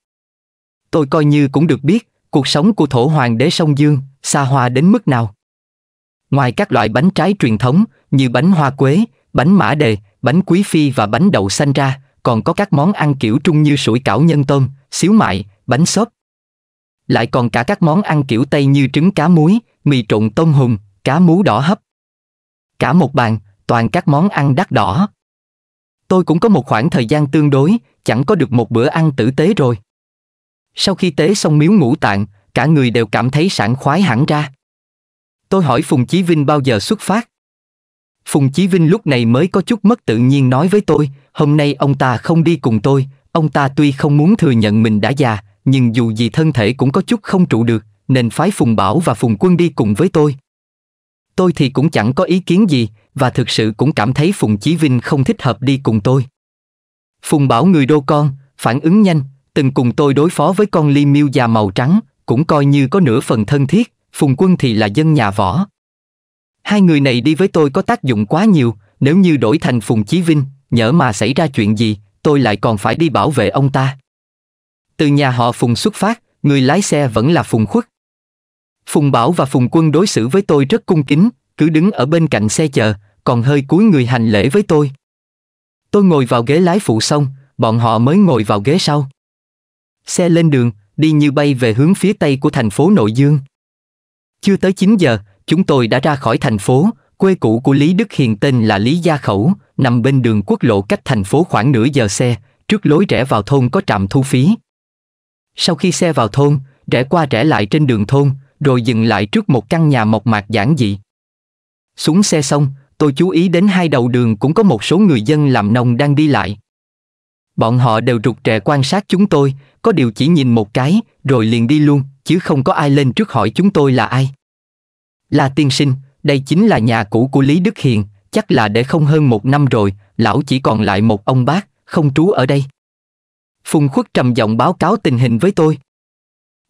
tôi coi như cũng được biết cuộc sống của thổ hoàng đế sông Dương xa hoa đến mức nào. Ngoài các loại bánh trái truyền thống như bánh hoa quế, bánh mã đề, bánh quý phi và bánh đậu xanh ra, còn có các món ăn kiểu trung như sủi cảo nhân tôm, xíu mại, bánh xốp. Lại còn cả các món ăn kiểu Tây như trứng cá muối, mì trộn tôm hùm, cá mú đỏ hấp. Cả một bàn, toàn các món ăn đắt đỏ. Tôi cũng có một khoảng thời gian tương đối, chẳng có được một bữa ăn tử tế rồi. Sau khi tế xong miếu ngũ tạng, cả người đều cảm thấy sảng khoái hẳn ra. Tôi hỏi Phùng Chí Vinh bao giờ xuất phát. Phùng Chí Vinh lúc này mới có chút mất tự nhiên nói với tôi, hôm nay ông ta không đi cùng tôi, ông ta tuy không muốn thừa nhận mình đã già, nhưng dù gì thân thể cũng có chút không trụ được, nên phái Phùng Bảo và Phùng Quân đi cùng với tôi. Tôi thì cũng chẳng có ý kiến gì, và thực sự cũng cảm thấy Phùng Chí Vinh không thích hợp đi cùng tôi. Phùng Bảo người đô con, phản ứng nhanh, từng cùng tôi đối phó với con ly miêu già màu trắng, cũng coi như có nửa phần thân thiết, Phùng Quân thì là dân nhà võ. Hai người này đi với tôi có tác dụng quá nhiều, nếu như đổi thành Phùng Chí Vinh, nhỡ mà xảy ra chuyện gì, tôi lại còn phải đi bảo vệ ông ta. Từ nhà họ Phùng xuất phát, người lái xe vẫn là Phùng Khuất. Phùng Bảo và Phùng Quân đối xử với tôi rất cung kính, cứ đứng ở bên cạnh xe chờ, còn hơi cúi người hành lễ với tôi. Tôi ngồi vào ghế lái phụ xong, bọn họ mới ngồi vào ghế sau. Xe lên đường, đi như bay về hướng phía tây của thành phố Nội Dương. Chưa tới 9 giờ, chúng tôi đã ra khỏi thành phố, quê cũ của Lý Đức Hiền tên là Lý Gia Khẩu, nằm bên đường quốc lộ cách thành phố khoảng nửa giờ xe, trước lối rẽ vào thôn có trạm thu phí. Sau khi xe vào thôn, rẽ qua rẽ lại trên đường thôn, rồi dừng lại trước một căn nhà mộc mạc giản dị. Xuống xe xong, tôi chú ý đến hai đầu đường cũng có một số người dân làm nông đang đi lại. Bọn họ đều rụt rè quan sát chúng tôi, có điều chỉ nhìn một cái, rồi liền đi luôn, chứ không có ai lên trước hỏi chúng tôi là ai. Là tiên sinh, đây chính là nhà cũ của Lý Đức Hiền, chắc là để không hơn một năm rồi, lão chỉ còn lại một ông bác, không trú ở đây. Phùng khuất trầm giọng báo cáo tình hình với tôi.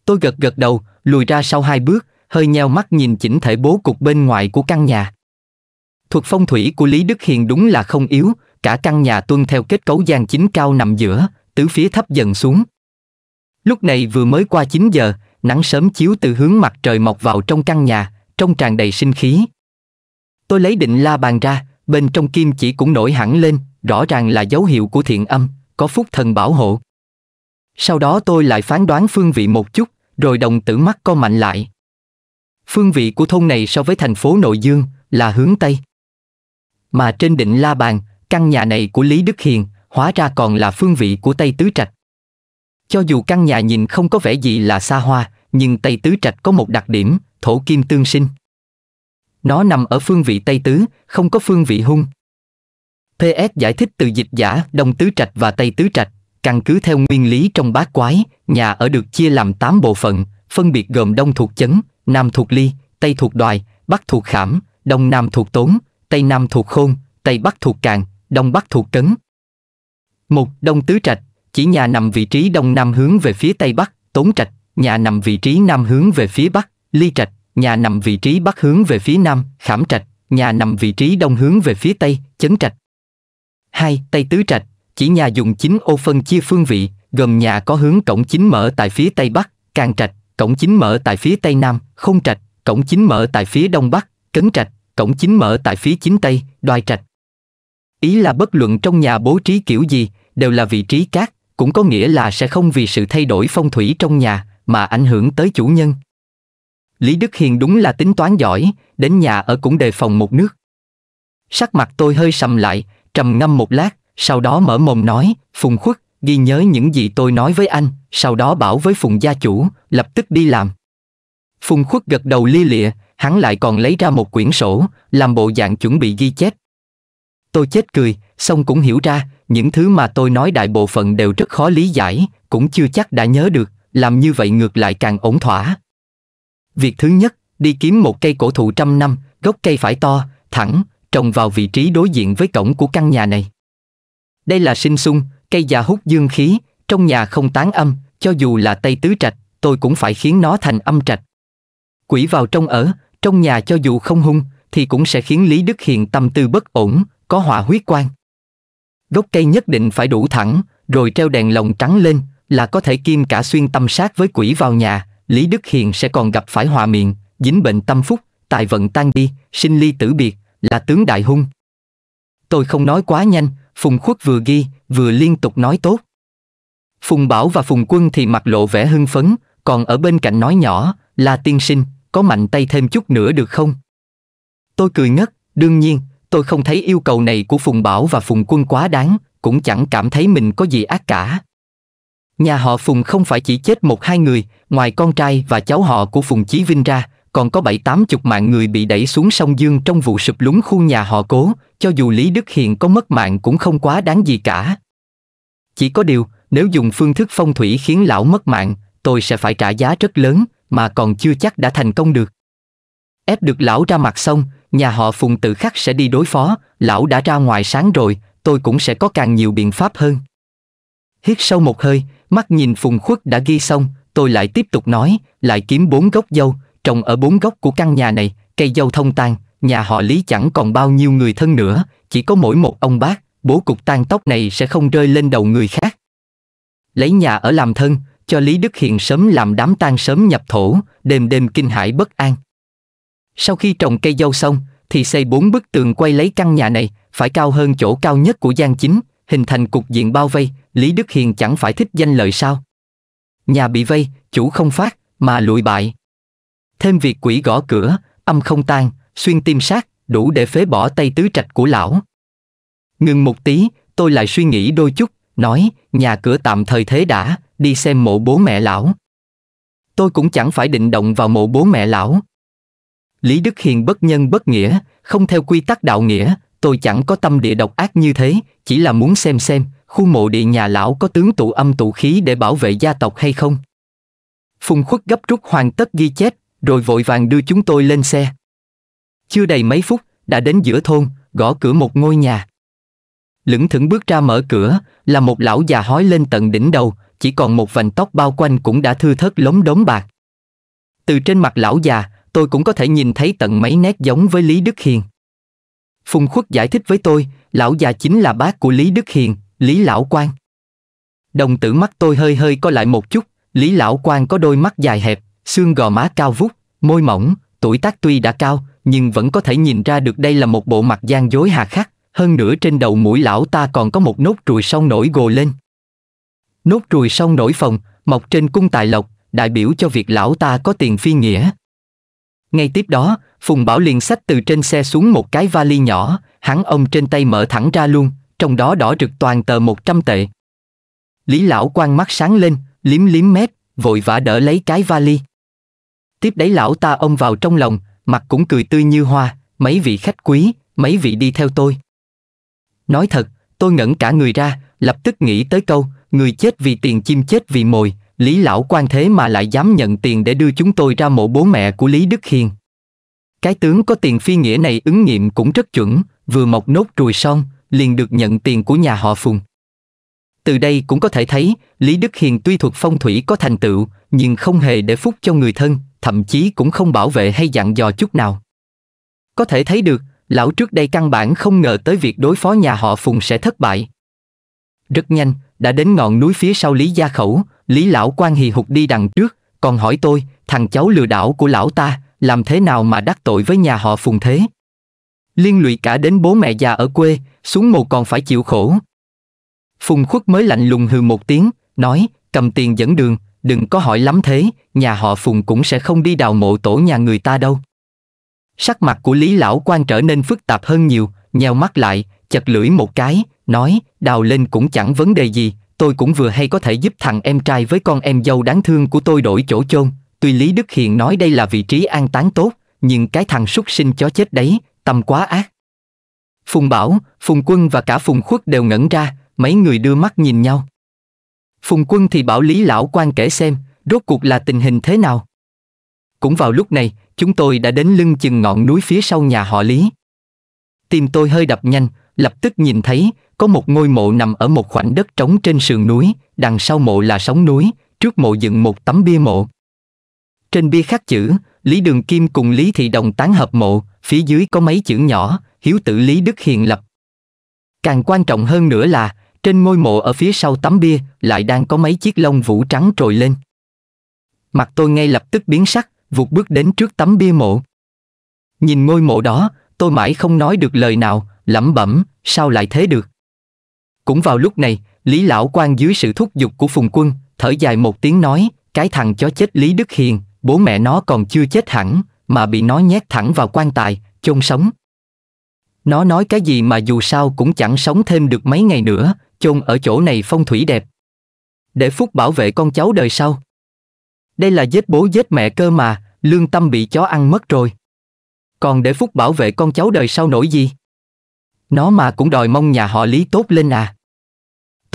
Tôi gật gật đầu, lùi ra sau hai bước, hơi nheo mắt nhìn chỉnh thể bố cục bên ngoài của căn nhà. Thuật phong thủy của Lý Đức Hiền đúng là không yếu, cả căn nhà tuân theo kết cấu gian chính cao nằm giữa, tứ phía thấp dần xuống. Lúc này vừa mới qua 9 giờ, nắng sớm chiếu từ hướng mặt trời mọc vào trong căn nhà, trong tràn đầy sinh khí. Tôi lấy định la bàn ra, bên trong kim chỉ cũng nổi hẳn lên, rõ ràng là dấu hiệu của thiện âm, có phúc thần bảo hộ. Sau đó tôi lại phán đoán phương vị một chút, rồi đồng tử mắt co mạnh lại. Phương vị của thôn này so với thành phố Nội Dương là hướng Tây. Mà trên định la bàn, Căn nhà này của Lý Đức Hiền, hóa ra còn là phương vị của Tây Tứ Trạch. Cho dù căn nhà nhìn không có vẻ gì là xa hoa, nhưng Tây Tứ Trạch có một đặc điểm, thổ kim tương sinh. Nó nằm ở phương vị Tây Tứ, không có phương vị hung. PS giải thích từ dịch giả Đông Tứ Trạch và Tây Tứ Trạch, căn cứ theo nguyên lý trong bát quái, nhà ở được chia làm 8 bộ phận, phân biệt gồm Đông thuộc chấn, Nam thuộc ly, Tây thuộc đoài, Bắc thuộc khảm, Đông Nam thuộc tốn, Tây Nam thuộc khôn, Tây Bắc thuộc càng, Đông Bắc thuộc trấn. Một Đông Tứ Trạch, chỉ nhà nằm vị trí Đông Nam hướng về phía Tây Bắc, Tốn Trạch, nhà nằm vị trí Nam hướng về phía Bắc, Ly Trạch, nhà nằm vị trí Bắc hướng về phía Nam, Khảm Trạch, nhà nằm vị trí Đông hướng về phía Tây, Chấn Trạch. hai Tây Tứ Trạch, chỉ nhà dùng chính ô phân chia phương vị, gồm nhà có hướng cổng chính mở tại phía Tây Bắc, Càng Trạch, cổng chính mở tại phía Tây Nam, Không Trạch, cổng chính mở tại phía Đông Bắc, Cấn Trạch, cổng chính mở tại phía chính Tây, Đoài Trạch, Ý là bất luận trong nhà bố trí kiểu gì, đều là vị trí cát, cũng có nghĩa là sẽ không vì sự thay đổi phong thủy trong nhà mà ảnh hưởng tới chủ nhân. Lý Đức Hiền đúng là tính toán giỏi, đến nhà ở cũng đề phòng một nước. Sắc mặt tôi hơi sầm lại, trầm ngâm một lát, sau đó mở mồm nói, Phùng Khuất, ghi nhớ những gì tôi nói với anh, sau đó bảo với Phùng gia chủ, lập tức đi làm. Phùng Khuất gật đầu lia lịa, hắn lại còn lấy ra một quyển sổ, làm bộ dạng chuẩn bị ghi chép, Tôi chết cười, xong cũng hiểu ra, những thứ mà tôi nói đại bộ phận đều rất khó lý giải, cũng chưa chắc đã nhớ được, làm như vậy ngược lại càng ổn thỏa. Việc thứ nhất, đi kiếm một cây cổ thụ trăm năm, gốc cây phải to, thẳng, trồng vào vị trí đối diện với cổng của căn nhà này. Đây là sinh sung, cây già hút dương khí, trong nhà không tán âm, cho dù là tây tứ trạch, tôi cũng phải khiến nó thành âm trạch. Quỷ vào trong ở, trong nhà cho dù không hung, thì cũng sẽ khiến Lý Đức Hiền tâm tư bất ổn, có họa huyết quan Gốc cây nhất định phải đủ thẳng, rồi treo đèn lồng trắng lên, là có thể kim cả xuyên tâm sát với quỷ vào nhà, Lý Đức Hiền sẽ còn gặp phải hòa miệng, dính bệnh tâm phúc, tài vận tan đi, sinh ly tử biệt, là tướng đại hung. Tôi không nói quá nhanh, Phùng Khuất vừa ghi, vừa liên tục nói tốt. Phùng Bảo và Phùng Quân thì mặt lộ vẻ hưng phấn, còn ở bên cạnh nói nhỏ, là tiên sinh, có mạnh tay thêm chút nữa được không? Tôi cười ngất, đương nhiên, Tôi không thấy yêu cầu này của Phùng Bảo và Phùng Quân quá đáng, cũng chẳng cảm thấy mình có gì ác cả. Nhà họ Phùng không phải chỉ chết một hai người, ngoài con trai và cháu họ của Phùng Chí Vinh ra, còn có bảy tám chục mạng người bị đẩy xuống sông Dương trong vụ sụp lún khu nhà họ cố, cho dù Lý Đức Hiền có mất mạng cũng không quá đáng gì cả. Chỉ có điều, nếu dùng phương thức phong thủy khiến lão mất mạng, tôi sẽ phải trả giá rất lớn, mà còn chưa chắc đã thành công được. Ép được lão ra mặt xong, nhà họ phùng tự khắc sẽ đi đối phó, lão đã ra ngoài sáng rồi, tôi cũng sẽ có càng nhiều biện pháp hơn. Hít sâu một hơi, mắt nhìn phùng khuất đã ghi xong, tôi lại tiếp tục nói, lại kiếm bốn gốc dâu, trồng ở bốn gốc của căn nhà này, cây dâu thông tan, nhà họ Lý chẳng còn bao nhiêu người thân nữa, chỉ có mỗi một ông bác, bố cục tan tóc này sẽ không rơi lên đầu người khác. Lấy nhà ở làm thân, cho Lý Đức Hiền sớm làm đám tang sớm nhập thổ, đêm đêm kinh hãi bất an. Sau khi trồng cây dâu xong, thì xây bốn bức tường quay lấy căn nhà này, phải cao hơn chỗ cao nhất của Giang Chính, hình thành cục diện bao vây, Lý Đức Hiền chẳng phải thích danh lợi sao. Nhà bị vây, chủ không phát, mà lụi bại. Thêm việc quỷ gõ cửa, âm không tan, xuyên tim sát, đủ để phế bỏ tay tứ trạch của lão. Ngừng một tí, tôi lại suy nghĩ đôi chút, nói, nhà cửa tạm thời thế đã, đi xem mộ bố mẹ lão. Tôi cũng chẳng phải định động vào mộ bố mẹ lão. Lý Đức Hiền bất nhân bất nghĩa, không theo quy tắc đạo nghĩa, tôi chẳng có tâm địa độc ác như thế, chỉ là muốn xem xem, khu mộ địa nhà lão có tướng tụ âm tụ khí để bảo vệ gia tộc hay không. Phùng khuất gấp rút hoàn tất ghi chép, rồi vội vàng đưa chúng tôi lên xe. Chưa đầy mấy phút, đã đến giữa thôn, gõ cửa một ngôi nhà. Lững thững bước ra mở cửa, là một lão già hói lên tận đỉnh đầu, chỉ còn một vành tóc bao quanh cũng đã thư thớt lống đống bạc. Từ trên mặt lão già, tôi cũng có thể nhìn thấy tận mấy nét giống với Lý Đức Hiền. Phùng Khuất giải thích với tôi, lão già chính là bác của Lý Đức Hiền, Lý Lão Quang. Đồng tử mắt tôi hơi hơi co lại một chút, Lý Lão Quang có đôi mắt dài hẹp, xương gò má cao vút, môi mỏng, tuổi tác tuy đã cao, nhưng vẫn có thể nhìn ra được đây là một bộ mặt gian dối hà khắc, hơn nữa trên đầu mũi lão ta còn có một nốt ruồi sâu nổi gồ lên. Nốt ruồi sâu nổi phòng, mọc trên cung tài lộc, đại biểu cho việc lão ta có tiền phi nghĩa. Ngay tiếp đó, Phùng Bảo liền xách từ trên xe xuống một cái vali nhỏ, hắn ông trên tay mở thẳng ra luôn, trong đó đỏ rực toàn tờ 100 tệ. Lý lão quan mắt sáng lên, liếm liếm mép, vội vã đỡ lấy cái vali. Tiếp đấy lão ta ông vào trong lòng, mặt cũng cười tươi như hoa, mấy vị khách quý, mấy vị đi theo tôi. Nói thật, tôi ngẩn cả người ra, lập tức nghĩ tới câu, người chết vì tiền chim chết vì mồi, Lý lão quan thế mà lại dám nhận tiền để đưa chúng tôi ra mộ bố mẹ của Lý Đức Hiền. Cái tướng có tiền phi nghĩa này ứng nghiệm cũng rất chuẩn, vừa mọc nốt ruồi son liền được nhận tiền của nhà họ Phùng. Từ đây cũng có thể thấy, Lý Đức Hiền tuy thuộc phong thủy có thành tựu, nhưng không hề để phúc cho người thân, thậm chí cũng không bảo vệ hay dặn dò chút nào. Có thể thấy được, lão trước đây căn bản không ngờ tới việc đối phó nhà họ Phùng sẽ thất bại. Rất nhanh, đã đến ngọn núi phía sau Lý Gia Khẩu, Lý lão quan hì hục đi đằng trước, còn hỏi tôi, thằng cháu lừa đảo của lão ta, làm thế nào mà đắc tội với nhà họ phùng thế? Liên lụy cả đến bố mẹ già ở quê, xuống mồ còn phải chịu khổ. Phùng khuất mới lạnh lùng hừ một tiếng, nói, cầm tiền dẫn đường, đừng có hỏi lắm thế, nhà họ Phùng cũng sẽ không đi đào mộ tổ nhà người ta đâu. Sắc mặt của Lý Lão quan trở nên phức tạp hơn nhiều, nheo mắt lại, chật lưỡi một cái, nói, đào lên cũng chẳng vấn đề gì, tôi cũng vừa hay có thể giúp thằng em trai với con em dâu đáng thương của tôi đổi chỗ chôn. Tuy Lý Đức Hiền nói đây là vị trí an táng tốt, nhưng cái thằng súc sinh chó chết đấy, tâm quá ác. Phùng Bảo, Phùng Quân và cả Phùng Khuất đều ngẩn ra, mấy người đưa mắt nhìn nhau. Phùng Quân thì bảo Lý Lão quan kể xem, rốt cuộc là tình hình thế nào. Cũng vào lúc này, chúng tôi đã đến lưng chừng ngọn núi phía sau nhà họ Lý. Tim tôi hơi đập nhanh, lập tức nhìn thấy, có một ngôi mộ nằm ở một khoảnh đất trống trên sườn núi, đằng sau mộ là sóng núi, trước mộ dựng một tấm bia mộ. Trên bia khắc chữ, Lý Đường Kim cùng Lý Thị Đồng tán hợp mộ, phía dưới có mấy chữ nhỏ, hiếu tử Lý Đức Hiền lập. Càng quan trọng hơn nữa là, trên ngôi mộ ở phía sau tấm bia lại đang có mấy chiếc lông vũ trắng trồi lên. Mặt tôi ngay lập tức biến sắc, vụt bước đến trước tấm bia mộ. Nhìn ngôi mộ đó, tôi mãi không nói được lời nào, lẩm bẩm, sao lại thế được? Cũng vào lúc này, Lý Lão quan dưới sự thúc giục của Phùng Quân, thở dài một tiếng nói, cái thằng chó chết Lý Đức Hiền, bố mẹ nó còn chưa chết hẳn, mà bị nó nhét thẳng vào quan tài, chôn sống. Nó nói cái gì mà dù sao cũng chẳng sống thêm được mấy ngày nữa, chôn ở chỗ này phong thủy đẹp. Để Phúc bảo vệ con cháu đời sau. Đây là giết bố giết mẹ cơ mà, lương tâm bị chó ăn mất rồi. Còn để Phúc bảo vệ con cháu đời sau nổi gì? Nó mà cũng đòi mong nhà họ Lý tốt lên à.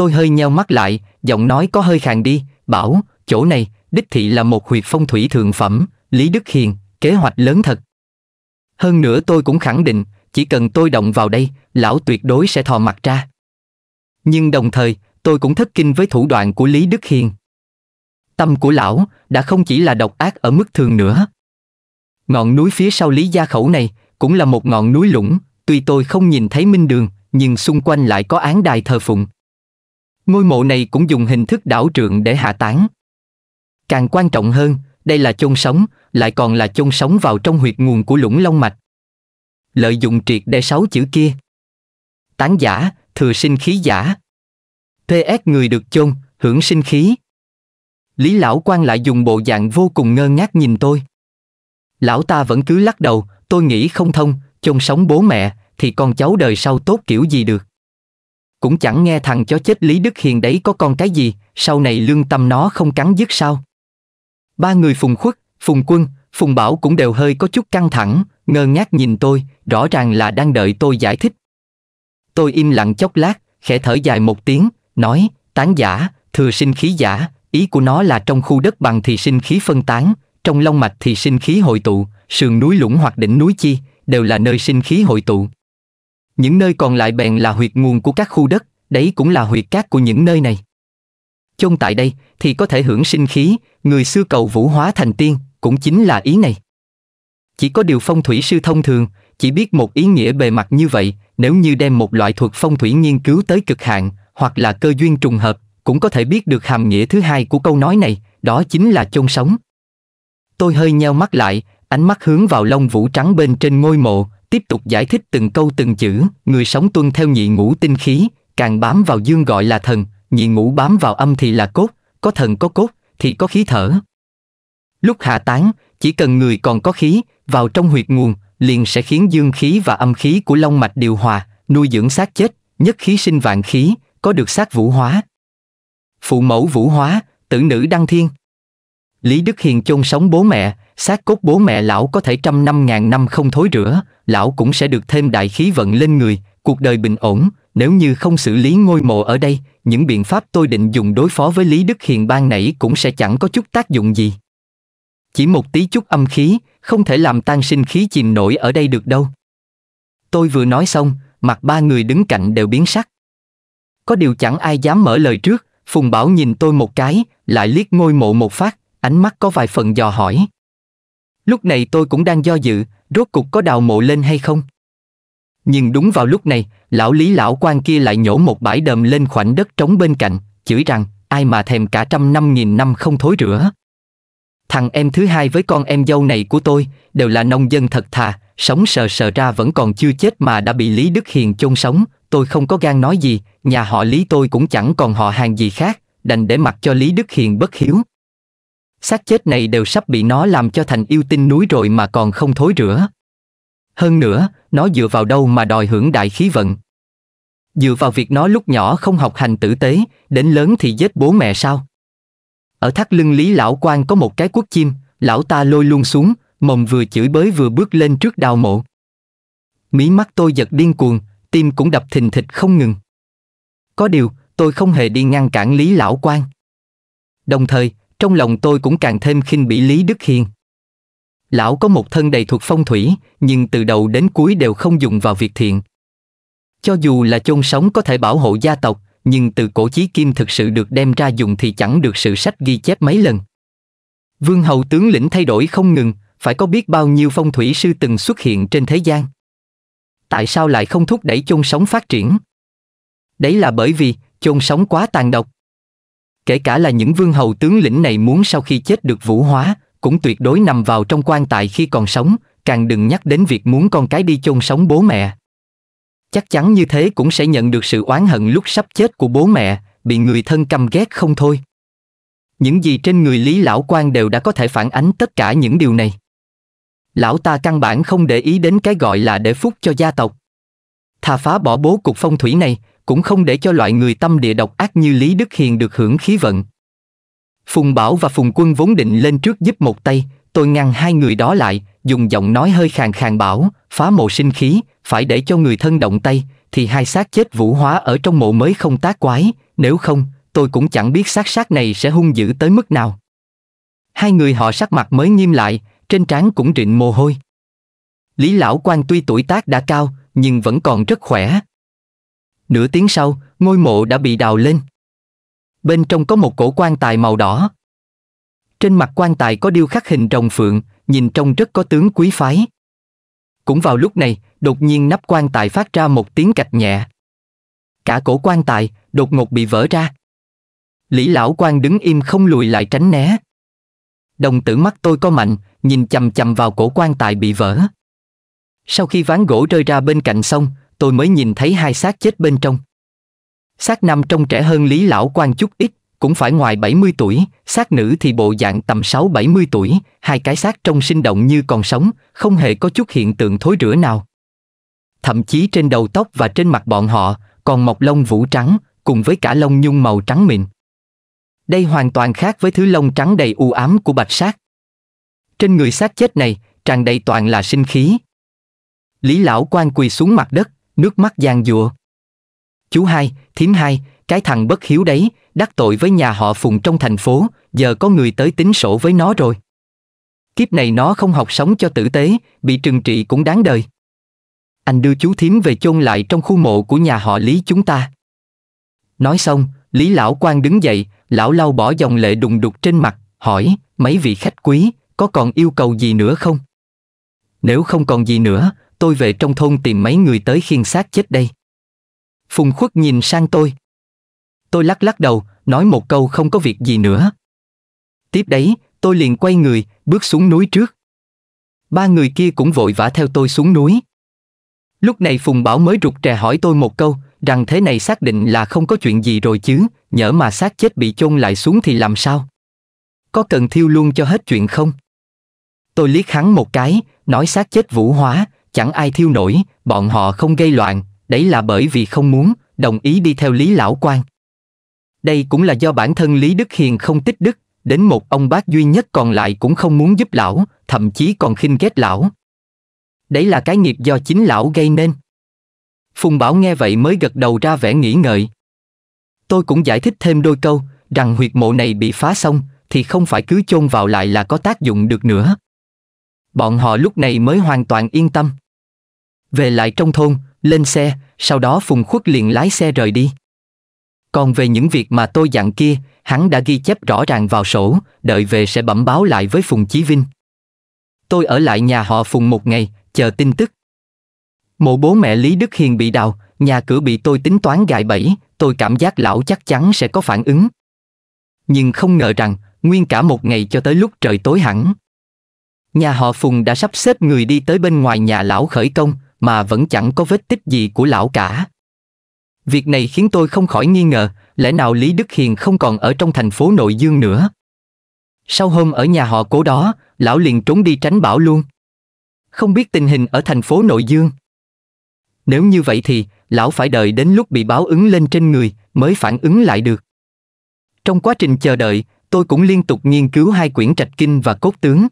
Tôi hơi nheo mắt lại, giọng nói có hơi khàn đi, bảo, chỗ này, đích thị là một huyệt phong thủy thượng phẩm, Lý Đức Hiền, kế hoạch lớn thật. Hơn nữa tôi cũng khẳng định, chỉ cần tôi động vào đây, lão tuyệt đối sẽ thò mặt ra. Nhưng đồng thời, tôi cũng thất kinh với thủ đoạn của Lý Đức Hiền. Tâm của lão đã không chỉ là độc ác ở mức thường nữa. Ngọn núi phía sau Lý Gia Khẩu này cũng là một ngọn núi lũng, tuy tôi không nhìn thấy minh đường, nhưng xung quanh lại có án đài thờ phụng. Ngôi mộ này cũng dùng hình thức đảo trượng để hạ táng. Càng quan trọng hơn, đây là chôn sống, lại còn là chôn sống vào trong huyệt nguồn của lũng long mạch. Lợi dụng triệt để sáu chữ kia. Tán giả, thừa sinh khí giả. PS người được chôn, hưởng sinh khí. Lý lão quan lại dùng bộ dạng vô cùng ngơ ngác nhìn tôi. Lão ta vẫn cứ lắc đầu, tôi nghĩ không thông, chôn sống bố mẹ, thì con cháu đời sau tốt kiểu gì được cũng chẳng nghe thằng chó chết Lý Đức Hiền đấy có con cái gì, sau này lương tâm nó không cắn dứt sao. Ba người Phùng Khuất, Phùng Quân, Phùng Bảo cũng đều hơi có chút căng thẳng, ngơ ngác nhìn tôi, rõ ràng là đang đợi tôi giải thích. Tôi im lặng chốc lát, khẽ thở dài một tiếng, nói, tán giả, thừa sinh khí giả, ý của nó là trong khu đất bằng thì sinh khí phân tán, trong long mạch thì sinh khí hội tụ, sườn núi lũng hoặc đỉnh núi chi, đều là nơi sinh khí hội tụ. Những nơi còn lại bèn là huyệt nguồn của các khu đất, đấy cũng là huyệt cát của những nơi này. Chôn tại đây thì có thể hưởng sinh khí, người xưa cầu vũ hóa thành tiên, cũng chính là ý này. Chỉ có điều phong thủy sư thông thường, chỉ biết một ý nghĩa bề mặt như vậy, nếu như đem một loại thuật phong thủy nghiên cứu tới cực hạn, hoặc là cơ duyên trùng hợp, cũng có thể biết được hàm nghĩa thứ hai của câu nói này, đó chính là chôn sống. Tôi hơi nheo mắt lại, ánh mắt hướng vào lông vũ trắng bên trên ngôi mộ, tiếp tục giải thích từng câu từng chữ, người sống tuân theo nhị ngũ tinh khí, càng bám vào dương gọi là thần, nhị ngũ bám vào âm thì là cốt, có thần có cốt thì có khí thở. Lúc hạ tán, chỉ cần người còn có khí, vào trong huyệt nguồn, liền sẽ khiến dương khí và âm khí của long mạch điều hòa, nuôi dưỡng xác chết, nhất khí sinh vạn khí, có được xác vũ hóa. Phụ mẫu vũ hóa, tử nữ đăng thiên. Lý Đức Hiền chôn sống bố mẹ, xác cốt bố mẹ lão có thể trăm năm ngàn năm không thối rửa, lão cũng sẽ được thêm đại khí vận lên người, cuộc đời bình ổn, nếu như không xử lý ngôi mộ ở đây, những biện pháp tôi định dùng đối phó với Lý Đức Hiền ban nãy cũng sẽ chẳng có chút tác dụng gì. Chỉ một tí chút âm khí, không thể làm tan sinh khí chìm nổi ở đây được đâu. Tôi vừa nói xong, mặt ba người đứng cạnh đều biến sắc. Có điều chẳng ai dám mở lời trước, Phùng Bảo nhìn tôi một cái, lại liếc ngôi mộ một phát, ánh mắt có vài phần dò hỏi. Lúc này tôi cũng đang do dự, rốt cục có đào mộ lên hay không? Nhưng đúng vào lúc này, lão lý lão quan kia lại nhổ một bãi đờm lên khoảnh đất trống bên cạnh, chửi rằng, ai mà thèm cả trăm năm nghìn năm không thối rửa. Thằng em thứ hai với con em dâu này của tôi, đều là nông dân thật thà, sống sờ sờ ra vẫn còn chưa chết mà đã bị Lý Đức Hiền chôn sống, tôi không có gan nói gì, nhà họ Lý tôi cũng chẳng còn họ hàng gì khác, đành để mặc cho Lý Đức Hiền bất hiếu xác chết này đều sắp bị nó làm cho thành yêu tinh núi rồi mà còn không thối rửa. Hơn nữa, nó dựa vào đâu mà đòi hưởng đại khí vận? Dựa vào việc nó lúc nhỏ không học hành tử tế, đến lớn thì giết bố mẹ sao? Ở thắt lưng Lý Lão quan có một cái quốc chim, lão ta lôi luôn xuống, mồm vừa chửi bới vừa bước lên trước đào mộ. Mí mắt tôi giật điên cuồng, tim cũng đập thình thịch không ngừng. Có điều, tôi không hề đi ngăn cản Lý Lão quan. Đồng thời, trong lòng tôi cũng càng thêm khinh bỉ Lý Đức Hiên. Lão có một thân đầy thuộc phong thủy, nhưng từ đầu đến cuối đều không dùng vào việc thiện. Cho dù là chôn sống có thể bảo hộ gia tộc, nhưng từ cổ chí kim thực sự được đem ra dùng thì chẳng được sự sách ghi chép mấy lần. Vương hầu tướng lĩnh thay đổi không ngừng, phải có biết bao nhiêu phong thủy sư từng xuất hiện trên thế gian. Tại sao lại không thúc đẩy chôn sống phát triển? Đấy là bởi vì chôn sống quá tàn độc. Kể cả là những vương hầu tướng lĩnh này muốn sau khi chết được vũ hóa, cũng tuyệt đối nằm vào trong quan tài khi còn sống, càng đừng nhắc đến việc muốn con cái đi chôn sống bố mẹ. Chắc chắn như thế cũng sẽ nhận được sự oán hận lúc sắp chết của bố mẹ, bị người thân căm ghét không thôi. Những gì trên người Lý Lão quan đều đã có thể phản ánh tất cả những điều này. Lão ta căn bản không để ý đến cái gọi là để phúc cho gia tộc. Thà phá bỏ bố cục phong thủy này, cũng không để cho loại người tâm địa độc ác như Lý Đức Hiền được hưởng khí vận. Phùng Bảo và Phùng Quân vốn định lên trước giúp một tay, tôi ngăn hai người đó lại, dùng giọng nói hơi khàn khàn bảo, phá mộ sinh khí, phải để cho người thân động tay, thì hai xác chết vũ hóa ở trong mộ mới không tác quái, nếu không, tôi cũng chẳng biết xác sát này sẽ hung dữ tới mức nào. Hai người họ sắc mặt mới nghiêm lại, trên trán cũng rịn mồ hôi. Lý lão quan tuy tuổi tác đã cao, nhưng vẫn còn rất khỏe, Nửa tiếng sau, ngôi mộ đã bị đào lên. Bên trong có một cổ quan tài màu đỏ. Trên mặt quan tài có điêu khắc hình rồng phượng, nhìn trông rất có tướng quý phái. Cũng vào lúc này, đột nhiên nắp quan tài phát ra một tiếng cạch nhẹ. Cả cổ quan tài đột ngột bị vỡ ra. Lý lão quan đứng im không lùi lại tránh né. Đồng tử mắt tôi có mạnh, nhìn chầm chầm vào cổ quan tài bị vỡ. Sau khi ván gỗ rơi ra bên cạnh sông, tôi mới nhìn thấy hai xác chết bên trong. Xác nam trông trẻ hơn Lý Lão quan chút ít, cũng phải ngoài 70 tuổi, xác nữ thì bộ dạng tầm 6-70 tuổi, hai cái xác trông sinh động như còn sống, không hề có chút hiện tượng thối rữa nào. Thậm chí trên đầu tóc và trên mặt bọn họ còn mọc lông vũ trắng, cùng với cả lông nhung màu trắng mịn. Đây hoàn toàn khác với thứ lông trắng đầy u ám của bạch xác. Trên người xác chết này, tràn đầy toàn là sinh khí. Lý lão quan quỳ xuống mặt đất, nước mắt giàn giụa. Chú hai, thím hai, cái thằng bất hiếu đấy, đắc tội với nhà họ Phùng trong thành phố, giờ có người tới tính sổ với nó rồi. Kiếp này nó không học sống cho tử tế, bị trừng trị cũng đáng đời. Anh đưa chú thím về chôn lại trong khu mộ của nhà họ Lý chúng ta. Nói xong, Lý lão quan đứng dậy, lão lau bỏ dòng lệ đùng đục trên mặt, hỏi, mấy vị khách quý, có còn yêu cầu gì nữa không? Nếu không còn gì nữa, tôi về trong thôn tìm mấy người tới khiên xác chết đây. Phùng khuất nhìn sang tôi. Tôi lắc lắc đầu, nói một câu không có việc gì nữa. Tiếp đấy, tôi liền quay người, bước xuống núi trước. Ba người kia cũng vội vã theo tôi xuống núi. Lúc này Phùng Bảo mới rụt trè hỏi tôi một câu, rằng thế này xác định là không có chuyện gì rồi chứ, nhỡ mà xác chết bị chôn lại xuống thì làm sao? Có cần thiêu luôn cho hết chuyện không? Tôi liếc hắn một cái, nói xác chết vũ hóa, chẳng ai thiêu nổi, bọn họ không gây loạn, đấy là bởi vì không muốn, đồng ý đi theo Lý Lão Quan. Đây cũng là do bản thân Lý Đức Hiền không tích đức, đến một ông bác duy nhất còn lại cũng không muốn giúp lão, thậm chí còn khinh ghét lão. Đấy là cái nghiệp do chính lão gây nên. Phùng Bảo nghe vậy mới gật đầu ra vẻ nghĩ ngợi. Tôi cũng giải thích thêm đôi câu, rằng huyệt mộ này bị phá xong, thì không phải cứ chôn vào lại là có tác dụng được nữa. Bọn họ lúc này mới hoàn toàn yên tâm về lại trong thôn, lên xe, sau đó Phùng Khuất liền lái xe rời đi. Còn về những việc mà tôi dặn kia, hắn đã ghi chép rõ ràng vào sổ, đợi về sẽ bẩm báo lại với Phùng Chí Vinh. Tôi ở lại nhà họ Phùng một ngày, chờ tin tức. Mộ bố mẹ Lý Đức Hiền bị đào, nhà cửa bị tôi tính toán gài bẫy, tôi cảm giác lão chắc chắn sẽ có phản ứng. Nhưng không ngờ rằng, nguyên cả một ngày cho tới lúc trời tối hẳn. Nhà họ Phùng đã sắp xếp người đi tới bên ngoài nhà lão khởi công, mà vẫn chẳng có vết tích gì của lão cả. Việc này khiến tôi không khỏi nghi ngờ, lẽ nào Lý Đức Hiền không còn ở trong thành phố nội dương nữa. Sau hôm ở nhà họ cố đó, lão liền trốn đi tránh bão luôn. Không biết tình hình ở thành phố nội dương. Nếu như vậy thì, lão phải đợi đến lúc bị báo ứng lên trên người mới phản ứng lại được. Trong quá trình chờ đợi, tôi cũng liên tục nghiên cứu hai quyển trạch kinh và cốt tướng.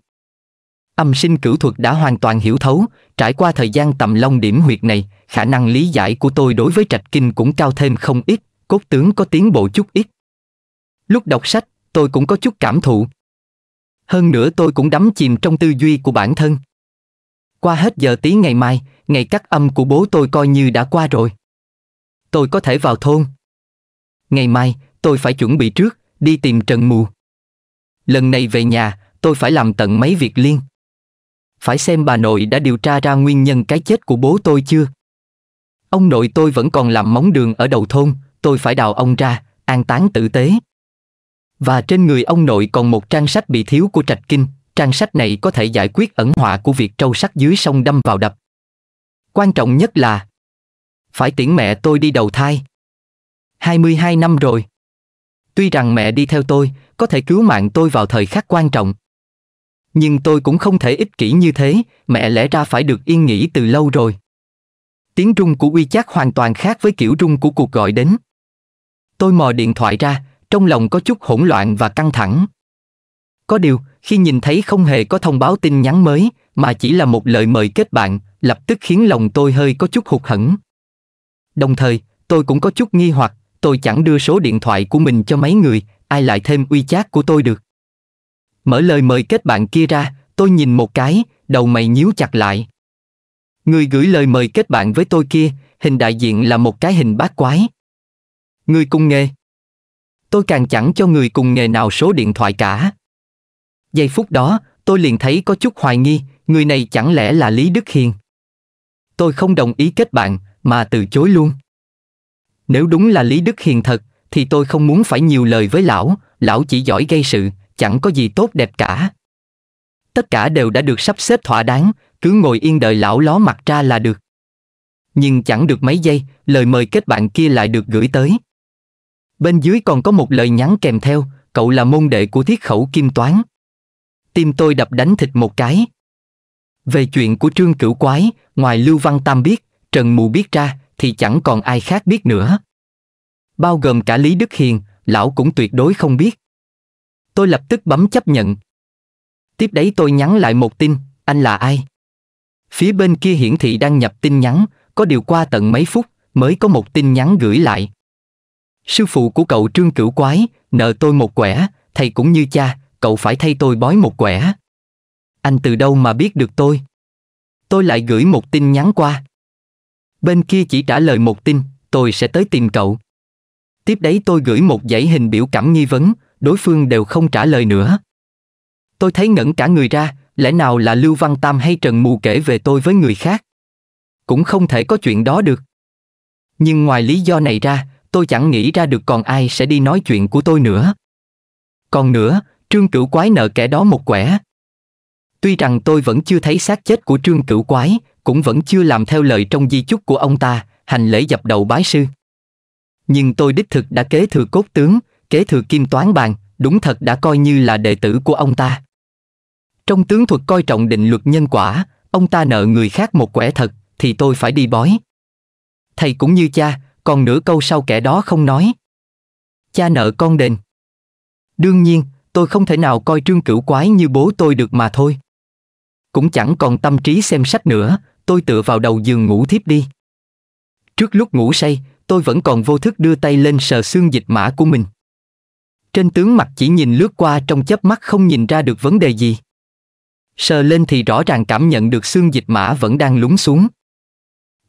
Âm sinh cửu thuật đã hoàn toàn hiểu thấu, trải qua thời gian tầm long điểm huyệt này, khả năng lý giải của tôi đối với trạch kinh cũng cao thêm không ít, cốt tướng có tiến bộ chút ít. Lúc đọc sách, tôi cũng có chút cảm thụ. Hơn nữa tôi cũng đắm chìm trong tư duy của bản thân. Qua hết giờ tí ngày mai, ngày cắt âm của bố tôi coi như đã qua rồi. Tôi có thể vào thôn. Ngày mai, tôi phải chuẩn bị trước, đi tìm Trần Mù. Lần này về nhà, tôi phải làm tận mấy việc liên phải xem bà nội đã điều tra ra nguyên nhân cái chết của bố tôi chưa. Ông nội tôi vẫn còn làm móng đường ở đầu thôn, tôi phải đào ông ra, an táng tử tế. Và trên người ông nội còn một trang sách bị thiếu của Trạch Kinh, trang sách này có thể giải quyết ẩn họa của việc trâu sắt dưới sông đâm vào đập. Quan trọng nhất là phải tiễn mẹ tôi đi đầu thai. 22 năm rồi. Tuy rằng mẹ đi theo tôi, có thể cứu mạng tôi vào thời khắc quan trọng, nhưng tôi cũng không thể ích kỷ như thế, mẹ lẽ ra phải được yên nghỉ từ lâu rồi. Tiếng rung của uy WeChat hoàn toàn khác với kiểu rung của cuộc gọi đến. Tôi mò điện thoại ra, trong lòng có chút hỗn loạn và căng thẳng. Có điều, khi nhìn thấy không hề có thông báo tin nhắn mới, mà chỉ là một lời mời kết bạn, lập tức khiến lòng tôi hơi có chút hụt hẫng. Đồng thời, tôi cũng có chút nghi hoặc, tôi chẳng đưa số điện thoại của mình cho mấy người, ai lại thêm uy chát của tôi được. Mở lời mời kết bạn kia ra, tôi nhìn một cái, đầu mày nhíu chặt lại. Người gửi lời mời kết bạn với tôi kia, hình đại diện là một cái hình bát quái. Người cùng nghề. Tôi càng chẳng cho người cùng nghề nào số điện thoại cả. Giây phút đó, tôi liền thấy có chút hoài nghi, người này chẳng lẽ là Lý Đức Hiền. Tôi không đồng ý kết bạn, mà từ chối luôn. Nếu đúng là Lý Đức Hiền thật, thì tôi không muốn phải nhiều lời với lão, lão chỉ giỏi gây sự, chẳng có gì tốt đẹp cả. Tất cả đều đã được sắp xếp thỏa đáng, cứ ngồi yên đợi lão ló mặt ra là được. Nhưng chẳng được mấy giây, lời mời kết bạn kia lại được gửi tới. Bên dưới còn có một lời nhắn kèm theo, cậu là môn đệ của thiết khẩu kim toán. Tim tôi đập đánh thịt một cái. Về chuyện của Trương Cửu Quái, ngoài Lưu Văn Tam biết, Trần Mù biết ra, thì chẳng còn ai khác biết nữa. Bao gồm cả Lý Đức Hiền, lão cũng tuyệt đối không biết. Tôi lập tức bấm chấp nhận. Tiếp đấy tôi nhắn lại một tin, anh là ai? Phía bên kia hiển thị đang nhập tin nhắn, có điều qua tận mấy phút mới có một tin nhắn gửi lại. Sư phụ của cậu Trương Cửu Quái, nợ tôi một quẻ, thầy cũng như cha, cậu phải thay tôi bói một quẻ. Anh từ đâu mà biết được tôi? Tôi lại gửi một tin nhắn qua. Bên kia chỉ trả lời một tin, tôi sẽ tới tìm cậu. Tiếp đấy tôi gửi một dãy hình biểu cảm nghi vấn, đối phương đều không trả lời nữa. Tôi thấy ngẩn cả người ra, lẽ nào là Lưu Văn Tam hay Trần Mù kể về tôi với người khác? Cũng không thể có chuyện đó được. Nhưng ngoài lý do này ra, tôi chẳng nghĩ ra được còn ai sẽ đi nói chuyện của tôi nữa. Còn nữa, Trương Cửu Quái nợ kẻ đó một quẻ. Tuy rằng tôi vẫn chưa thấy xác chết của Trương Cửu Quái, cũng vẫn chưa làm theo lời trong di chúc của ông ta, hành lễ dập đầu bái sư. Nhưng tôi đích thực đã kế thừa cốt tướng, kế thừa kim toán bàn, đúng thật đã coi như là đệ tử của ông ta. Trong tướng thuật coi trọng định luật nhân quả, ông ta nợ người khác một quẻ thật, thì tôi phải đi bói. Thầy cũng như cha, còn nửa câu sau kẻ đó không nói. Cha nợ con đền. Đương nhiên, tôi không thể nào coi trương cửu quái như bố tôi được mà thôi. Cũng chẳng còn tâm trí xem sách nữa, tôi tựa vào đầu giường ngủ thiếp đi. Trước lúc ngủ say, tôi vẫn còn vô thức đưa tay lên sờ xương dịch mã của mình. Trên tướng mặt chỉ nhìn lướt qua trong chớp mắt không nhìn ra được vấn đề gì. Sờ lên thì rõ ràng cảm nhận được xương dịch mã vẫn đang lúng xuống.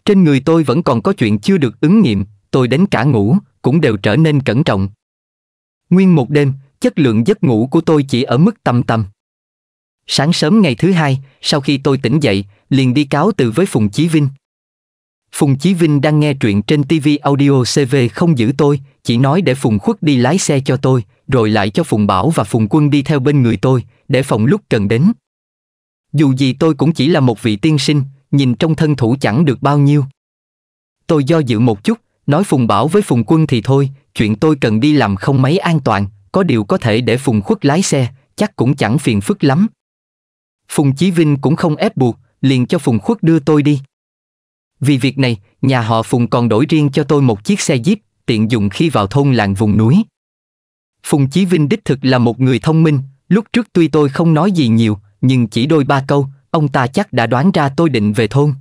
Trên người tôi vẫn còn có chuyện chưa được ứng nghiệm, tôi đến cả ngủ, cũng đều trở nên cẩn trọng. Nguyên một đêm, chất lượng giấc ngủ của tôi chỉ ở mức tầm tầm. Sáng sớm ngày thứ hai, sau khi tôi tỉnh dậy, liền đi cáo từ với Phùng Chí Vinh. Phùng Chí Vinh đang nghe truyện trên TV Audio CV không giữ tôi, chỉ nói để Phùng Khuất đi lái xe cho tôi, rồi lại cho Phùng Bảo và Phùng Quân đi theo bên người tôi, để phòng lúc cần đến. Dù gì tôi cũng chỉ là một vị tiên sinh, nhìn trong thân thủ chẳng được bao nhiêu. Tôi do dự một chút, nói Phùng Bảo với Phùng Quân thì thôi, chuyện tôi cần đi làm không mấy an toàn, có điều có thể để Phùng Khuất lái xe, chắc cũng chẳng phiền phức lắm. Phùng Chí Vinh cũng không ép buộc, liền cho Phùng Khuất đưa tôi đi. Vì việc này, nhà họ Phùng còn đổi riêng cho tôi một chiếc xe Jeep, tiện dùng khi vào thôn làng vùng núi. Phùng Chí Vinh đích thực là một người thông minh, lúc trước tuy tôi không nói gì nhiều, nhưng chỉ đôi ba câu, ông ta chắc đã đoán ra tôi định về thôn.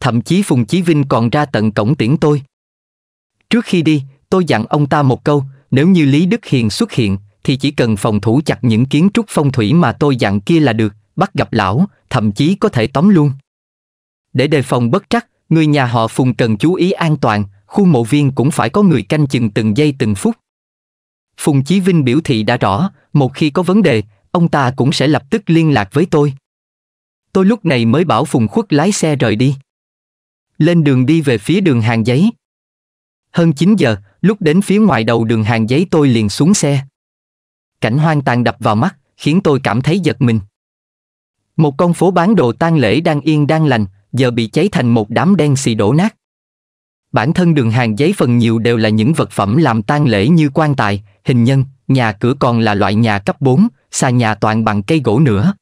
Thậm chí Phùng Chí Vinh còn ra tận cổng tiễn tôi. Trước khi đi, tôi dặn ông ta một câu, nếu như Lý Đức Hiền xuất hiện, thì chỉ cần phòng thủ chặt những kiến trúc phong thủy mà tôi dặn kia là được, bắt gặp lão, thậm chí có thể tóm luôn. Để đề phòng bất trắc, người nhà họ Phùng cần chú ý an toàn, khu mộ viên cũng phải có người canh chừng từng giây từng phút. Phùng Chí Vinh biểu thị đã rõ, một khi có vấn đề, ông ta cũng sẽ lập tức liên lạc với tôi. Tôi lúc này mới bảo Phùng Khuất lái xe rời đi. Lên đường đi về phía đường hàng giấy. Hơn 9 giờ, lúc đến phía ngoài đầu đường hàng giấy tôi liền xuống xe. Cảnh hoang tàn đập vào mắt, khiến tôi cảm thấy giật mình. Một con phố bán đồ tang lễ đang yên đang lành, giờ bị cháy thành một đám đen xì đổ nát. Bản thân đường hàng giấy phần nhiều đều là những vật phẩm làm tang lễ như quan tài, hình nhân, nhà cửa còn là loại nhà cấp 4, xa nhà toàn bằng cây gỗ nữa.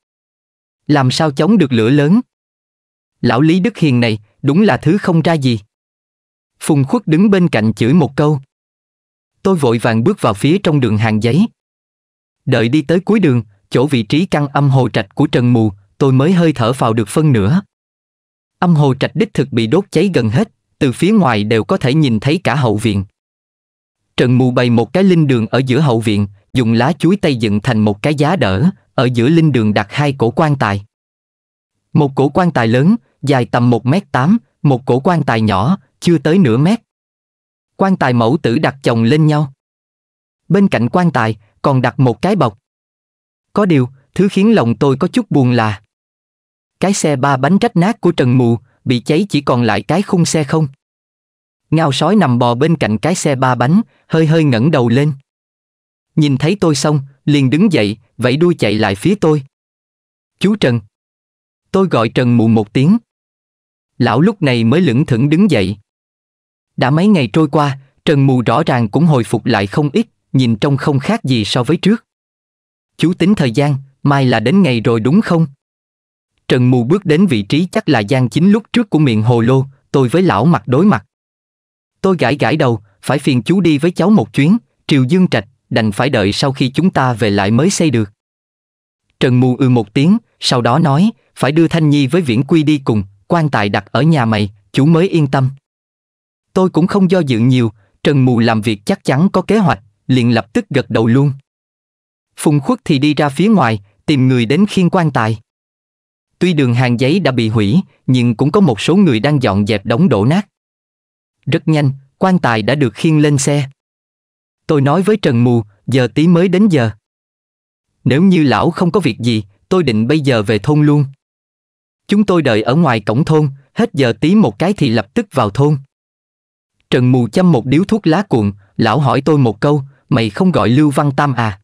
Làm sao chống được lửa lớn? Lão Lý Đức Hiền này, đúng là thứ không ra gì. Phùng Khuất đứng bên cạnh chửi một câu. Tôi vội vàng bước vào phía trong đường hàng giấy. Đợi đi tới cuối đường, chỗ vị trí căn âm hồ trạch của Trần Mù, tôi mới hơi thở vào được phân nửa. Âm hồ trạch đích thực bị đốt cháy gần hết, từ phía ngoài đều có thể nhìn thấy cả hậu viện. Trần Mù bày một cái linh đường ở giữa hậu viện, dùng lá chuối tây dựng thành một cái giá đỡ, ở giữa linh đường đặt hai cổ quan tài. Một cổ quan tài lớn, dài tầm 1 mét 8, một cổ quan tài nhỏ, chưa tới nửa mét. Quan tài mẫu tử đặt chồng lên nhau. Bên cạnh quan tài còn đặt một cái bọc. Có điều, thứ khiến lòng tôi có chút buồn là cái xe ba bánh rách nát của Trần Mù, bị cháy chỉ còn lại cái khung xe không. Ngao sói nằm bò bên cạnh cái xe ba bánh, hơi hơi ngẩng đầu lên. Nhìn thấy tôi xong, liền đứng dậy, vẫy đuôi chạy lại phía tôi. Chú Trần. Tôi gọi Trần Mù một tiếng. Lão lúc này mới lững thững đứng dậy. Đã mấy ngày trôi qua, Trần Mù rõ ràng cũng hồi phục lại không ít, nhìn trông không khác gì so với trước. Chú tính thời gian, mai là đến ngày rồi đúng không? Trần Mù bước đến vị trí chắc là gian chính lúc trước của miệng hồ lô, tôi với lão mặt đối mặt. Tôi gãi gãi đầu, phải phiền chú đi với cháu một chuyến, Triều Dương Trạch, đành phải đợi sau khi chúng ta về lại mới xây được. Trần Mù ư ừ một tiếng, sau đó nói, phải đưa Thanh Nhi với Viễn Quy đi cùng, quan tài đặt ở nhà mày, chú mới yên tâm. Tôi cũng không do dự nhiều, Trần Mù làm việc chắc chắn có kế hoạch, liền lập tức gật đầu luôn. Phùng Khuất thì đi ra phía ngoài, tìm người đến khiên quan tài. Tuy đường hàng giấy đã bị hủy, nhưng cũng có một số người đang dọn dẹp đống đổ nát. Rất nhanh, quan tài đã được khiêng lên xe. Tôi nói với Trần Mù, giờ tí mới đến giờ. Nếu như lão không có việc gì, tôi định bây giờ về thôn luôn. Chúng tôi đợi ở ngoài cổng thôn, hết giờ tí một cái thì lập tức vào thôn. Trần Mù châm một điếu thuốc lá cuộn, lão hỏi tôi một câu, mày không gọi Lưu Văn Tam à?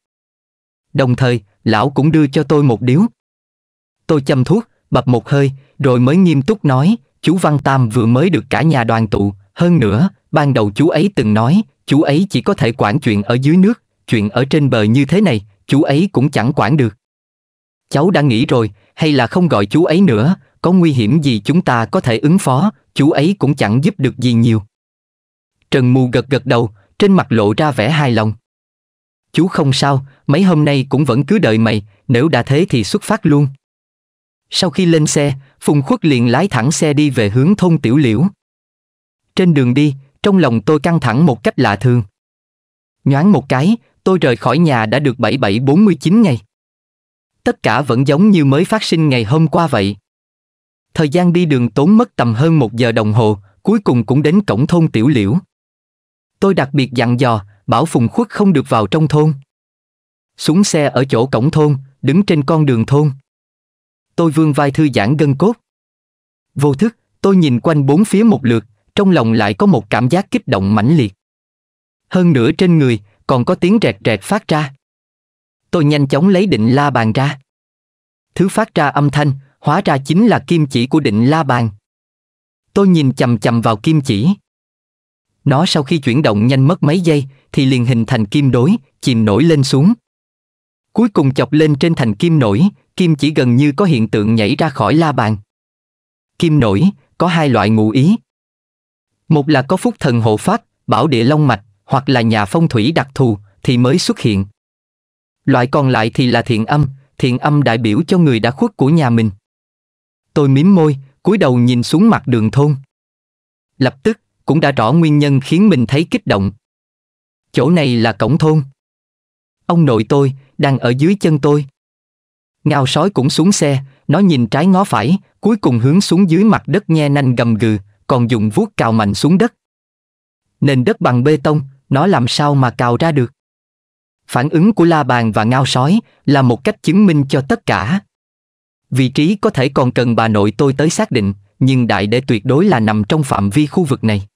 Đồng thời, lão cũng đưa cho tôi một điếu. Tôi châm thuốc, bập một hơi, rồi mới nghiêm túc nói, chú Văn Tam vừa mới được cả nhà đoàn tụ, hơn nữa, ban đầu chú ấy từng nói, chú ấy chỉ có thể quản chuyện ở dưới nước, chuyện ở trên bờ như thế này, chú ấy cũng chẳng quản được. Cháu đã nghĩ rồi, hay là không gọi chú ấy nữa, có nguy hiểm gì chúng ta có thể ứng phó, chú ấy cũng chẳng giúp được gì nhiều. Trần Mù gật gật đầu, trên mặt lộ ra vẻ hài lòng. Chú không sao, mấy hôm nay cũng vẫn cứ đợi mày, nếu đã thế thì xuất phát luôn. Sau khi lên xe, Phùng Khuất liền lái thẳng xe đi về hướng thôn Tiểu Liễu. Trên đường đi, trong lòng tôi căng thẳng một cách lạ thường. Nhoáng một cái, tôi rời khỏi nhà đã được 7749 ngày. Tất cả vẫn giống như mới phát sinh ngày hôm qua vậy. Thời gian đi đường tốn mất tầm hơn một giờ đồng hồ, cuối cùng cũng đến cổng thôn Tiểu Liễu. Tôi đặc biệt dặn dò, bảo Phùng Khuất không được vào trong thôn. Xuống xe ở chỗ cổng thôn, đứng trên con đường thôn tôi vương vai thư giãn gân cốt. Vô thức, tôi nhìn quanh bốn phía một lượt, trong lòng lại có một cảm giác kích động mãnh liệt. Hơn nữa trên người, còn có tiếng rẹt rẹt phát ra. Tôi nhanh chóng lấy định la bàn ra. Thứ phát ra âm thanh, hóa ra chính là kim chỉ của định la bàn. Tôi nhìn chầm chầm vào kim chỉ. Nó sau khi chuyển động nhanh mất mấy giây thì liền hình thành kim đối, chìm nổi lên xuống cuối cùng chọc lên trên thành kim nổi, kim chỉ gần như có hiện tượng nhảy ra khỏi la bàn. Kim nổi, có hai loại ngụ ý. Một là có phúc thần hộ pháp, bảo địa long mạch, hoặc là nhà phong thủy đặc thù, thì mới xuất hiện. Loại còn lại thì là thiện âm, thiện âm đại biểu cho người đã khuất của nhà mình. Tôi mím môi, cúi đầu nhìn xuống mặt đường thôn. Lập tức, cũng đã rõ nguyên nhân khiến mình thấy kích động. Chỗ này là cổng thôn. Ông nội tôi, đang ở dưới chân tôi. Ngao sói cũng xuống xe, nó nhìn trái ngó phải, cuối cùng hướng xuống dưới mặt đất nhe nanh gầm gừ, còn dùng vuốt cào mạnh xuống đất. Nền đất bằng bê tông, nó làm sao mà cào ra được? Phản ứng của la bàn và ngao sói là một cách chứng minh cho tất cả. Vị trí có thể còn cần bà nội tôi tới xác định, nhưng đại để tuyệt đối là nằm trong phạm vi khu vực này.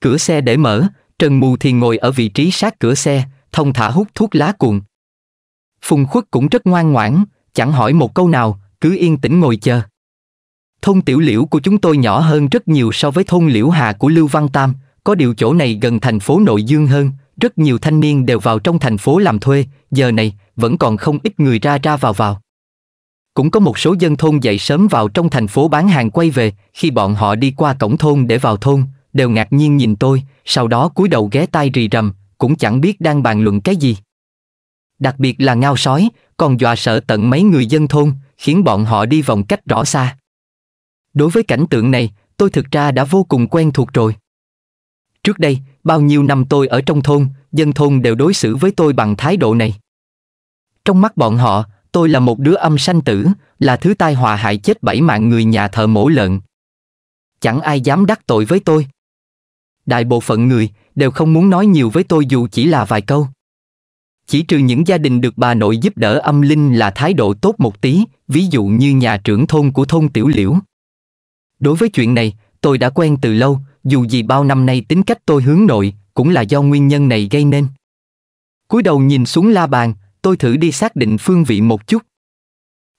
Cửa xe để mở, Trần Mù thì ngồi ở vị trí sát cửa xe, thông thả hút thuốc lá cuồng. Phùng Khuất cũng rất ngoan ngoãn, chẳng hỏi một câu nào, cứ yên tĩnh ngồi chờ. Thôn tiểu liễu của chúng tôi nhỏ hơn rất nhiều so với thôn liễu hà của Lưu Văn Tam, có điều chỗ này gần thành phố nội dương hơn, rất nhiều thanh niên đều vào trong thành phố làm thuê, giờ này vẫn còn không ít người ra ra vào vào. Cũng có một số dân thôn dậy sớm vào trong thành phố bán hàng quay về, khi bọn họ đi qua cổng thôn để vào thôn, đều ngạc nhiên nhìn tôi, sau đó cúi đầu ghé tai rì rầm, cũng chẳng biết đang bàn luận cái gì đặc biệt là ngao sói, còn dọa sợ tận mấy người dân thôn, khiến bọn họ đi vòng cách rõ xa. Đối với cảnh tượng này, tôi thực ra đã vô cùng quen thuộc rồi. Trước đây, bao nhiêu năm tôi ở trong thôn, dân thôn đều đối xử với tôi bằng thái độ này. Trong mắt bọn họ, tôi là một đứa âm sanh tử, là thứ tai họa hại chết bảy mạng người nhà thờ mổ lợn. Chẳng ai dám đắc tội với tôi. Đại bộ phận người đều không muốn nói nhiều với tôi dù chỉ là vài câu. Chỉ trừ những gia đình được bà nội giúp đỡ âm linh là thái độ tốt một tí, ví dụ như nhà trưởng thôn của thôn Tiểu Liễu. Đối với chuyện này, tôi đã quen từ lâu, dù gì bao năm nay tính cách tôi hướng nội, cũng là do nguyên nhân này gây nên. cúi đầu nhìn xuống la bàn, tôi thử đi xác định phương vị một chút.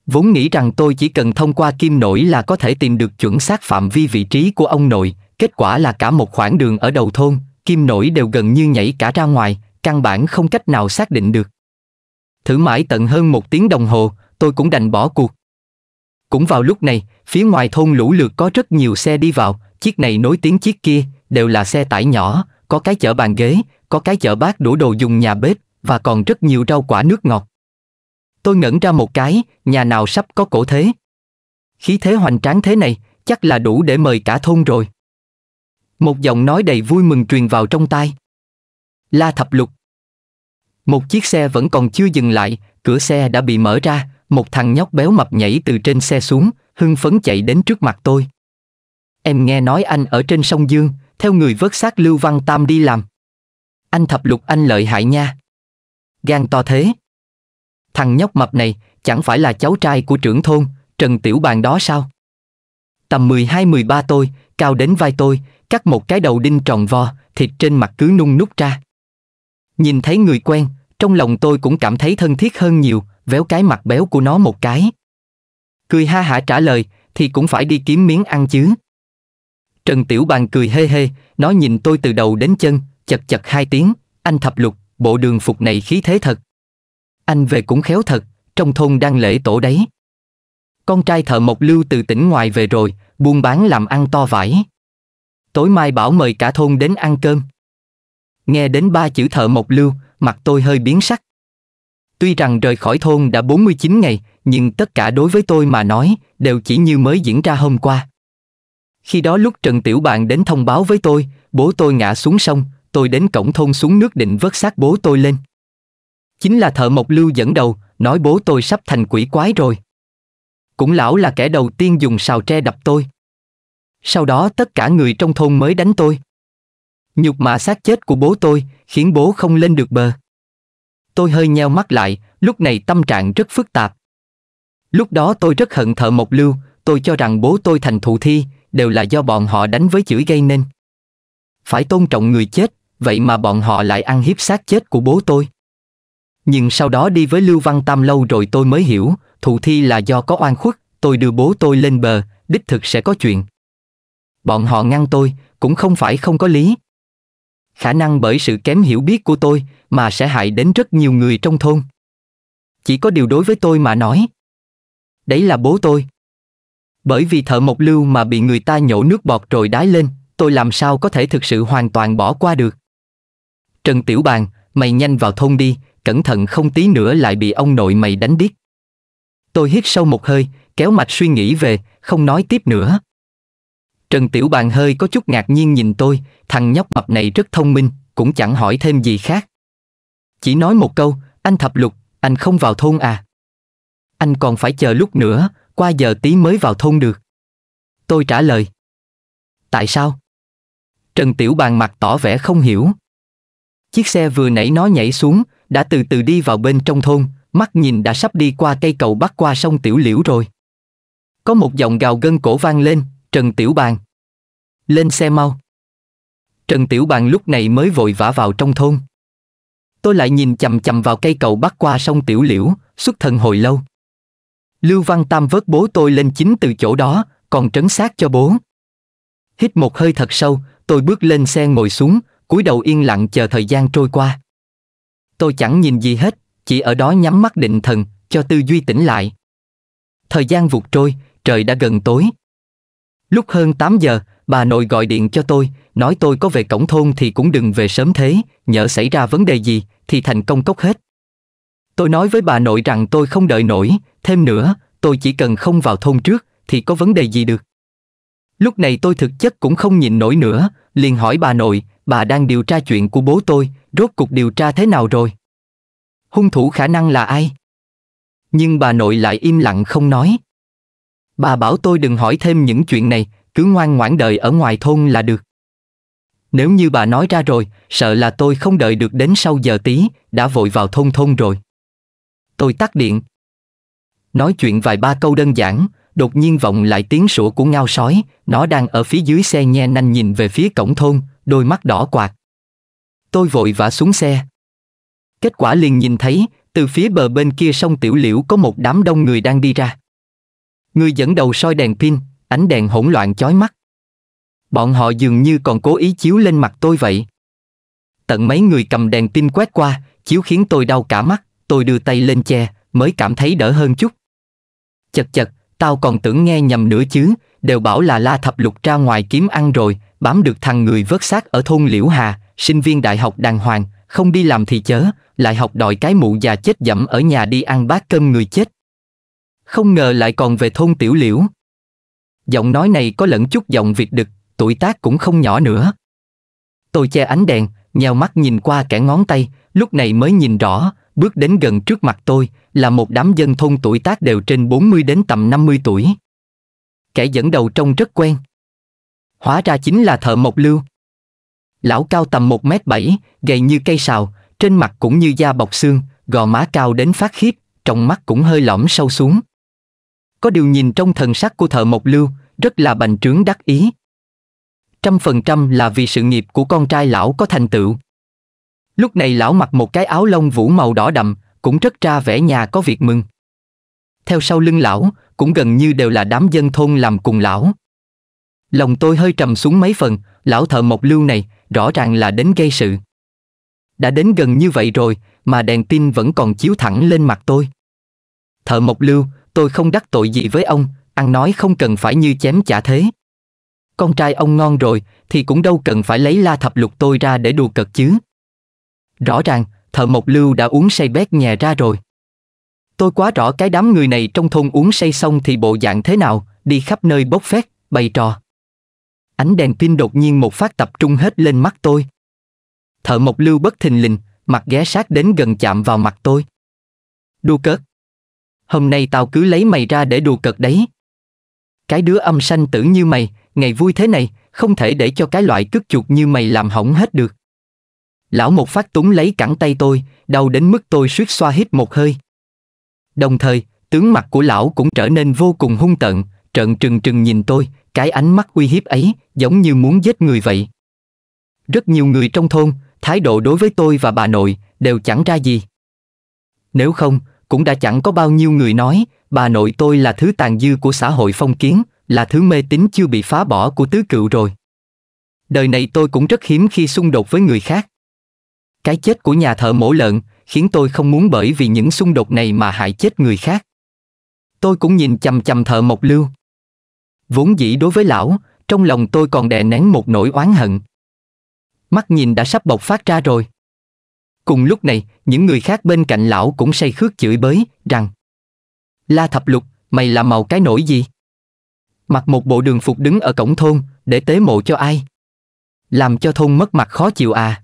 Vốn nghĩ rằng tôi chỉ cần thông qua kim nổi là có thể tìm được chuẩn xác phạm vi vị trí của ông nội, kết quả là cả một khoảng đường ở đầu thôn, kim nổi đều gần như nhảy cả ra ngoài, căn bản không cách nào xác định được. Thử mãi tận hơn một tiếng đồng hồ, tôi cũng đành bỏ cuộc. Cũng vào lúc này, phía ngoài thôn lũ lượt có rất nhiều xe đi vào, chiếc này nối tiếng chiếc kia, đều là xe tải nhỏ, có cái chở bàn ghế, có cái chở bát đổ đồ dùng nhà bếp, và còn rất nhiều rau quả nước ngọt. Tôi ngẩn ra một cái, nhà nào sắp có cổ thế. Khí thế hoành tráng thế này, chắc là đủ để mời cả thôn rồi. Một giọng nói đầy vui mừng truyền vào trong tai. La Thập Lục. Một chiếc xe vẫn còn chưa dừng lại, cửa xe đã bị mở ra, một thằng nhóc béo mập nhảy từ trên xe xuống, hưng phấn chạy đến trước mặt tôi. Em nghe nói anh ở trên sông Dương, theo người vớt xác Lưu Văn Tam đi làm. Anh Thập Lục anh lợi hại nha. Gan to thế. Thằng nhóc mập này chẳng phải là cháu trai của trưởng thôn, Trần Tiểu Bàn đó sao? Tầm 12-13 tôi, cao đến vai tôi, cắt một cái đầu đinh tròn vo, thịt trên mặt cứ nung nút ra. Nhìn thấy người quen, trong lòng tôi cũng cảm thấy thân thiết hơn nhiều, véo cái mặt béo của nó một cái. Cười ha hả trả lời, thì cũng phải đi kiếm miếng ăn chứ. Trần Tiểu Bàn cười hê hê, nó nhìn tôi từ đầu đến chân, chật chật hai tiếng, anh thập lục, bộ đường phục này khí thế thật. Anh về cũng khéo thật, trong thôn đang lễ tổ đấy. Con trai thợ mộc lưu từ tỉnh ngoài về rồi, buôn bán làm ăn to vải. Tối mai bảo mời cả thôn đến ăn cơm. Nghe đến ba chữ thợ mộc lưu, mặt tôi hơi biến sắc. Tuy rằng rời khỏi thôn đã 49 ngày, nhưng tất cả đối với tôi mà nói đều chỉ như mới diễn ra hôm qua. Khi đó lúc Trần Tiểu Bạn đến thông báo với tôi, bố tôi ngã xuống sông, tôi đến cổng thôn xuống nước định vớt xác bố tôi lên. Chính là thợ mộc lưu dẫn đầu, nói bố tôi sắp thành quỷ quái rồi. Cũng lão là kẻ đầu tiên dùng xào tre đập tôi. Sau đó tất cả người trong thôn mới đánh tôi. Nhục mạ xác chết của bố tôi khiến bố không lên được bờ. Tôi hơi nheo mắt lại, lúc này tâm trạng rất phức tạp. Lúc đó tôi rất hận thợ Mộc Lưu, tôi cho rằng bố tôi thành thụ thi, đều là do bọn họ đánh với chửi gây nên. Phải tôn trọng người chết, vậy mà bọn họ lại ăn hiếp xác chết của bố tôi. Nhưng sau đó đi với Lưu Văn Tam lâu rồi tôi mới hiểu, thụ thi là do có oan khuất, tôi đưa bố tôi lên bờ, đích thực sẽ có chuyện. Bọn họ ngăn tôi, cũng không phải không có lý, khả năng bởi sự kém hiểu biết của tôi mà sẽ hại đến rất nhiều người trong thôn chỉ có điều đối với tôi mà nói đấy là bố tôi bởi vì thợ mộc lưu mà bị người ta nhổ nước bọt rồi đái lên tôi làm sao có thể thực sự hoàn toàn bỏ qua được trần tiểu bàn mày nhanh vào thôn đi cẩn thận không tí nữa lại bị ông nội mày đánh điếc tôi hít sâu một hơi kéo mạch suy nghĩ về không nói tiếp nữa Trần Tiểu Bàn hơi có chút ngạc nhiên nhìn tôi, thằng nhóc mập này rất thông minh, cũng chẳng hỏi thêm gì khác. Chỉ nói một câu, anh thập lục, anh không vào thôn à? Anh còn phải chờ lúc nữa, qua giờ tí mới vào thôn được. Tôi trả lời. Tại sao? Trần Tiểu Bàn mặt tỏ vẻ không hiểu. Chiếc xe vừa nãy nó nhảy xuống, đã từ từ đi vào bên trong thôn, mắt nhìn đã sắp đi qua cây cầu bắc qua sông Tiểu Liễu rồi. Có một giọng gào gân cổ vang lên, Trần Tiểu Bàng Lên xe mau. Trần Tiểu Bàng lúc này mới vội vã vào trong thôn. Tôi lại nhìn chầm chầm vào cây cầu bắc qua sông Tiểu Liễu, xuất thần hồi lâu. Lưu Văn Tam vớt bố tôi lên chính từ chỗ đó, còn trấn sát cho bố. Hít một hơi thật sâu, tôi bước lên xe ngồi xuống, cúi đầu yên lặng chờ thời gian trôi qua. Tôi chẳng nhìn gì hết, chỉ ở đó nhắm mắt định thần, cho tư duy tỉnh lại. Thời gian vụt trôi, trời đã gần tối. Lúc hơn 8 giờ, bà nội gọi điện cho tôi, nói tôi có về cổng thôn thì cũng đừng về sớm thế, nhỡ xảy ra vấn đề gì thì thành công cốc hết. Tôi nói với bà nội rằng tôi không đợi nổi, thêm nữa, tôi chỉ cần không vào thôn trước thì có vấn đề gì được. Lúc này tôi thực chất cũng không nhịn nổi nữa, liền hỏi bà nội, bà đang điều tra chuyện của bố tôi, rốt cuộc điều tra thế nào rồi? Hung thủ khả năng là ai? Nhưng bà nội lại im lặng không nói, Bà bảo tôi đừng hỏi thêm những chuyện này, cứ ngoan ngoãn đợi ở ngoài thôn là được. Nếu như bà nói ra rồi, sợ là tôi không đợi được đến sau giờ tí, đã vội vào thôn thôn rồi. Tôi tắt điện. Nói chuyện vài ba câu đơn giản, đột nhiên vọng lại tiếng sủa của ngao sói, nó đang ở phía dưới xe nhe nanh nhìn về phía cổng thôn, đôi mắt đỏ quạt. Tôi vội vã xuống xe. Kết quả liền nhìn thấy, từ phía bờ bên kia sông Tiểu Liễu có một đám đông người đang đi ra. Người dẫn đầu soi đèn pin, ánh đèn hỗn loạn chói mắt. Bọn họ dường như còn cố ý chiếu lên mặt tôi vậy. Tận mấy người cầm đèn pin quét qua, chiếu khiến tôi đau cả mắt, tôi đưa tay lên che, mới cảm thấy đỡ hơn chút. Chật chật, tao còn tưởng nghe nhầm nữa chứ, đều bảo là la thập lục ra ngoài kiếm ăn rồi, bám được thằng người vớt xác ở thôn Liễu Hà, sinh viên đại học đàng hoàng, không đi làm thì chớ, lại học đòi cái mụ già chết dẫm ở nhà đi ăn bát cơm người chết không ngờ lại còn về thôn tiểu liễu. Giọng nói này có lẫn chút giọng việt đực, tuổi tác cũng không nhỏ nữa. Tôi che ánh đèn, nhào mắt nhìn qua cả ngón tay, lúc này mới nhìn rõ, bước đến gần trước mặt tôi, là một đám dân thôn tuổi tác đều trên 40 đến tầm 50 tuổi. Kẻ dẫn đầu trông rất quen. Hóa ra chính là thợ mộc lưu. Lão cao tầm 1m7, gầy như cây sào, trên mặt cũng như da bọc xương, gò má cao đến phát khiếp, trong mắt cũng hơi lõm sâu xuống có điều nhìn trong thần sắc của thợ Mộc Lưu, rất là bành trướng đắc ý. Trăm phần trăm là vì sự nghiệp của con trai lão có thành tựu. Lúc này lão mặc một cái áo lông vũ màu đỏ đậm, cũng rất ra vẻ nhà có việc mừng. Theo sau lưng lão, cũng gần như đều là đám dân thôn làm cùng lão. Lòng tôi hơi trầm xuống mấy phần, lão thợ Mộc Lưu này rõ ràng là đến gây sự. Đã đến gần như vậy rồi mà đèn tin vẫn còn chiếu thẳng lên mặt tôi. Thợ Mộc Lưu, tôi không đắc tội gì với ông, ăn nói không cần phải như chém chả thế. Con trai ông ngon rồi, thì cũng đâu cần phải lấy la thập lục tôi ra để đùa cợt chứ. Rõ ràng, thợ mộc lưu đã uống say bét nhè ra rồi. Tôi quá rõ cái đám người này trong thôn uống say xong thì bộ dạng thế nào, đi khắp nơi bốc phét, bày trò. Ánh đèn pin đột nhiên một phát tập trung hết lên mắt tôi. Thợ mộc lưu bất thình lình, mặt ghé sát đến gần chạm vào mặt tôi. Đua cớt, hôm nay tao cứ lấy mày ra để đùa cợt đấy. Cái đứa âm sanh tử như mày, ngày vui thế này, không thể để cho cái loại cướp chuột như mày làm hỏng hết được. Lão một phát túng lấy cẳng tay tôi, đau đến mức tôi suýt xoa hít một hơi. Đồng thời, tướng mặt của lão cũng trở nên vô cùng hung tợn, trợn trừng trừng nhìn tôi, cái ánh mắt uy hiếp ấy giống như muốn giết người vậy. Rất nhiều người trong thôn, thái độ đối với tôi và bà nội đều chẳng ra gì. Nếu không, cũng đã chẳng có bao nhiêu người nói, bà nội tôi là thứ tàn dư của xã hội phong kiến, là thứ mê tín chưa bị phá bỏ của tứ cựu rồi. Đời này tôi cũng rất hiếm khi xung đột với người khác. Cái chết của nhà thợ mổ lợn khiến tôi không muốn bởi vì những xung đột này mà hại chết người khác. Tôi cũng nhìn chằm chằm thợ Mộc Lưu. Vốn dĩ đối với lão, trong lòng tôi còn đè nén một nỗi oán hận. Mắt nhìn đã sắp bộc phát ra rồi. Cùng lúc này, những người khác bên cạnh lão cũng say khước chửi bới, rằng La thập lục, mày là màu cái nổi gì? Mặc một bộ đường phục đứng ở cổng thôn, để tế mộ cho ai? Làm cho thôn mất mặt khó chịu à?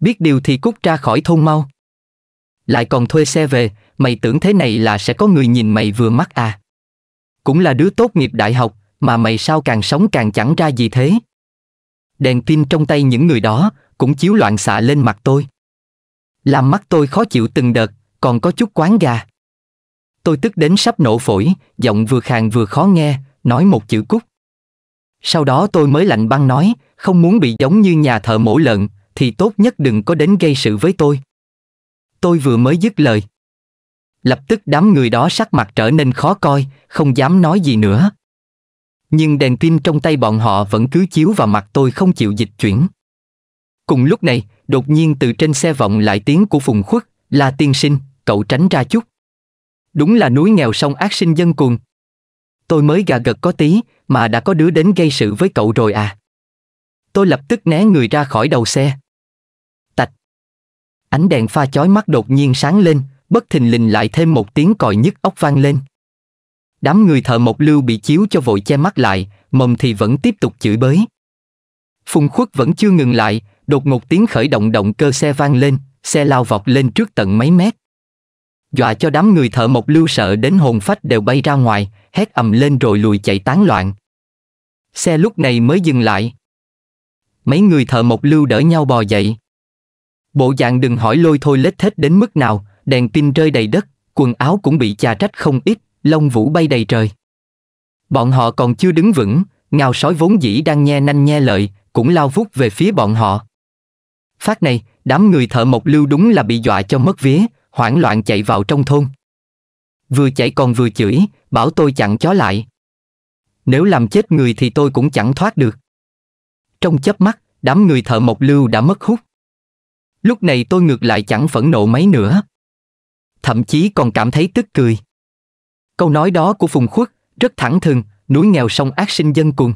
Biết điều thì cút ra khỏi thôn mau. Lại còn thuê xe về, mày tưởng thế này là sẽ có người nhìn mày vừa mắt à? Cũng là đứa tốt nghiệp đại học, mà mày sao càng sống càng chẳng ra gì thế? Đèn pin trong tay những người đó cũng chiếu loạn xạ lên mặt tôi. Làm mắt tôi khó chịu từng đợt, còn có chút quán gà. Tôi tức đến sắp nổ phổi, giọng vừa khàn vừa khó nghe, nói một chữ cút. Sau đó tôi mới lạnh băng nói, không muốn bị giống như nhà thợ mổ lợn, thì tốt nhất đừng có đến gây sự với tôi. Tôi vừa mới dứt lời. Lập tức đám người đó sắc mặt trở nên khó coi, không dám nói gì nữa. Nhưng đèn pin trong tay bọn họ vẫn cứ chiếu vào mặt tôi không chịu dịch chuyển. Cùng lúc này, đột nhiên từ trên xe vọng lại tiếng của Phùng Khuất, là tiên sinh, cậu tránh ra chút. Đúng là núi nghèo sông ác sinh dân cuồng. Tôi mới gà gật có tí, mà đã có đứa đến gây sự với cậu rồi à. Tôi lập tức né người ra khỏi đầu xe. Tạch. Ánh đèn pha chói mắt đột nhiên sáng lên, bất thình lình lại thêm một tiếng còi nhức óc vang lên. Đám người thợ một lưu bị chiếu cho vội che mắt lại, mồm thì vẫn tiếp tục chửi bới. Phùng khuất vẫn chưa ngừng lại, Đột ngột tiếng khởi động động cơ xe vang lên, xe lao vọt lên trước tận mấy mét. Dọa cho đám người thợ mộc lưu sợ đến hồn phách đều bay ra ngoài, hét ầm lên rồi lùi chạy tán loạn. Xe lúc này mới dừng lại. Mấy người thợ mộc lưu đỡ nhau bò dậy. Bộ dạng đừng hỏi lôi thôi lết thết đến mức nào, đèn pin rơi đầy đất, quần áo cũng bị chà trách không ít, lông vũ bay đầy trời. Bọn họ còn chưa đứng vững, ngào sói vốn dĩ đang nhe nanh nhe lợi, cũng lao vút về phía bọn họ. Phát này, đám người thợ mộc lưu đúng là bị dọa cho mất vía, hoảng loạn chạy vào trong thôn. Vừa chạy còn vừa chửi, bảo tôi chặn chó lại. Nếu làm chết người thì tôi cũng chẳng thoát được. Trong chớp mắt, đám người thợ mộc lưu đã mất hút. Lúc này tôi ngược lại chẳng phẫn nộ mấy nữa. Thậm chí còn cảm thấy tức cười. Câu nói đó của Phùng Khuất rất thẳng thừng, núi nghèo sông ác sinh dân cùng.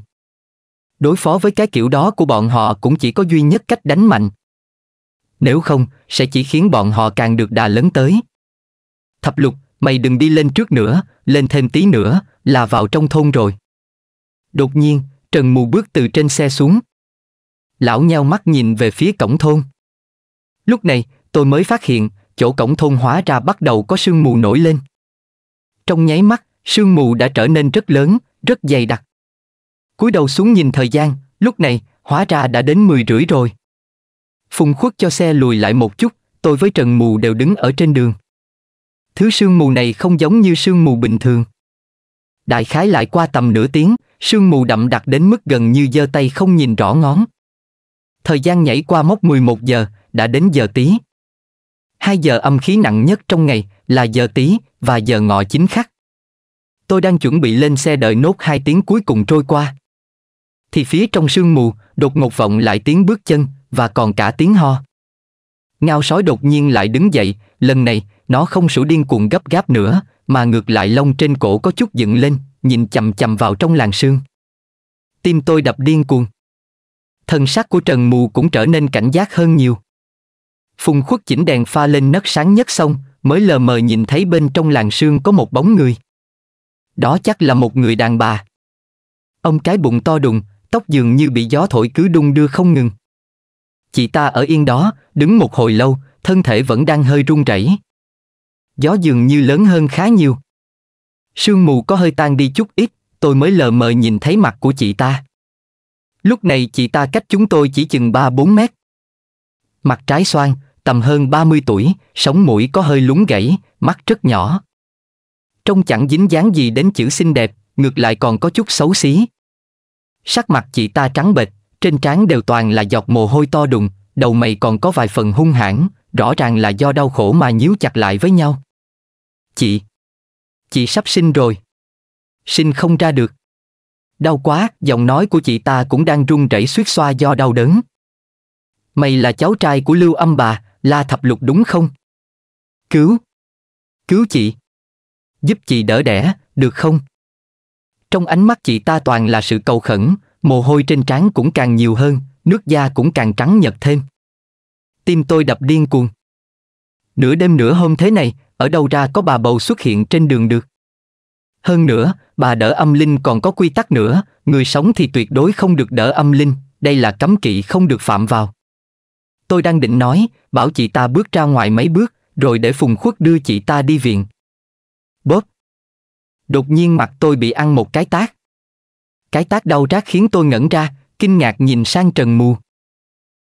Đối phó với cái kiểu đó của bọn họ cũng chỉ có duy nhất cách đánh mạnh, nếu không, sẽ chỉ khiến bọn họ càng được đà lớn tới. Thập lục, mày đừng đi lên trước nữa, lên thêm tí nữa, là vào trong thôn rồi. Đột nhiên, Trần Mù bước từ trên xe xuống. Lão nheo mắt nhìn về phía cổng thôn. Lúc này, tôi mới phát hiện, chỗ cổng thôn hóa ra bắt đầu có sương mù nổi lên. Trong nháy mắt, sương mù đã trở nên rất lớn, rất dày đặc. cúi đầu xuống nhìn thời gian, lúc này, hóa ra đã đến 10 rưỡi rồi. Phùng khuất cho xe lùi lại một chút, tôi với Trần Mù đều đứng ở trên đường. Thứ sương mù này không giống như sương mù bình thường. Đại khái lại qua tầm nửa tiếng, sương mù đậm đặc đến mức gần như giơ tay không nhìn rõ ngón. Thời gian nhảy qua mốc 11 giờ, đã đến giờ tí. Hai giờ âm khí nặng nhất trong ngày là giờ tí và giờ ngọ chính khắc. Tôi đang chuẩn bị lên xe đợi nốt hai tiếng cuối cùng trôi qua. Thì phía trong sương mù, đột ngột vọng lại tiếng bước chân, và còn cả tiếng ho. Ngao sói đột nhiên lại đứng dậy, lần này, nó không sủa điên cuồng gấp gáp nữa, mà ngược lại lông trên cổ có chút dựng lên, nhìn chầm chầm vào trong làng sương. Tim tôi đập điên cuồng. Thần sắc của Trần Mù cũng trở nên cảnh giác hơn nhiều. Phùng khuất chỉnh đèn pha lên nấc sáng nhất xong, mới lờ mờ nhìn thấy bên trong làng sương có một bóng người. Đó chắc là một người đàn bà. Ông cái bụng to đùng, tóc dường như bị gió thổi cứ đung đưa không ngừng. Chị ta ở yên đó, đứng một hồi lâu, thân thể vẫn đang hơi run rẩy. Gió dường như lớn hơn khá nhiều. Sương mù có hơi tan đi chút ít, tôi mới lờ mờ nhìn thấy mặt của chị ta. Lúc này chị ta cách chúng tôi chỉ chừng ba bốn mét. Mặt trái xoan, tầm hơn ba mươi tuổi, sống mũi có hơi lúng gãy, mắt rất nhỏ. Trông chẳng dính dáng gì đến chữ xinh đẹp, ngược lại còn có chút xấu xí. Sắc mặt chị ta trắng bệch, trên trán đều toàn là giọt mồ hôi to đùng, đầu mày còn có vài phần hung hãn, rõ ràng là do đau khổ mà nhíu chặt lại với nhau. Chị, chị sắp sinh rồi. Sinh không ra được. Đau quá, giọng nói của chị ta cũng đang run rẩy suýt xoa do đau đớn. Mày là cháu trai của Lưu Âm bà, La Thập Lục đúng không? Cứu. Cứu chị. Giúp chị đỡ đẻ, được không? Trong ánh mắt chị ta toàn là sự cầu khẩn, Mồ hôi trên trán cũng càng nhiều hơn, nước da cũng càng trắng nhật thêm. Tim tôi đập điên cuồng. Nửa đêm nửa hôm thế này, ở đâu ra có bà bầu xuất hiện trên đường được. Hơn nữa, bà đỡ âm linh còn có quy tắc nữa, người sống thì tuyệt đối không được đỡ âm linh, đây là cấm kỵ không được phạm vào. Tôi đang định nói, bảo chị ta bước ra ngoài mấy bước, rồi để Phùng Khuất đưa chị ta đi viện. Bóp! Đột nhiên mặt tôi bị ăn một cái tác. Cái tác đau rát khiến tôi ngẩn ra, kinh ngạc nhìn sang Trần Mù.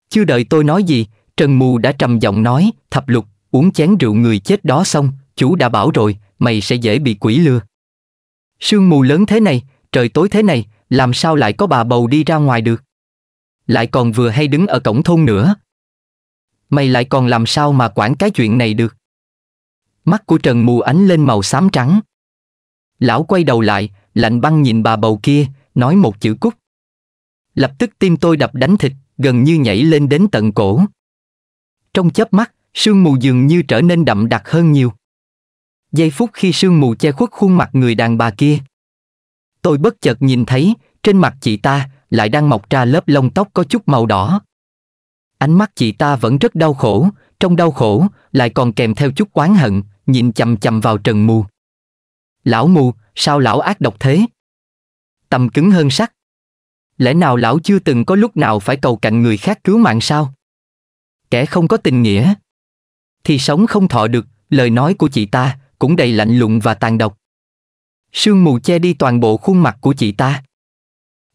Chưa đợi tôi nói gì, Trần Mù đã trầm giọng nói, thập lục, uống chén rượu người chết đó xong, chủ đã bảo rồi, mày sẽ dễ bị quỷ lừa. Sương mù lớn thế này, trời tối thế này, làm sao lại có bà bầu đi ra ngoài được? Lại còn vừa hay đứng ở cổng thôn nữa. Mày lại còn làm sao mà quản cái chuyện này được? Mắt của Trần Mù ánh lên màu xám trắng. Lão quay đầu lại, lạnh băng nhìn bà bầu kia, nói một chữ cút. Lập tức tim tôi đập đánh thịt, gần như nhảy lên đến tận cổ. Trong chớp mắt, sương mù dường như trở nên đậm đặc hơn nhiều. Giây phút khi sương mù che khuất khuôn mặt người đàn bà kia. Tôi bất chợt nhìn thấy, trên mặt chị ta lại đang mọc ra lớp lông tóc có chút màu đỏ. Ánh mắt chị ta vẫn rất đau khổ, trong đau khổ lại còn kèm theo chút oán hận, nhìn chằm chằm vào Trần Mù. Lão Mù, sao lão ác độc thế? tâm cứng hơn sắt. Lẽ nào lão chưa từng có lúc nào phải cầu cạnh người khác cứu mạng sao? Kẻ không có tình nghĩa. Thì sống không thọ được, lời nói của chị ta cũng đầy lạnh lùng và tàn độc. Sương mù che đi toàn bộ khuôn mặt của chị ta.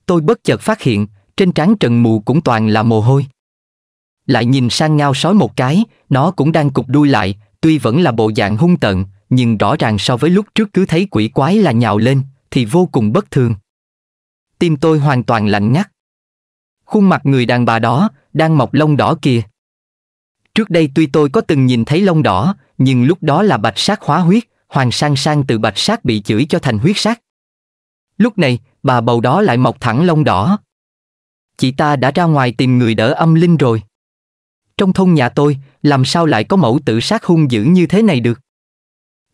Tôi bất chợt phát hiện, trên trán trần mù cũng toàn là mồ hôi. Lại nhìn sang ngao sói một cái, nó cũng đang cục đuôi lại, tuy vẫn là bộ dạng hung tợn, nhưng rõ ràng so với lúc trước cứ thấy quỷ quái là nhào lên, thì vô cùng bất thường tim tôi hoàn toàn lạnh ngắt. Khuôn mặt người đàn bà đó, đang mọc lông đỏ kìa. Trước đây tuy tôi có từng nhìn thấy lông đỏ, nhưng lúc đó là bạch sát hóa huyết, hoàng sang sang từ bạch sát bị chửi cho thành huyết sát. Lúc này, bà bầu đó lại mọc thẳng lông đỏ. Chị ta đã ra ngoài tìm người đỡ âm linh rồi. Trong thôn nhà tôi, làm sao lại có mẫu tự sát hung dữ như thế này được?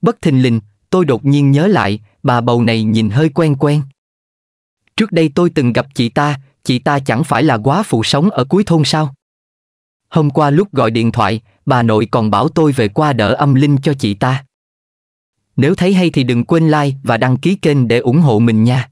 Bất thình lình, tôi đột nhiên nhớ lại, bà bầu này nhìn hơi quen quen. Trước đây tôi từng gặp chị ta, chị ta chẳng phải là quá phụ sống ở cuối thôn sao? Hôm qua lúc gọi điện thoại, bà nội còn bảo tôi về qua đỡ âm linh cho chị ta. Nếu thấy hay thì đừng quên like và đăng ký kênh để ủng hộ mình nha.